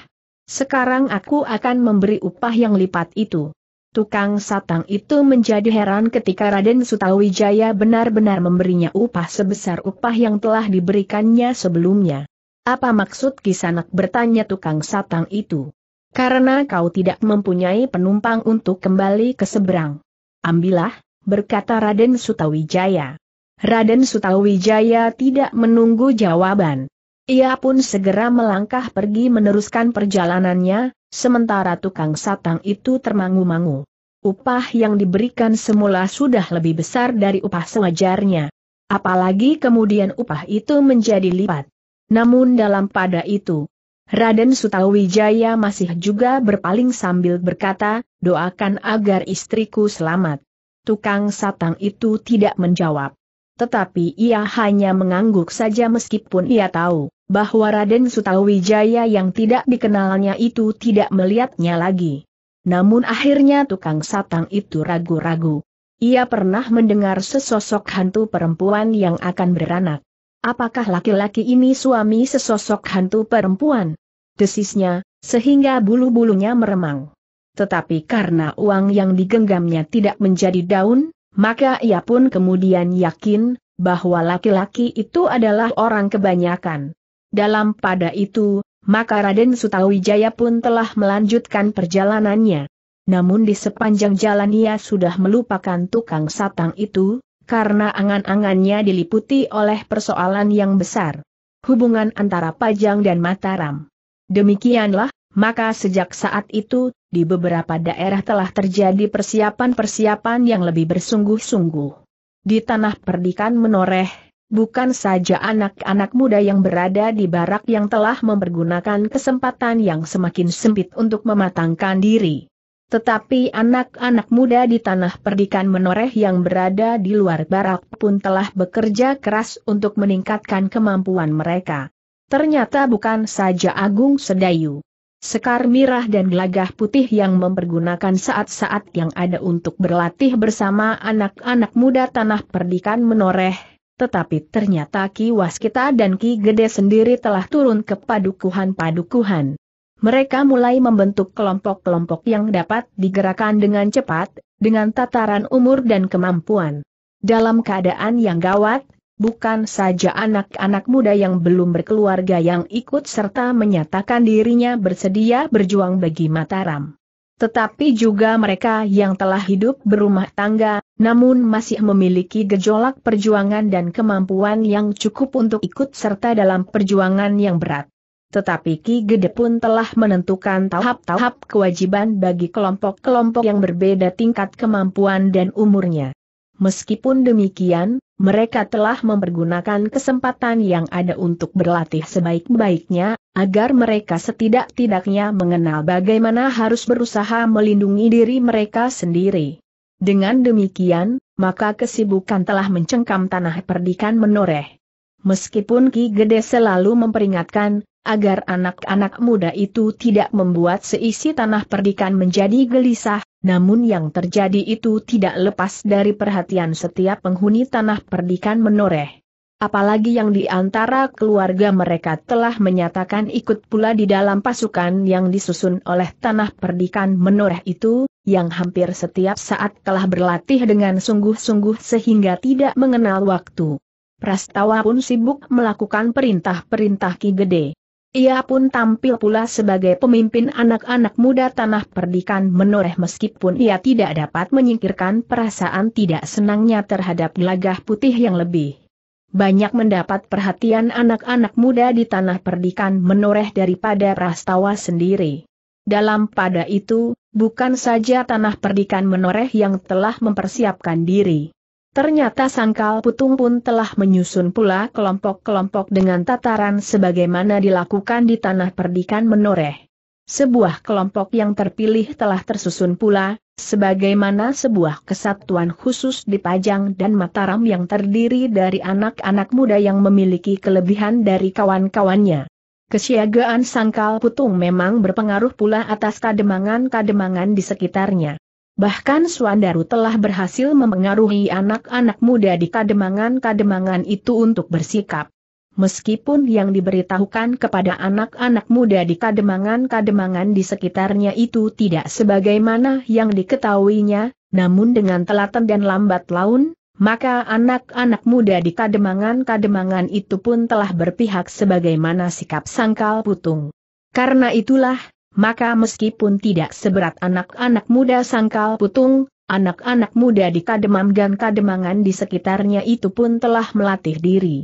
Sekarang aku akan memberi upah yang lipat itu. Tukang satang itu menjadi heran ketika Raden Sutawijaya benar-benar memberinya upah sebesar upah yang telah diberikannya sebelumnya. Apa maksud kisanak bertanya tukang satang itu? Karena kau tidak mempunyai penumpang untuk kembali ke seberang. Ambillah, berkata Raden Sutawijaya. Raden Sutawijaya tidak menunggu jawaban. Ia pun segera melangkah pergi meneruskan perjalanannya, sementara tukang satang itu termangu-mangu. Upah yang diberikan semula sudah lebih besar dari upah sewajarnya. Apalagi kemudian upah itu menjadi lipat. Namun dalam pada itu, Raden Sutawijaya masih juga berpaling sambil berkata, doakan agar istriku selamat. Tukang satang itu tidak menjawab. Tetapi ia hanya mengangguk saja meskipun ia tahu, bahwa Raden Sutawijaya yang tidak dikenalnya itu tidak melihatnya lagi. Namun akhirnya tukang satang itu ragu-ragu. Ia pernah mendengar sesosok hantu perempuan yang akan beranak. Apakah laki-laki ini suami sesosok hantu perempuan? Desisnya, sehingga bulu-bulunya meremang. Tetapi karena uang yang digenggamnya tidak menjadi daun, maka ia pun kemudian yakin bahwa laki-laki itu adalah orang kebanyakan. Dalam pada itu, maka Raden Sutawijaya pun telah melanjutkan perjalanannya. Namun di sepanjang jalan ia sudah melupakan tukang satang itu, karena angan-angannya diliputi oleh persoalan yang besar. Hubungan antara Pajang dan Mataram. Demikianlah, maka sejak saat itu, di beberapa daerah telah terjadi persiapan-persiapan yang lebih bersungguh-sungguh. Di tanah perdikan menoreh, bukan saja anak-anak muda yang berada di barak yang telah mempergunakan kesempatan yang semakin sempit untuk mematangkan diri. Tetapi anak-anak muda di tanah perdikan menoreh yang berada di luar barak pun telah bekerja keras untuk meningkatkan kemampuan mereka. Ternyata bukan saja Agung Sedayu. Sekar Mirah dan Gelagah Putih yang mempergunakan saat-saat yang ada untuk berlatih bersama anak-anak muda tanah perdikan menoreh, tetapi ternyata Ki Waskita dan Ki Gede sendiri telah turun ke padukuhan-padukuhan. Mereka mulai membentuk kelompok-kelompok yang dapat digerakkan dengan cepat, dengan tataran umur dan kemampuan. Dalam keadaan yang gawat, bukan saja anak-anak muda yang belum berkeluarga yang ikut serta menyatakan dirinya bersedia berjuang bagi Mataram. Tetapi juga mereka yang telah hidup berumah tangga, namun masih memiliki gejolak perjuangan dan kemampuan yang cukup untuk ikut serta dalam perjuangan yang berat. Tetapi Ki Gede pun telah menentukan tahap-tahap kewajiban bagi kelompok-kelompok yang berbeda tingkat kemampuan dan umurnya. Meskipun demikian, mereka telah mempergunakan kesempatan yang ada untuk berlatih sebaik-baiknya, agar mereka setidak-tidaknya mengenal bagaimana harus berusaha melindungi diri mereka sendiri. Dengan demikian, maka kesibukan telah mencengkam tanah perdikan menoreh. Meskipun Ki Gede selalu memperingatkan, agar anak-anak muda itu tidak membuat seisi tanah perdikan menjadi gelisah, namun yang terjadi itu tidak lepas dari perhatian setiap penghuni tanah perdikan menoreh. Apalagi yang di antara keluarga mereka telah menyatakan ikut pula di dalam pasukan yang disusun oleh tanah perdikan menoreh itu, yang hampir setiap saat telah berlatih dengan sungguh-sungguh sehingga tidak mengenal waktu. Prastawa pun sibuk melakukan perintah-perintah Ki Gede. Ia pun tampil pula sebagai pemimpin anak-anak muda tanah perdikan menoreh meskipun ia tidak dapat menyingkirkan perasaan tidak senangnya terhadap gelagah putih yang lebih. Banyak mendapat perhatian anak-anak muda di tanah perdikan menoreh daripada Prastawa sendiri. Dalam pada itu, bukan saja tanah perdikan menoreh yang telah mempersiapkan diri. Ternyata sangkal putung pun telah menyusun pula kelompok-kelompok dengan tataran sebagaimana dilakukan di tanah perdikan menoreh. Sebuah kelompok yang terpilih telah tersusun pula, sebagaimana sebuah kesatuan khusus di Pajang dan Mataram yang terdiri dari anak-anak muda yang memiliki kelebihan dari kawan-kawannya. Kesiagaan sangkal putung memang berpengaruh pula atas kademangan-kademangan di sekitarnya. Bahkan Suandaru telah berhasil memengaruhi anak-anak muda di kademangan-kademangan itu untuk bersikap. Meskipun yang diberitahukan kepada anak-anak muda di kademangan-kademangan di sekitarnya itu tidak sebagaimana yang diketahuinya, namun dengan telaten dan lambat laun, maka anak-anak muda di kademangan-kademangan itu pun telah berpihak sebagaimana sikap sangkal putung. Karena itulah, maka meskipun tidak seberat anak-anak muda sangkal putung, anak-anak muda di kademam dan Kademangan di sekitarnya itu pun telah melatih diri.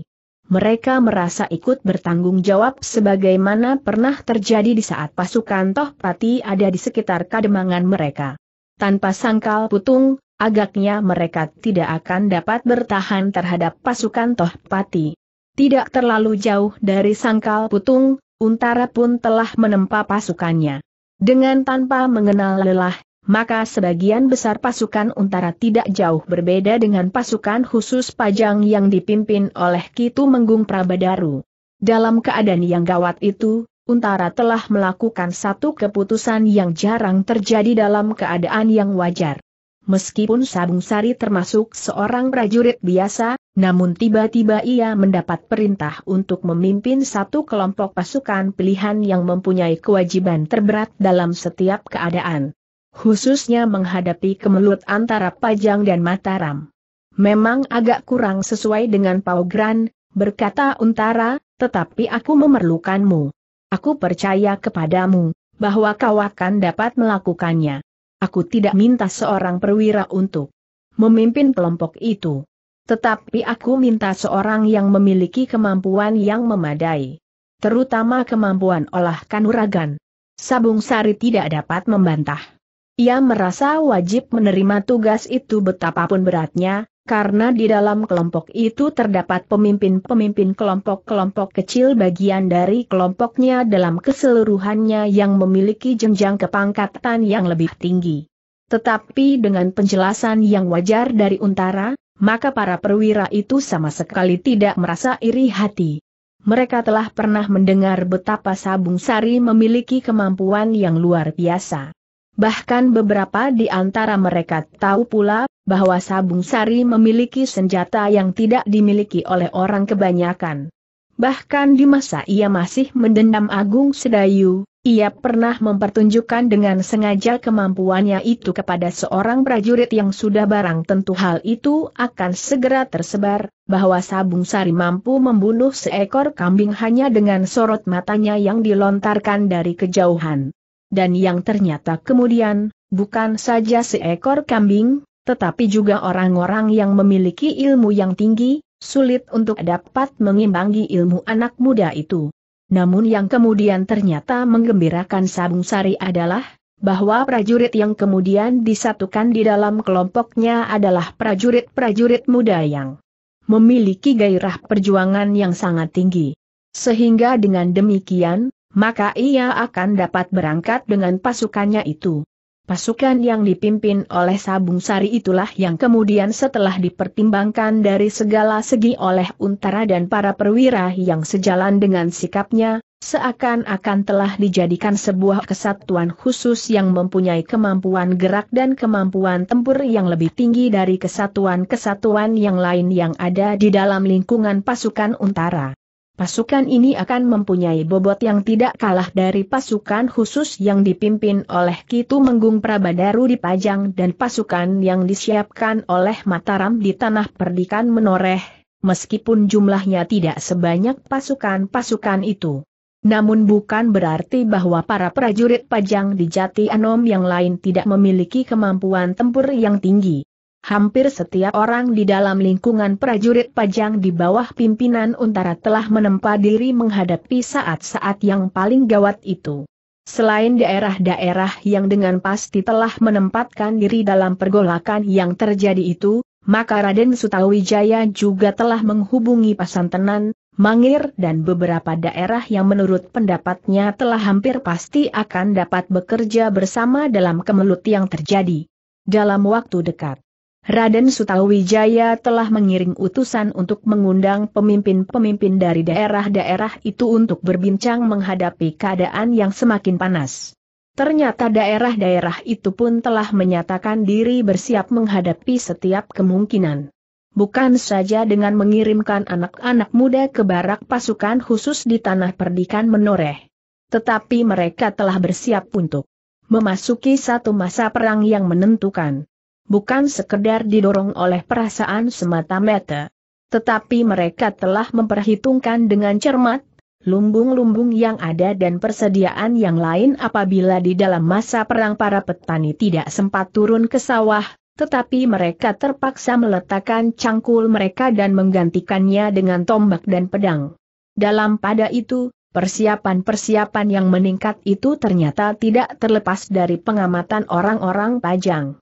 Mereka merasa ikut bertanggung jawab sebagaimana pernah terjadi di saat pasukan Toh Pati ada di sekitar Kademangan mereka. Tanpa sangkal putung, agaknya mereka tidak akan dapat bertahan terhadap pasukan Toh Pati. Tidak terlalu jauh dari sangkal putung, Untara pun telah menempa pasukannya. Dengan tanpa mengenal lelah, maka sebagian besar pasukan Untara tidak jauh berbeda dengan pasukan khusus Pajang yang dipimpin oleh Kitu Menggung Prabadaru. Dalam keadaan yang gawat itu, Untara telah melakukan satu keputusan yang jarang terjadi dalam keadaan yang wajar meskipun Sabung Sari termasuk seorang prajurit biasa, namun tiba-tiba ia mendapat perintah untuk memimpin satu kelompok pasukan pilihan yang mempunyai kewajiban terberat dalam setiap keadaan. Khususnya menghadapi kemelut antara Pajang dan Mataram. Memang agak kurang sesuai dengan Paugran, berkata Untara, tetapi aku memerlukanmu. Aku percaya kepadamu, bahwa kau akan dapat melakukannya. Aku tidak minta seorang perwira untuk memimpin kelompok itu. Tetapi aku minta seorang yang memiliki kemampuan yang memadai. Terutama kemampuan olah kanuragan. Sabung Sari tidak dapat membantah. Ia merasa wajib menerima tugas itu betapapun beratnya, karena di dalam kelompok itu terdapat pemimpin-pemimpin kelompok-kelompok kecil bagian dari kelompoknya dalam keseluruhannya yang memiliki jenjang kepangkatan yang lebih tinggi. Tetapi dengan penjelasan yang wajar dari Untara, maka para perwira itu sama sekali tidak merasa iri hati. Mereka telah pernah mendengar betapa Sabung Sari memiliki kemampuan yang luar biasa. Bahkan beberapa di antara mereka tahu pula bahwa Sabung Sari memiliki senjata yang tidak dimiliki oleh orang kebanyakan. Bahkan di masa ia masih mendendam Agung Sedayu, ia pernah mempertunjukkan dengan sengaja kemampuannya itu kepada seorang prajurit yang sudah barang tentu hal itu akan segera tersebar, bahwa Sabung Sari mampu membunuh seekor kambing hanya dengan sorot matanya yang dilontarkan dari kejauhan dan yang ternyata kemudian, bukan saja seekor kambing, tetapi juga orang-orang yang memiliki ilmu yang tinggi, sulit untuk dapat mengimbangi ilmu anak muda itu. Namun yang kemudian ternyata menggembirakan Sabung Sari adalah, bahwa prajurit yang kemudian disatukan di dalam kelompoknya adalah prajurit-prajurit muda yang memiliki gairah perjuangan yang sangat tinggi. Sehingga dengan demikian, maka ia akan dapat berangkat dengan pasukannya itu. Pasukan yang dipimpin oleh Sabung Sari itulah yang kemudian setelah dipertimbangkan dari segala segi oleh untara dan para perwira yang sejalan dengan sikapnya, seakan-akan telah dijadikan sebuah kesatuan khusus yang mempunyai kemampuan gerak dan kemampuan tempur yang lebih tinggi dari kesatuan-kesatuan yang lain yang ada di dalam lingkungan pasukan untara pasukan ini akan mempunyai bobot yang tidak kalah dari pasukan khusus yang dipimpin oleh Kitu Menggung Prabadaru di Pajang dan pasukan yang disiapkan oleh Mataram di Tanah Perdikan Menoreh, meskipun jumlahnya tidak sebanyak pasukan-pasukan itu. Namun bukan berarti bahwa para prajurit Pajang di Jati Anom yang lain tidak memiliki kemampuan tempur yang tinggi. Hampir setiap orang di dalam lingkungan prajurit pajang di bawah pimpinan Untara telah menempa diri menghadapi saat-saat yang paling gawat itu. Selain daerah-daerah yang dengan pasti telah menempatkan diri dalam pergolakan yang terjadi itu, maka Raden Sutawijaya juga telah menghubungi Pasantenan, Mangir dan beberapa daerah yang menurut pendapatnya telah hampir pasti akan dapat bekerja bersama dalam kemelut yang terjadi. Dalam waktu dekat, Raden Sutawijaya telah mengiring utusan untuk mengundang pemimpin-pemimpin dari daerah-daerah itu untuk berbincang menghadapi keadaan yang semakin panas. Ternyata daerah-daerah itu pun telah menyatakan diri bersiap menghadapi setiap kemungkinan. Bukan saja dengan mengirimkan anak-anak muda ke barak pasukan khusus di tanah perdikan menoreh. Tetapi mereka telah bersiap untuk memasuki satu masa perang yang menentukan bukan sekedar didorong oleh perasaan semata-mata. Tetapi mereka telah memperhitungkan dengan cermat, lumbung-lumbung yang ada dan persediaan yang lain apabila di dalam masa perang para petani tidak sempat turun ke sawah, tetapi mereka terpaksa meletakkan cangkul mereka dan menggantikannya dengan tombak dan pedang. Dalam pada itu, persiapan-persiapan yang meningkat itu ternyata tidak terlepas dari pengamatan orang-orang pajang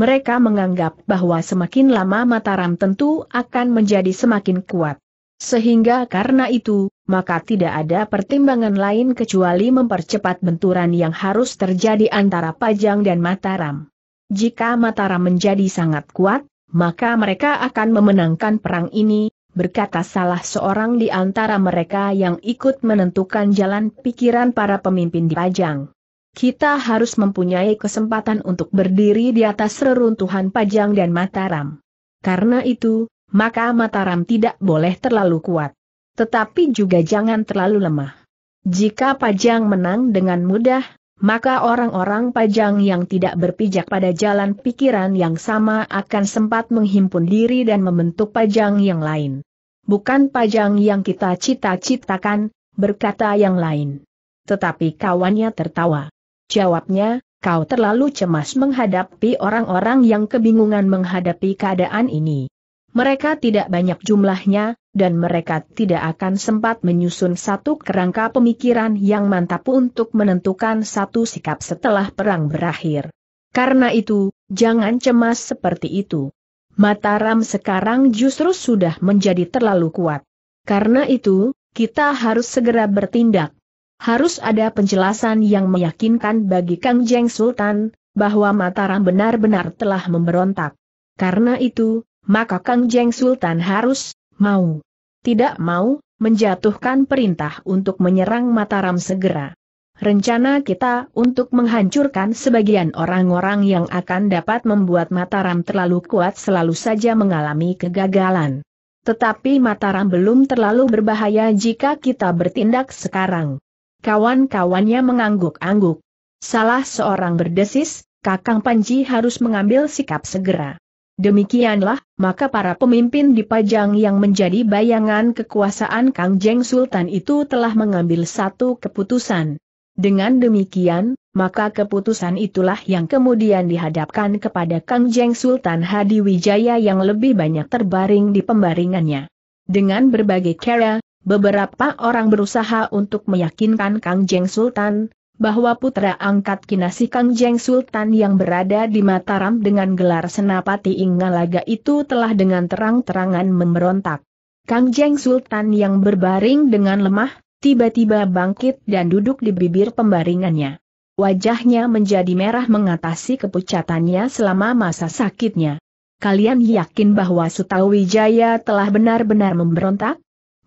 mereka menganggap bahwa semakin lama Mataram tentu akan menjadi semakin kuat. Sehingga karena itu, maka tidak ada pertimbangan lain kecuali mempercepat benturan yang harus terjadi antara Pajang dan Mataram. Jika Mataram menjadi sangat kuat, maka mereka akan memenangkan perang ini, berkata salah seorang di antara mereka yang ikut menentukan jalan pikiran para pemimpin di Pajang kita harus mempunyai kesempatan untuk berdiri di atas reruntuhan Pajang dan Mataram. Karena itu, maka Mataram tidak boleh terlalu kuat. Tetapi juga jangan terlalu lemah. Jika Pajang menang dengan mudah, maka orang-orang Pajang yang tidak berpijak pada jalan pikiran yang sama akan sempat menghimpun diri dan membentuk Pajang yang lain. Bukan Pajang yang kita cita-citakan, berkata yang lain. Tetapi kawannya tertawa. Jawabnya, kau terlalu cemas menghadapi orang-orang yang kebingungan menghadapi keadaan ini. Mereka tidak banyak jumlahnya, dan mereka tidak akan sempat menyusun satu kerangka pemikiran yang mantap untuk menentukan satu sikap setelah perang berakhir. Karena itu, jangan cemas seperti itu. Mataram sekarang justru sudah menjadi terlalu kuat. Karena itu, kita harus segera bertindak. Harus ada penjelasan yang meyakinkan bagi Kang Jeng Sultan, bahwa Mataram benar-benar telah memberontak. Karena itu, maka Kang Jeng Sultan harus, mau, tidak mau, menjatuhkan perintah untuk menyerang Mataram segera. Rencana kita untuk menghancurkan sebagian orang-orang yang akan dapat membuat Mataram terlalu kuat selalu saja mengalami kegagalan. Tetapi Mataram belum terlalu berbahaya jika kita bertindak sekarang kawan-kawannya mengangguk-angguk. Salah seorang berdesis, Kakang Panji harus mengambil sikap segera. Demikianlah, maka para pemimpin di Pajang yang menjadi bayangan kekuasaan Kang Jeng Sultan itu telah mengambil satu keputusan. Dengan demikian, maka keputusan itulah yang kemudian dihadapkan kepada Kang Jeng Sultan Hadi Wijaya yang lebih banyak terbaring di pembaringannya. Dengan berbagai cara, Beberapa orang berusaha untuk meyakinkan Kang Jeng Sultan, bahwa putra angkat kinasi Kang Jeng Sultan yang berada di Mataram dengan gelar Senapati Ingalaga itu telah dengan terang-terangan memberontak. Kang Jeng Sultan yang berbaring dengan lemah, tiba-tiba bangkit dan duduk di bibir pembaringannya. Wajahnya menjadi merah mengatasi kepucatannya selama masa sakitnya. Kalian yakin bahwa Sutawijaya telah benar-benar memberontak?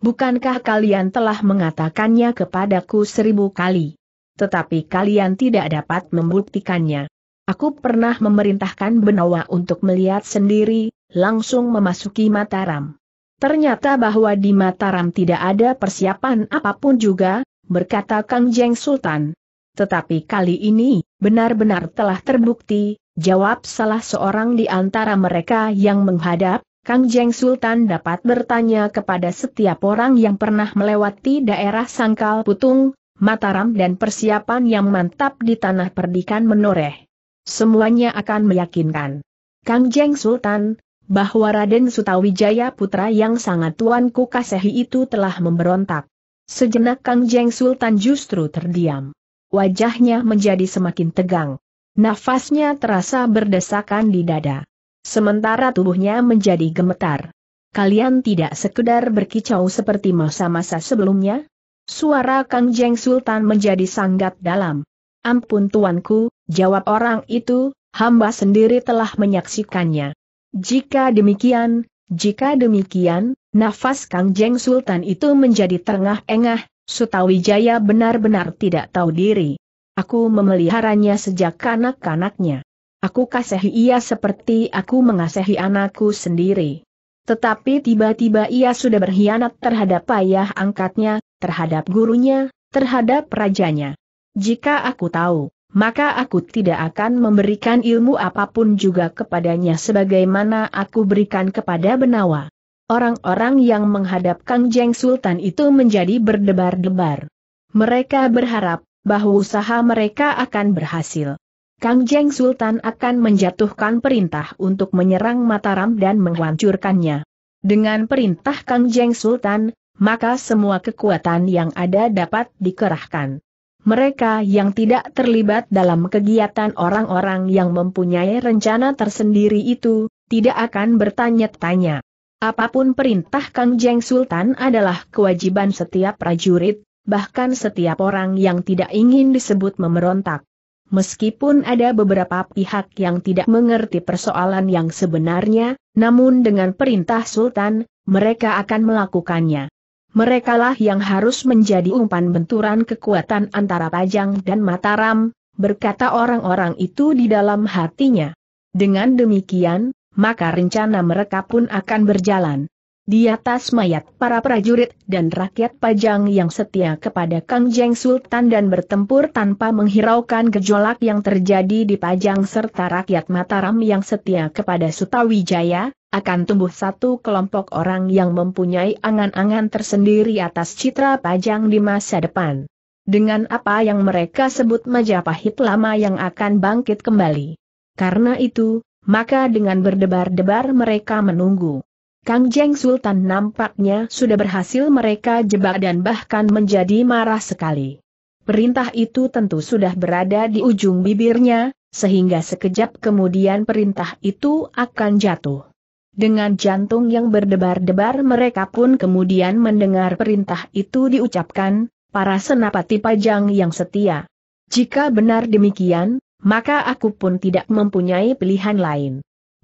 Bukankah kalian telah mengatakannya kepadaku seribu kali? Tetapi kalian tidak dapat membuktikannya. Aku pernah memerintahkan Benawa untuk melihat sendiri, langsung memasuki Mataram. Ternyata bahwa di Mataram tidak ada persiapan apapun juga, berkata Kang Jeng Sultan. Tetapi kali ini, benar-benar telah terbukti, jawab salah seorang di antara mereka yang menghadap, Kang Jeng Sultan dapat bertanya kepada setiap orang yang pernah melewati daerah Sangkal Putung, Mataram dan persiapan yang mantap di tanah perdikan menoreh. Semuanya akan meyakinkan. Kang Jeng Sultan, bahwa Raden Sutawijaya putra yang sangat tuanku Kukasehi itu telah memberontak. Sejenak Kang Jeng Sultan justru terdiam. Wajahnya menjadi semakin tegang. Nafasnya terasa berdesakan di dada. Sementara tubuhnya menjadi gemetar. Kalian tidak sekedar berkicau seperti masa-masa sebelumnya? Suara Kang Jeng Sultan menjadi sangat dalam. Ampun tuanku, jawab orang itu, hamba sendiri telah menyaksikannya. Jika demikian, jika demikian, nafas Kang Jeng Sultan itu menjadi terengah-engah, Sutawijaya benar-benar tidak tahu diri. Aku memeliharanya sejak kanak-kanaknya. Aku kasihi ia seperti aku mengasihi anakku sendiri. Tetapi tiba-tiba ia sudah berkhianat terhadap ayah angkatnya, terhadap gurunya, terhadap rajanya. Jika aku tahu, maka aku tidak akan memberikan ilmu apapun juga kepadanya sebagaimana aku berikan kepada Benawa. Orang-orang yang menghadap Kang Jeng Sultan itu menjadi berdebar-debar. Mereka berharap bahwa usaha mereka akan berhasil. Kang Jeng Sultan akan menjatuhkan perintah untuk menyerang Mataram dan menghancurkannya. Dengan perintah Kang Jeng Sultan, maka semua kekuatan yang ada dapat dikerahkan. Mereka yang tidak terlibat dalam kegiatan orang-orang yang mempunyai rencana tersendiri itu, tidak akan bertanya-tanya. Apapun perintah Kang Jeng Sultan adalah kewajiban setiap prajurit, bahkan setiap orang yang tidak ingin disebut memberontak. Meskipun ada beberapa pihak yang tidak mengerti persoalan yang sebenarnya, namun dengan perintah Sultan, mereka akan melakukannya. Merekalah yang harus menjadi umpan benturan kekuatan antara Pajang dan Mataram, berkata orang-orang itu di dalam hatinya. Dengan demikian, maka rencana mereka pun akan berjalan. Di atas mayat para prajurit dan rakyat pajang yang setia kepada Kang Jeng Sultan dan bertempur tanpa menghiraukan gejolak yang terjadi di pajang serta rakyat Mataram yang setia kepada Sutawijaya, akan tumbuh satu kelompok orang yang mempunyai angan-angan tersendiri atas citra pajang di masa depan. Dengan apa yang mereka sebut Majapahit lama yang akan bangkit kembali. Karena itu, maka dengan berdebar-debar mereka menunggu. Kang Jeng Sultan nampaknya sudah berhasil mereka jebak dan bahkan menjadi marah sekali. Perintah itu tentu sudah berada di ujung bibirnya, sehingga sekejap kemudian perintah itu akan jatuh. Dengan jantung yang berdebar-debar mereka pun kemudian mendengar perintah itu diucapkan, para senapati pajang yang setia. Jika benar demikian, maka aku pun tidak mempunyai pilihan lain.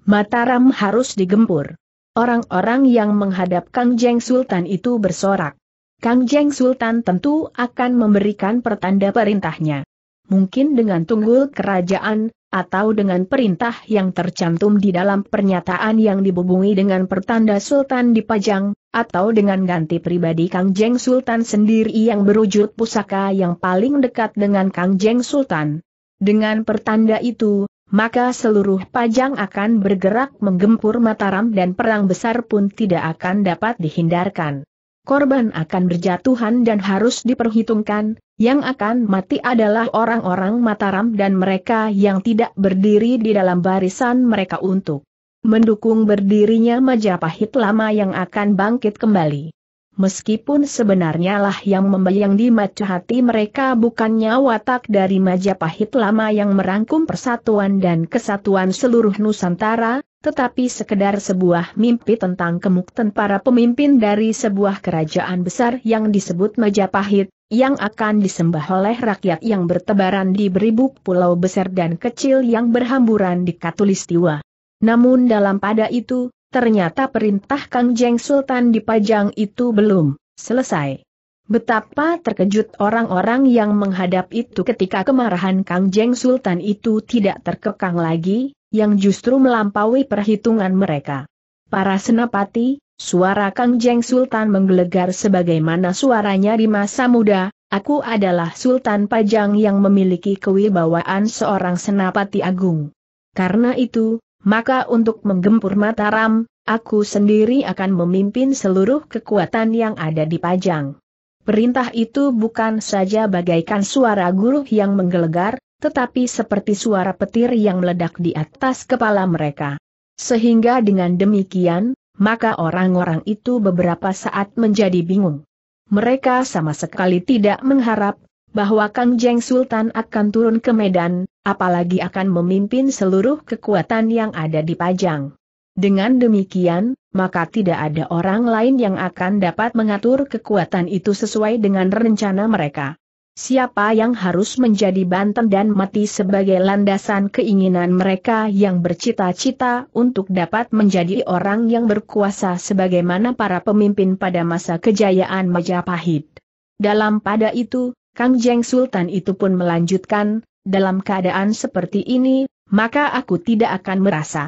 Mataram harus digempur. Orang-orang yang menghadap Kang Jeng Sultan itu bersorak. Kang Jeng Sultan tentu akan memberikan pertanda perintahnya. Mungkin dengan tunggul kerajaan, atau dengan perintah yang tercantum di dalam pernyataan yang dibubungi dengan pertanda Sultan dipajang, atau dengan ganti pribadi Kang Jeng Sultan sendiri yang berwujud pusaka yang paling dekat dengan Kang Jeng Sultan. Dengan pertanda itu, maka seluruh Pajang akan bergerak menggempur Mataram dan perang besar pun tidak akan dapat dihindarkan. Korban akan berjatuhan dan harus diperhitungkan, yang akan mati adalah orang-orang Mataram dan mereka yang tidak berdiri di dalam barisan mereka untuk mendukung berdirinya Majapahit lama yang akan bangkit kembali. Meskipun sebenarnya lah yang membayang di mata hati mereka bukannya watak dari Majapahit lama yang merangkum persatuan dan kesatuan seluruh Nusantara, tetapi sekedar sebuah mimpi tentang kemukten para pemimpin dari sebuah kerajaan besar yang disebut Majapahit, yang akan disembah oleh rakyat yang bertebaran di beribu pulau besar dan kecil yang berhamburan di Katulistiwa. Namun dalam pada itu, ternyata perintah Kang Jeng Sultan di pajang itu belum selesai. Betapa terkejut orang-orang yang menghadap itu ketika kemarahan Kang Jeng Sultan itu tidak terkekang lagi, yang justru melampaui perhitungan mereka. Para senapati, suara Kang Jeng Sultan menggelegar sebagaimana suaranya di masa muda, aku adalah Sultan Pajang yang memiliki kewibawaan seorang senapati agung. Karena itu, maka untuk menggempur Mataram, aku sendiri akan memimpin seluruh kekuatan yang ada di Pajang. Perintah itu bukan saja bagaikan suara guru yang menggelegar, tetapi seperti suara petir yang meledak di atas kepala mereka. Sehingga dengan demikian, maka orang-orang itu beberapa saat menjadi bingung. Mereka sama sekali tidak mengharap bahwa Kang Jeng Sultan akan turun ke Medan, apalagi akan memimpin seluruh kekuatan yang ada di Pajang. Dengan demikian, maka tidak ada orang lain yang akan dapat mengatur kekuatan itu sesuai dengan rencana mereka. Siapa yang harus menjadi banten dan mati sebagai landasan keinginan mereka yang bercita-cita untuk dapat menjadi orang yang berkuasa sebagaimana para pemimpin pada masa kejayaan Majapahit. Dalam pada itu, Kang Jeng Sultan itu pun melanjutkan, dalam keadaan seperti ini, maka aku tidak akan merasa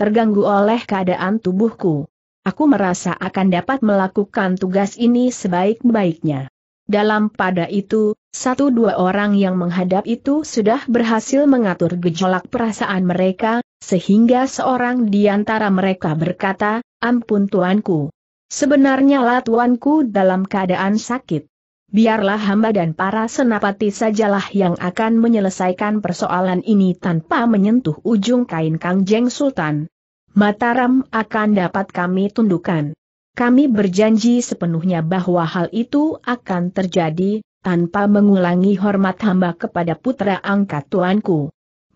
terganggu oleh keadaan tubuhku. Aku merasa akan dapat melakukan tugas ini sebaik-baiknya. Dalam pada itu, satu dua orang yang menghadap itu sudah berhasil mengatur gejolak perasaan mereka, sehingga seorang di antara mereka berkata, Ampun tuanku. Sebenarnya lah tuanku dalam keadaan sakit biarlah hamba dan para senapati sajalah yang akan menyelesaikan persoalan ini tanpa menyentuh ujung kain kangjeng Sultan. Mataram akan dapat kami tundukkan. Kami berjanji sepenuhnya bahwa hal itu akan terjadi, tanpa mengulangi hormat hamba kepada putra angkat tuanku.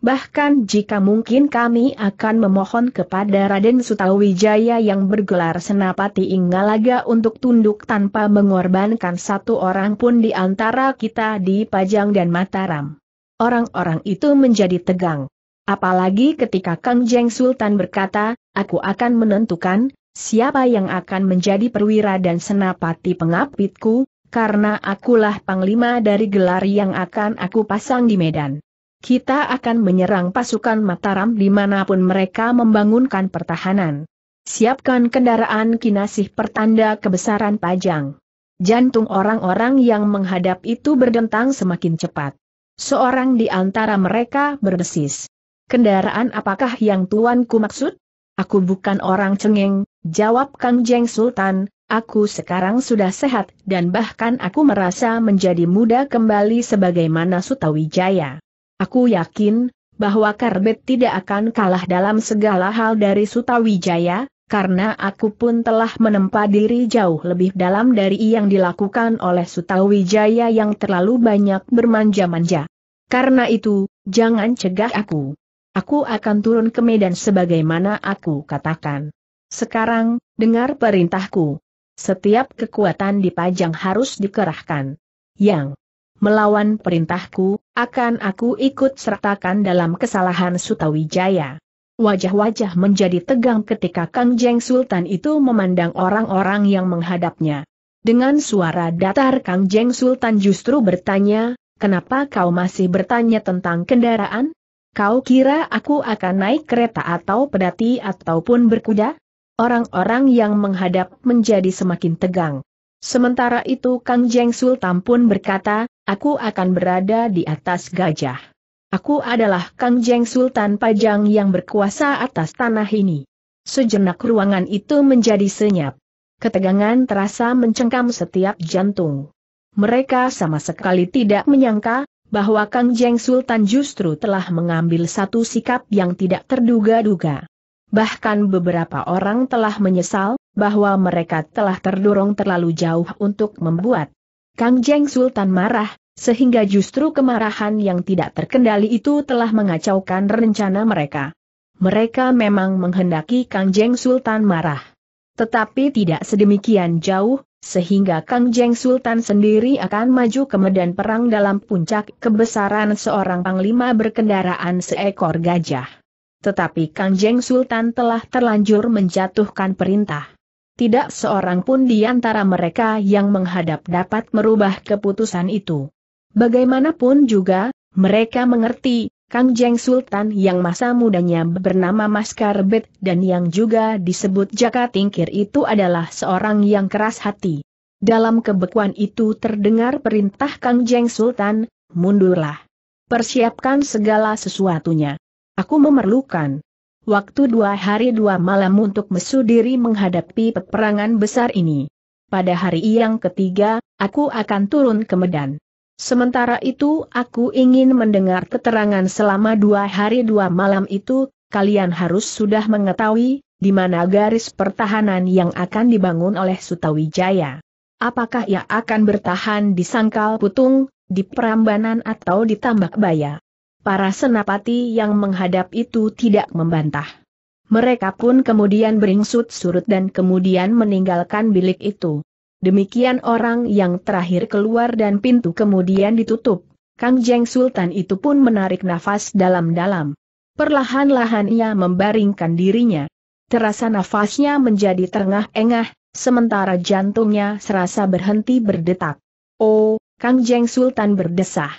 Bahkan jika mungkin kami akan memohon kepada Raden Sutawijaya yang bergelar Senapati Inggalaga untuk tunduk tanpa mengorbankan satu orang pun di antara kita di Pajang dan Mataram. Orang-orang itu menjadi tegang. Apalagi ketika Kang Jeng Sultan berkata, aku akan menentukan, siapa yang akan menjadi perwira dan senapati pengapitku, karena akulah panglima dari gelar yang akan aku pasang di Medan. Kita akan menyerang pasukan Mataram dimanapun mereka membangunkan pertahanan. Siapkan kendaraan kinasih pertanda kebesaran pajang. Jantung orang-orang yang menghadap itu berdentang semakin cepat. Seorang di antara mereka berdesis. Kendaraan apakah yang tuanku maksud? Aku bukan orang cengeng, jawab Kang Jeng Sultan, aku sekarang sudah sehat dan bahkan aku merasa menjadi muda kembali sebagaimana Sutawijaya. Aku yakin, bahwa Karbet tidak akan kalah dalam segala hal dari Sutawijaya, karena aku pun telah menempa diri jauh lebih dalam dari yang dilakukan oleh Sutawijaya yang terlalu banyak bermanja-manja. Karena itu, jangan cegah aku. Aku akan turun ke Medan sebagaimana aku katakan. Sekarang, dengar perintahku. Setiap kekuatan di dipajang harus dikerahkan. Yang melawan perintahku, akan aku ikut sertakan dalam kesalahan Sutawijaya. Wajah-wajah menjadi tegang ketika Kang Jeng Sultan itu memandang orang-orang yang menghadapnya. Dengan suara datar Kang Jeng Sultan justru bertanya, kenapa kau masih bertanya tentang kendaraan? Kau kira aku akan naik kereta atau pedati ataupun berkuda? Orang-orang yang menghadap menjadi semakin tegang. Sementara itu Kang Jeng Sultan pun berkata, Aku akan berada di atas gajah. Aku adalah Kang Jeng Sultan Pajang yang berkuasa atas tanah ini. Sejenak ruangan itu menjadi senyap. Ketegangan terasa mencengkam setiap jantung. Mereka sama sekali tidak menyangka, bahwa Kang Jeng Sultan justru telah mengambil satu sikap yang tidak terduga-duga. Bahkan beberapa orang telah menyesal, bahwa mereka telah terdorong terlalu jauh untuk membuat Kang Jeng Sultan marah, sehingga justru kemarahan yang tidak terkendali itu telah mengacaukan rencana mereka. Mereka memang menghendaki Kang Jeng Sultan marah. Tetapi tidak sedemikian jauh, sehingga Kang Jeng Sultan sendiri akan maju ke medan perang dalam puncak kebesaran seorang panglima berkendaraan seekor gajah. Tetapi Kang Jeng Sultan telah terlanjur menjatuhkan perintah. Tidak seorang pun di antara mereka yang menghadap dapat merubah keputusan itu. Bagaimanapun juga, mereka mengerti, Kang Jeng Sultan yang masa mudanya bernama Maskarbet Karbet dan yang juga disebut Jaka Tingkir itu adalah seorang yang keras hati. Dalam kebekuan itu terdengar perintah Kang Jeng Sultan, mundurlah. Persiapkan segala sesuatunya. Aku memerlukan Waktu dua hari dua malam untuk mesudiri menghadapi peperangan besar ini. Pada hari yang ketiga, aku akan turun ke Medan. Sementara itu aku ingin mendengar keterangan selama dua hari dua malam itu, kalian harus sudah mengetahui, di mana garis pertahanan yang akan dibangun oleh Sutawijaya. Apakah ia akan bertahan di Sangkal Putung, di Prambanan atau di Tambak Baya? Para senapati yang menghadap itu tidak membantah. Mereka pun kemudian beringsut surut dan kemudian meninggalkan bilik itu. Demikian orang yang terakhir keluar dan pintu kemudian ditutup. Kang Jeng Sultan itu pun menarik nafas dalam-dalam. Perlahan-lahan ia membaringkan dirinya. Terasa nafasnya menjadi terengah-engah, sementara jantungnya serasa berhenti berdetak. Oh, Kang Jeng Sultan berdesah.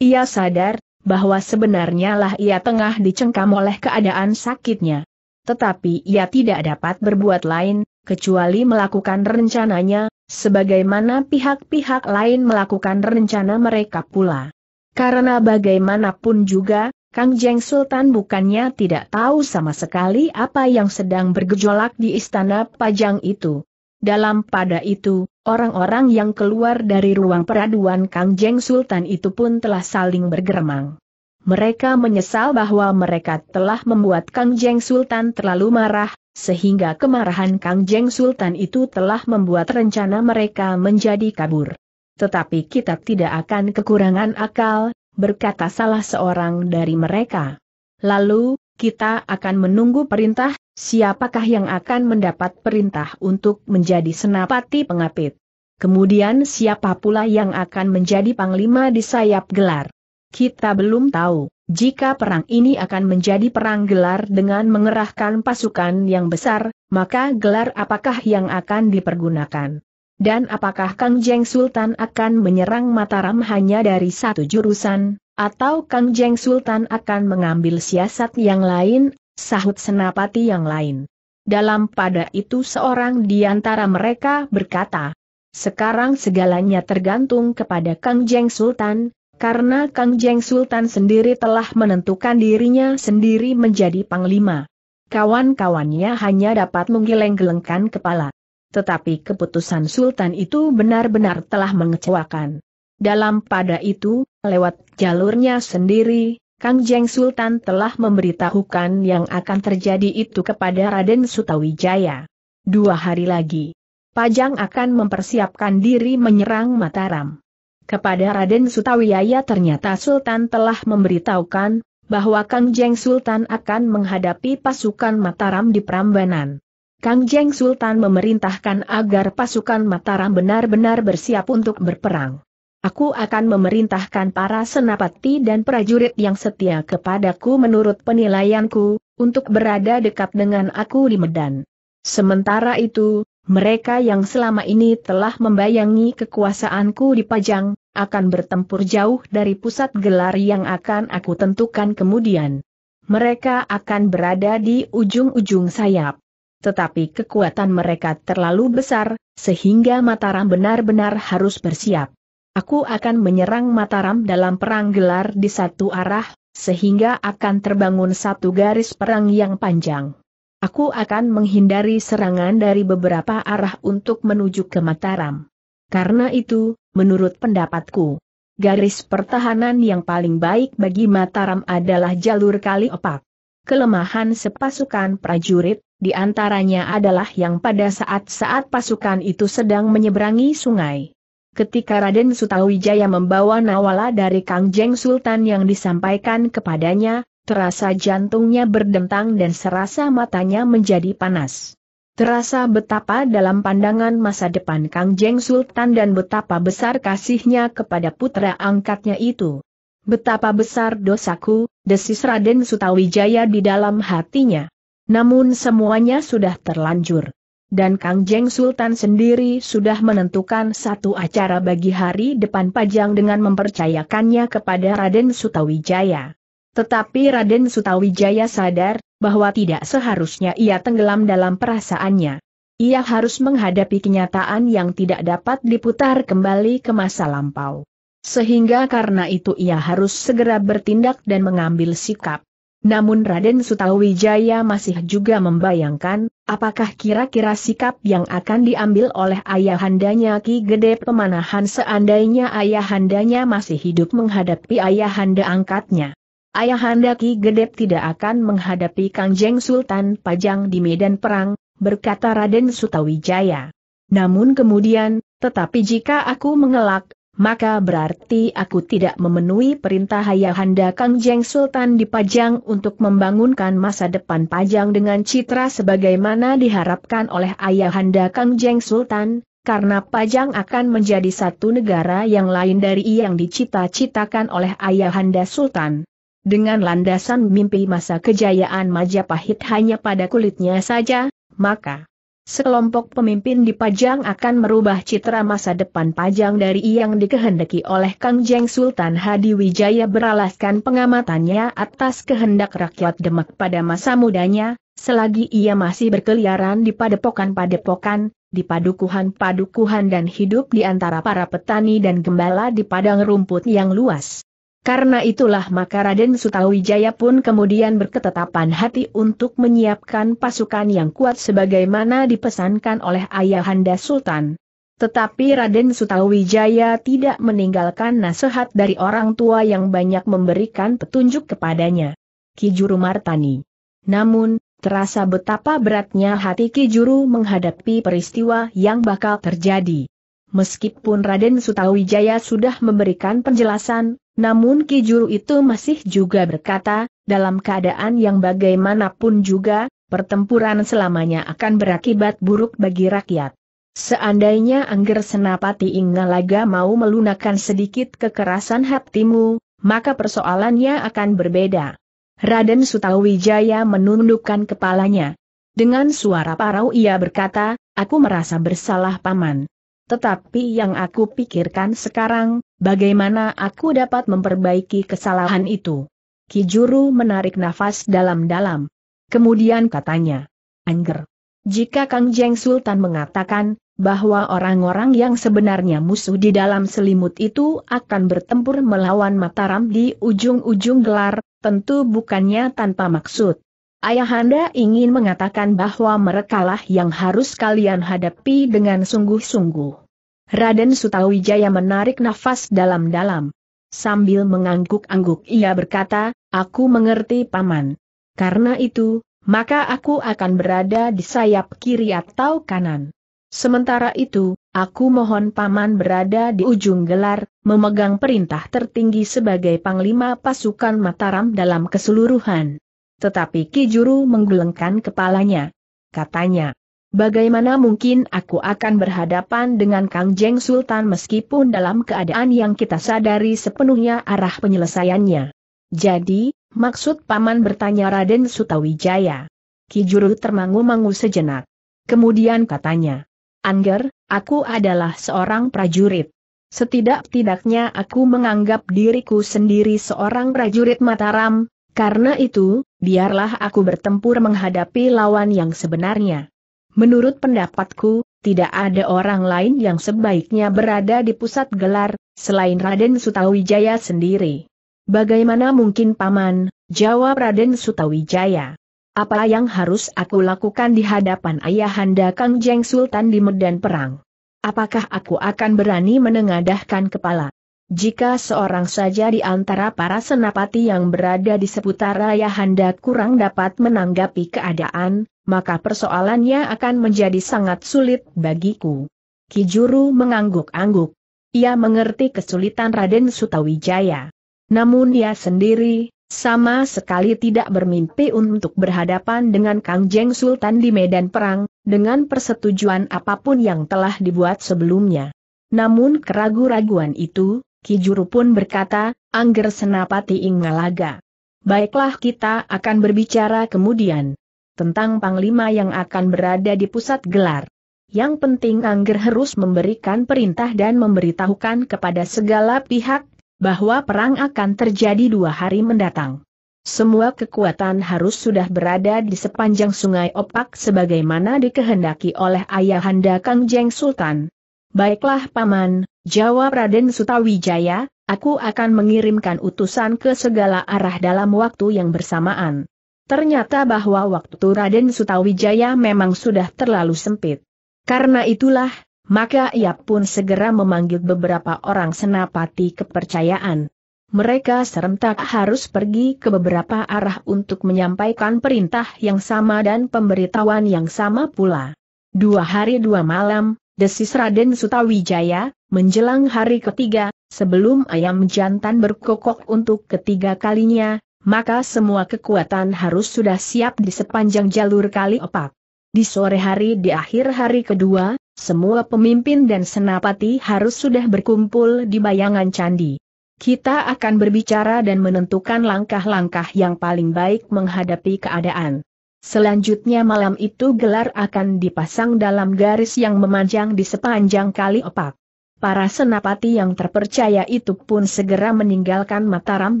Ia sadar, bahwa sebenarnya lah ia tengah dicengkam oleh keadaan sakitnya. Tetapi ia tidak dapat berbuat lain, kecuali melakukan rencananya, sebagaimana pihak-pihak lain melakukan rencana mereka pula. Karena bagaimanapun juga, Kang Jeng Sultan bukannya tidak tahu sama sekali apa yang sedang bergejolak di istana Pajang itu. Dalam pada itu, orang-orang yang keluar dari ruang peraduan Kang Jeng Sultan itu pun telah saling bergeremang. Mereka menyesal bahwa mereka telah membuat Kang Jeng Sultan terlalu marah, sehingga kemarahan Kang Jeng Sultan itu telah membuat rencana mereka menjadi kabur. Tetapi kita tidak akan kekurangan akal, berkata salah seorang dari mereka. Lalu, kita akan menunggu perintah Siapakah yang akan mendapat perintah untuk menjadi senapati pengapit? Kemudian siapa pula yang akan menjadi panglima di sayap gelar? Kita belum tahu, jika perang ini akan menjadi perang gelar dengan mengerahkan pasukan yang besar, maka gelar apakah yang akan dipergunakan? Dan apakah Kang Jeng Sultan akan menyerang Mataram hanya dari satu jurusan? Atau Kang Jeng Sultan akan mengambil siasat yang lain sahut senapati yang lain. Dalam pada itu seorang di antara mereka berkata, sekarang segalanya tergantung kepada Kang Jeng Sultan, karena Kang Jeng Sultan sendiri telah menentukan dirinya sendiri menjadi panglima. Kawan-kawannya hanya dapat menggeleng-gelengkan kepala. Tetapi keputusan Sultan itu benar-benar telah mengecewakan. Dalam pada itu, lewat jalurnya sendiri, Kang Jeng Sultan telah memberitahukan yang akan terjadi itu kepada Raden Sutawijaya. Dua hari lagi, Pajang akan mempersiapkan diri menyerang Mataram. Kepada Raden Sutawijaya ternyata Sultan telah memberitahukan bahwa Kang Jeng Sultan akan menghadapi pasukan Mataram di Prambanan. Kang Jeng Sultan memerintahkan agar pasukan Mataram benar-benar bersiap untuk berperang. Aku akan memerintahkan para senapati dan prajurit yang setia kepadaku menurut penilaianku, untuk berada dekat dengan aku di Medan. Sementara itu, mereka yang selama ini telah membayangi kekuasaanku di Pajang, akan bertempur jauh dari pusat gelar yang akan aku tentukan kemudian. Mereka akan berada di ujung-ujung sayap. Tetapi kekuatan mereka terlalu besar, sehingga Mataram benar-benar harus bersiap. Aku akan menyerang Mataram dalam perang gelar di satu arah, sehingga akan terbangun satu garis perang yang panjang. Aku akan menghindari serangan dari beberapa arah untuk menuju ke Mataram. Karena itu, menurut pendapatku, garis pertahanan yang paling baik bagi Mataram adalah jalur kali opak. Kelemahan sepasukan prajurit, di antaranya adalah yang pada saat-saat pasukan itu sedang menyeberangi sungai ketika Raden Sutawijaya membawa Nawala dari Kangjeng Sultan yang disampaikan kepadanya, terasa jantungnya berdentang dan serasa matanya menjadi panas. Terasa betapa dalam pandangan masa depan Kangjeng Sultan dan betapa besar kasihnya kepada putra angkatnya itu. Betapa besar dosaku, desis Raden Sutawijaya di dalam hatinya. Namun semuanya sudah terlanjur dan Kang Jeng Sultan sendiri sudah menentukan satu acara bagi hari depan Pajang dengan mempercayakannya kepada Raden Sutawijaya. Tetapi Raden Sutawijaya sadar, bahwa tidak seharusnya ia tenggelam dalam perasaannya. Ia harus menghadapi kenyataan yang tidak dapat diputar kembali ke masa lampau. Sehingga karena itu ia harus segera bertindak dan mengambil sikap. Namun Raden Sutawijaya masih juga membayangkan, apakah kira-kira sikap yang akan diambil oleh ayahandanya Ki Gede Pemanahan seandainya ayahandanya masih hidup menghadapi ayahanda angkatnya. Ayahanda Ki Gede tidak akan menghadapi Kangjeng Sultan Pajang di medan perang, berkata Raden Sutawijaya. Namun kemudian, tetapi jika aku mengelak, maka berarti aku tidak memenuhi perintah Ayahanda Kang Jeng Sultan Pajang untuk membangunkan masa depan Pajang dengan citra sebagaimana diharapkan oleh Ayahanda Kang Jeng Sultan, karena Pajang akan menjadi satu negara yang lain dari yang dicita-citakan oleh Ayahanda Sultan. Dengan landasan mimpi masa kejayaan Majapahit hanya pada kulitnya saja, maka Sekelompok pemimpin di Pajang akan merubah citra masa depan Pajang dari yang dikehendaki oleh Kang Jeng Sultan Hadi Wijaya beralaskan pengamatannya atas kehendak rakyat Demak pada masa mudanya, selagi ia masih berkeliaran di padepokan-padepokan, di padukuhan-padukuhan dan hidup di antara para petani dan gembala di padang rumput yang luas. Karena itulah maka Raden Sutawijaya pun kemudian berketetapan hati untuk menyiapkan pasukan yang kuat sebagaimana dipesankan oleh Ayahanda Sultan. Tetapi Raden Sutawijaya tidak meninggalkan nasihat dari orang tua yang banyak memberikan petunjuk kepadanya. Ki Martani. Namun, terasa betapa beratnya hati Kijuru menghadapi peristiwa yang bakal terjadi. Meskipun Raden Sutawijaya sudah memberikan penjelasan namun Ki Juru itu masih juga berkata, dalam keadaan yang bagaimanapun juga, pertempuran selamanya akan berakibat buruk bagi rakyat. Seandainya Angger Senapati Ingalaga mau melunakan sedikit kekerasan hatimu, maka persoalannya akan berbeda. Raden Sutawijaya menundukkan kepalanya. Dengan suara parau ia berkata, aku merasa bersalah paman. Tetapi yang aku pikirkan sekarang, Bagaimana aku dapat memperbaiki kesalahan itu? Kijuru menarik nafas dalam-dalam. Kemudian katanya, Angger. Jika Kang Jeng Sultan mengatakan, bahwa orang-orang yang sebenarnya musuh di dalam selimut itu akan bertempur melawan Mataram di ujung-ujung gelar, tentu bukannya tanpa maksud. Ayahanda ingin mengatakan bahwa merekalah yang harus kalian hadapi dengan sungguh-sungguh. Raden Sutawijaya menarik nafas dalam-dalam. Sambil mengangguk-angguk ia berkata, aku mengerti paman. Karena itu, maka aku akan berada di sayap kiri atau kanan. Sementara itu, aku mohon paman berada di ujung gelar, memegang perintah tertinggi sebagai panglima pasukan Mataram dalam keseluruhan. Tetapi Kijuru menggelengkan kepalanya. Katanya, Bagaimana mungkin aku akan berhadapan dengan Kang Jeng Sultan meskipun dalam keadaan yang kita sadari sepenuhnya arah penyelesaiannya. Jadi, maksud Paman bertanya Raden Sutawijaya. Kijuru termangu-mangu sejenak. Kemudian katanya, Angger, aku adalah seorang prajurit. Setidak-tidaknya aku menganggap diriku sendiri seorang prajurit Mataram, karena itu, biarlah aku bertempur menghadapi lawan yang sebenarnya. Menurut pendapatku, tidak ada orang lain yang sebaiknya berada di pusat gelar, selain Raden Sutawijaya sendiri. Bagaimana mungkin paman, jawab Raden Sutawijaya. Apa yang harus aku lakukan di hadapan ayahanda Kang Jeng Sultan di medan perang? Apakah aku akan berani menengadahkan kepala? Jika seorang saja di antara para senapati yang berada di seputar raya Handa kurang dapat menanggapi keadaan, maka persoalannya akan menjadi sangat sulit bagiku. Kijuru mengangguk-angguk. Ia mengerti kesulitan Raden Sutawijaya. Namun ia sendiri, sama sekali tidak bermimpi untuk berhadapan dengan Kang Jeng Sultan di medan perang, dengan persetujuan apapun yang telah dibuat sebelumnya. Namun keraguan-raguan itu, Kijuru pun berkata, Angger Senapati Ingalaga. Baiklah kita akan berbicara kemudian. Tentang Panglima yang akan berada di pusat gelar. Yang penting Angger harus memberikan perintah dan memberitahukan kepada segala pihak, bahwa perang akan terjadi dua hari mendatang. Semua kekuatan harus sudah berada di sepanjang sungai Opak sebagaimana dikehendaki oleh ayahanda Kangjeng Sultan Baiklah Paman, jawab Raden Sutawijaya, aku akan mengirimkan utusan ke segala arah dalam waktu yang bersamaan. Ternyata bahwa waktu Raden Sutawijaya memang sudah terlalu sempit. Karena itulah, maka ia pun segera memanggil beberapa orang senapati kepercayaan. Mereka serentak harus pergi ke beberapa arah untuk menyampaikan perintah yang sama dan pemberitahuan yang sama pula. Dua hari dua malam, desis Raden Sutawijaya, menjelang hari ketiga, sebelum ayam jantan berkokok untuk ketiga kalinya, maka semua kekuatan harus sudah siap di sepanjang jalur kali opak. Di sore hari di akhir hari kedua, semua pemimpin dan senapati harus sudah berkumpul di bayangan candi. Kita akan berbicara dan menentukan langkah-langkah yang paling baik menghadapi keadaan. Selanjutnya malam itu gelar akan dipasang dalam garis yang memanjang di sepanjang kali opak. Para senapati yang terpercaya itu pun segera meninggalkan Mataram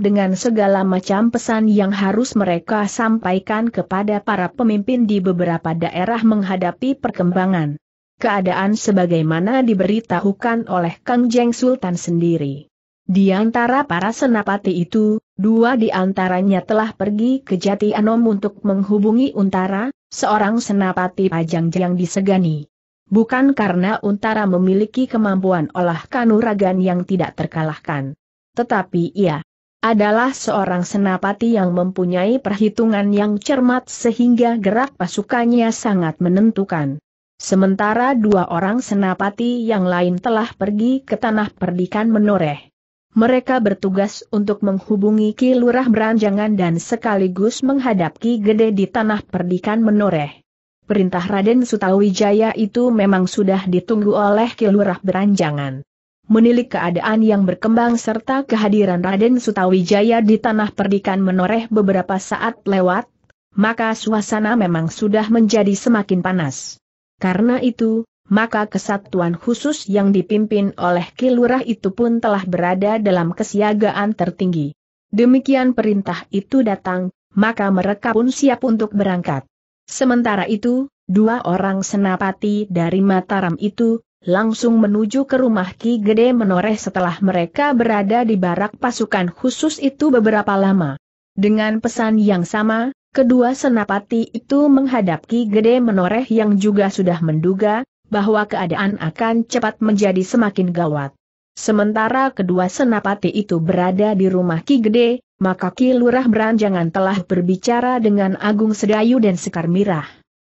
dengan segala macam pesan yang harus mereka sampaikan kepada para pemimpin di beberapa daerah menghadapi perkembangan. Keadaan sebagaimana diberitahukan oleh Kang Jeng Sultan sendiri. Di antara para senapati itu, dua di antaranya telah pergi ke Jati Anom untuk menghubungi Untara, seorang senapati pajang yang disegani. Bukan karena Untara memiliki kemampuan olah kanuragan yang tidak terkalahkan. Tetapi ia adalah seorang senapati yang mempunyai perhitungan yang cermat sehingga gerak pasukannya sangat menentukan. Sementara dua orang senapati yang lain telah pergi ke tanah perdikan menoreh mereka bertugas untuk menghubungi Ki Lurah Beranjangan dan sekaligus menghadap Ki Gede di tanah perdikan menoreh. Perintah Raden Sutawijaya itu memang sudah ditunggu oleh Ki Lurah Beranjangan. Menilik keadaan yang berkembang serta kehadiran Raden Sutawijaya di tanah perdikan menoreh beberapa saat lewat, maka suasana memang sudah menjadi semakin panas. Karena itu, maka kesatuan khusus yang dipimpin oleh Kilurah itu pun telah berada dalam kesiagaan tertinggi. Demikian perintah itu datang, maka mereka pun siap untuk berangkat. Sementara itu, dua orang senapati dari Mataram itu, langsung menuju ke rumah Ki Gede Menoreh setelah mereka berada di barak pasukan khusus itu beberapa lama. Dengan pesan yang sama, Kedua senapati itu menghadap Ki Gede Menoreh yang juga sudah menduga, bahwa keadaan akan cepat menjadi semakin gawat. Sementara kedua senapati itu berada di rumah Ki Gede, maka Ki Lurah Beranjangan telah berbicara dengan Agung Sedayu dan Sekar Mirah.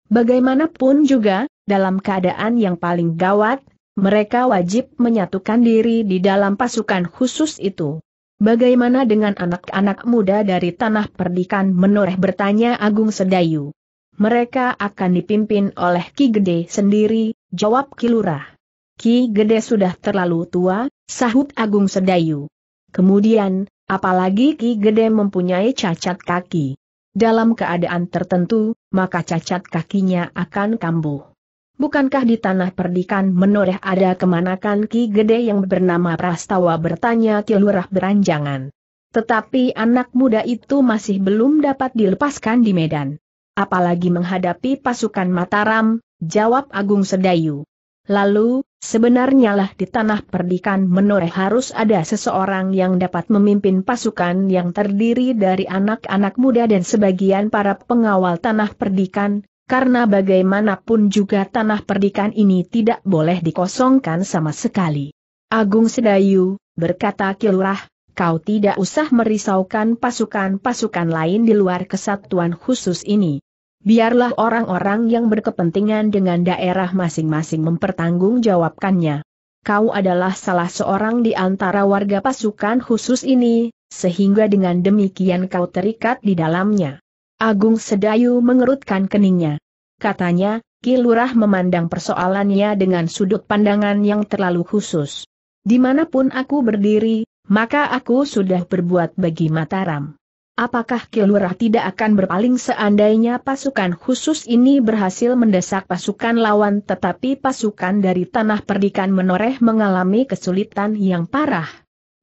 Bagaimanapun juga, dalam keadaan yang paling gawat, mereka wajib menyatukan diri di dalam pasukan khusus itu. Bagaimana dengan anak-anak muda dari tanah perdikan menoreh bertanya Agung Sedayu. Mereka akan dipimpin oleh Ki Gede sendiri, jawab Kilurah. Ki Gede sudah terlalu tua, sahut Agung Sedayu. Kemudian, apalagi Ki Gede mempunyai cacat kaki. Dalam keadaan tertentu, maka cacat kakinya akan kambuh. Bukankah di tanah perdikan menoreh ada kemanakan Ki Gede yang bernama Prastawa bertanya Ki Lurah beranjangan. Tetapi anak muda itu masih belum dapat dilepaskan di Medan apalagi menghadapi pasukan Mataram, jawab Agung Sedayu. Lalu, sebenarnya lah di tanah perdikan menoreh harus ada seseorang yang dapat memimpin pasukan yang terdiri dari anak-anak muda dan sebagian para pengawal tanah perdikan, karena bagaimanapun juga tanah perdikan ini tidak boleh dikosongkan sama sekali. Agung Sedayu, berkata Kilurah, kau tidak usah merisaukan pasukan-pasukan lain di luar kesatuan khusus ini. Biarlah orang-orang yang berkepentingan dengan daerah masing-masing mempertanggungjawabkannya. Kau adalah salah seorang di antara warga pasukan khusus ini, sehingga dengan demikian kau terikat di dalamnya. Agung Sedayu mengerutkan keningnya. Katanya, Kilurah memandang persoalannya dengan sudut pandangan yang terlalu khusus. Dimanapun aku berdiri, maka aku sudah berbuat bagi Mataram. Apakah Kilurah tidak akan berpaling seandainya pasukan khusus ini berhasil mendesak pasukan lawan tetapi pasukan dari tanah perdikan menoreh mengalami kesulitan yang parah?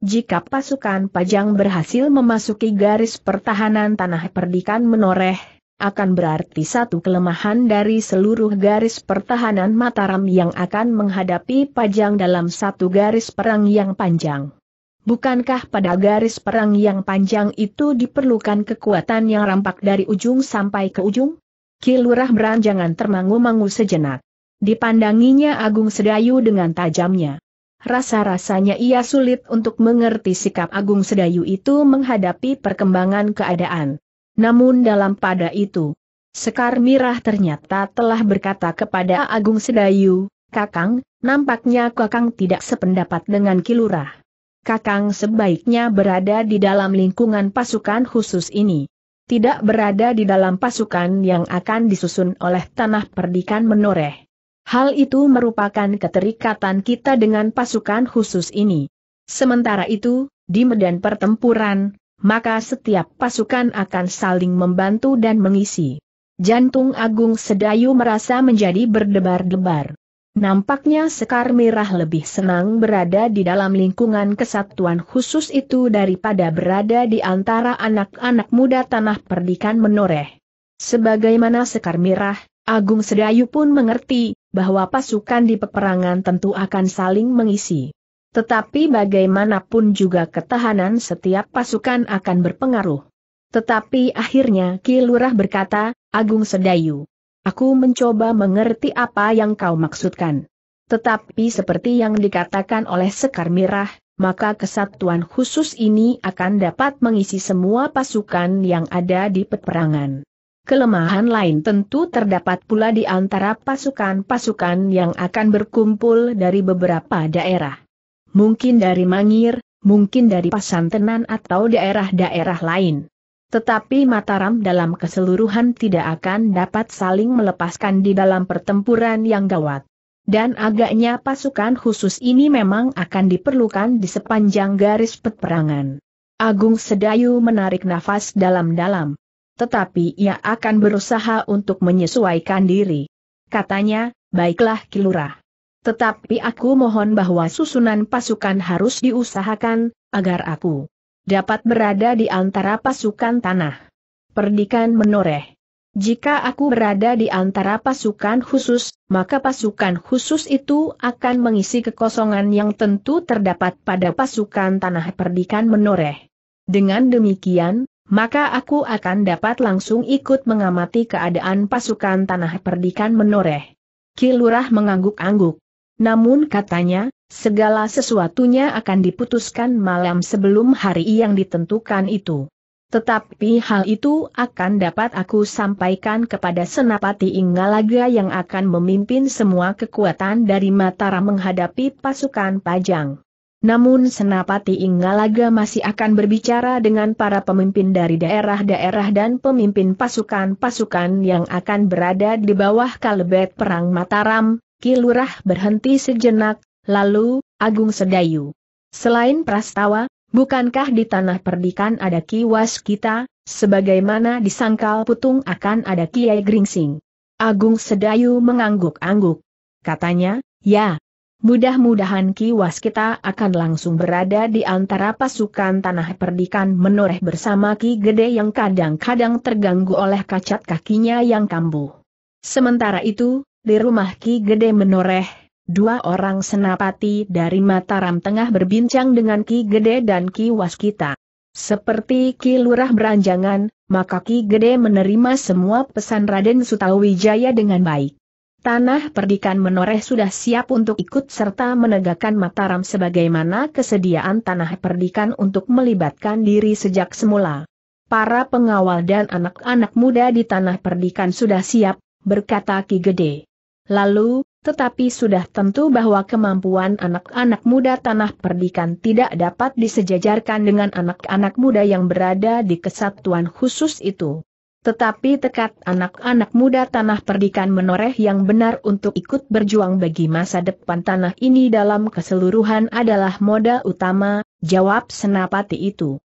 Jika pasukan Pajang berhasil memasuki garis pertahanan tanah perdikan menoreh, akan berarti satu kelemahan dari seluruh garis pertahanan Mataram yang akan menghadapi Pajang dalam satu garis perang yang panjang. Bukankah pada garis perang yang panjang itu diperlukan kekuatan yang rampak dari ujung sampai ke ujung? Kilurah beranjangan termangu-mangu sejenak. Dipandanginya Agung Sedayu dengan tajamnya. Rasa-rasanya ia sulit untuk mengerti sikap Agung Sedayu itu menghadapi perkembangan keadaan. Namun dalam pada itu, Sekar Mirah ternyata telah berkata kepada Agung Sedayu, Kakang, nampaknya Kakang tidak sependapat dengan Kilurah. Kakang sebaiknya berada di dalam lingkungan pasukan khusus ini. Tidak berada di dalam pasukan yang akan disusun oleh tanah perdikan menoreh. Hal itu merupakan keterikatan kita dengan pasukan khusus ini. Sementara itu, di medan pertempuran, maka setiap pasukan akan saling membantu dan mengisi. Jantung Agung Sedayu merasa menjadi berdebar-debar. Nampaknya Sekar Merah lebih senang berada di dalam lingkungan kesatuan khusus itu daripada berada di antara anak-anak muda tanah perdikan menoreh. Sebagaimana Sekar Merah, Agung Sedayu pun mengerti bahwa pasukan di peperangan tentu akan saling mengisi. Tetapi bagaimanapun juga ketahanan setiap pasukan akan berpengaruh. Tetapi akhirnya Ki Lurah berkata, Agung Sedayu, Aku mencoba mengerti apa yang kau maksudkan. Tetapi seperti yang dikatakan oleh Sekar Mirah, maka kesatuan khusus ini akan dapat mengisi semua pasukan yang ada di peperangan. Kelemahan lain tentu terdapat pula di antara pasukan-pasukan yang akan berkumpul dari beberapa daerah. Mungkin dari Mangir, mungkin dari Pasantenan atau daerah-daerah lain. Tetapi Mataram dalam keseluruhan tidak akan dapat saling melepaskan di dalam pertempuran yang gawat. Dan agaknya pasukan khusus ini memang akan diperlukan di sepanjang garis peperangan. Agung Sedayu menarik nafas dalam-dalam. Tetapi ia akan berusaha untuk menyesuaikan diri. Katanya, baiklah Kilurah. Tetapi aku mohon bahwa susunan pasukan harus diusahakan, agar aku dapat berada di antara pasukan tanah. Perdikan menoreh. Jika aku berada di antara pasukan khusus, maka pasukan khusus itu akan mengisi kekosongan yang tentu terdapat pada pasukan tanah perdikan menoreh. Dengan demikian, maka aku akan dapat langsung ikut mengamati keadaan pasukan tanah perdikan menoreh. Kilurah mengangguk-angguk. Namun katanya, Segala sesuatunya akan diputuskan malam sebelum hari yang ditentukan itu. Tetapi hal itu akan dapat aku sampaikan kepada Senapati Inggalaga yang akan memimpin semua kekuatan dari Mataram menghadapi pasukan Pajang. Namun Senapati Inggalaga masih akan berbicara dengan para pemimpin dari daerah-daerah dan pemimpin pasukan-pasukan yang akan berada di bawah kalebet Perang Mataram, Kilurah berhenti sejenak, Lalu, Agung Sedayu. Selain Prastawa, bukankah di tanah perdikan ada kiwas kita, sebagaimana disangkal putung akan ada Kiai Gringsing? Agung Sedayu mengangguk-angguk. Katanya, ya. Mudah-mudahan kiwas kita akan langsung berada di antara pasukan tanah perdikan menoreh bersama Ki Gede yang kadang-kadang terganggu oleh kacat kakinya yang kambuh. Sementara itu, di rumah Ki Gede menoreh, Dua orang senapati dari Mataram tengah berbincang dengan Ki Gede dan Ki Waskita. Seperti Ki Lurah beranjangan, maka Ki Gede menerima semua pesan Raden Sutawijaya dengan baik. Tanah Perdikan Menoreh sudah siap untuk ikut serta menegakkan Mataram sebagaimana kesediaan Tanah Perdikan untuk melibatkan diri sejak semula. Para pengawal dan anak-anak muda di Tanah Perdikan sudah siap, berkata Ki Gede. Lalu, tetapi sudah tentu bahwa kemampuan anak-anak muda tanah perdikan tidak dapat disejajarkan dengan anak-anak muda yang berada di kesatuan khusus itu. Tetapi tekad anak-anak muda tanah perdikan menoreh yang benar untuk ikut berjuang bagi masa depan tanah ini dalam keseluruhan adalah modal utama, jawab senapati itu.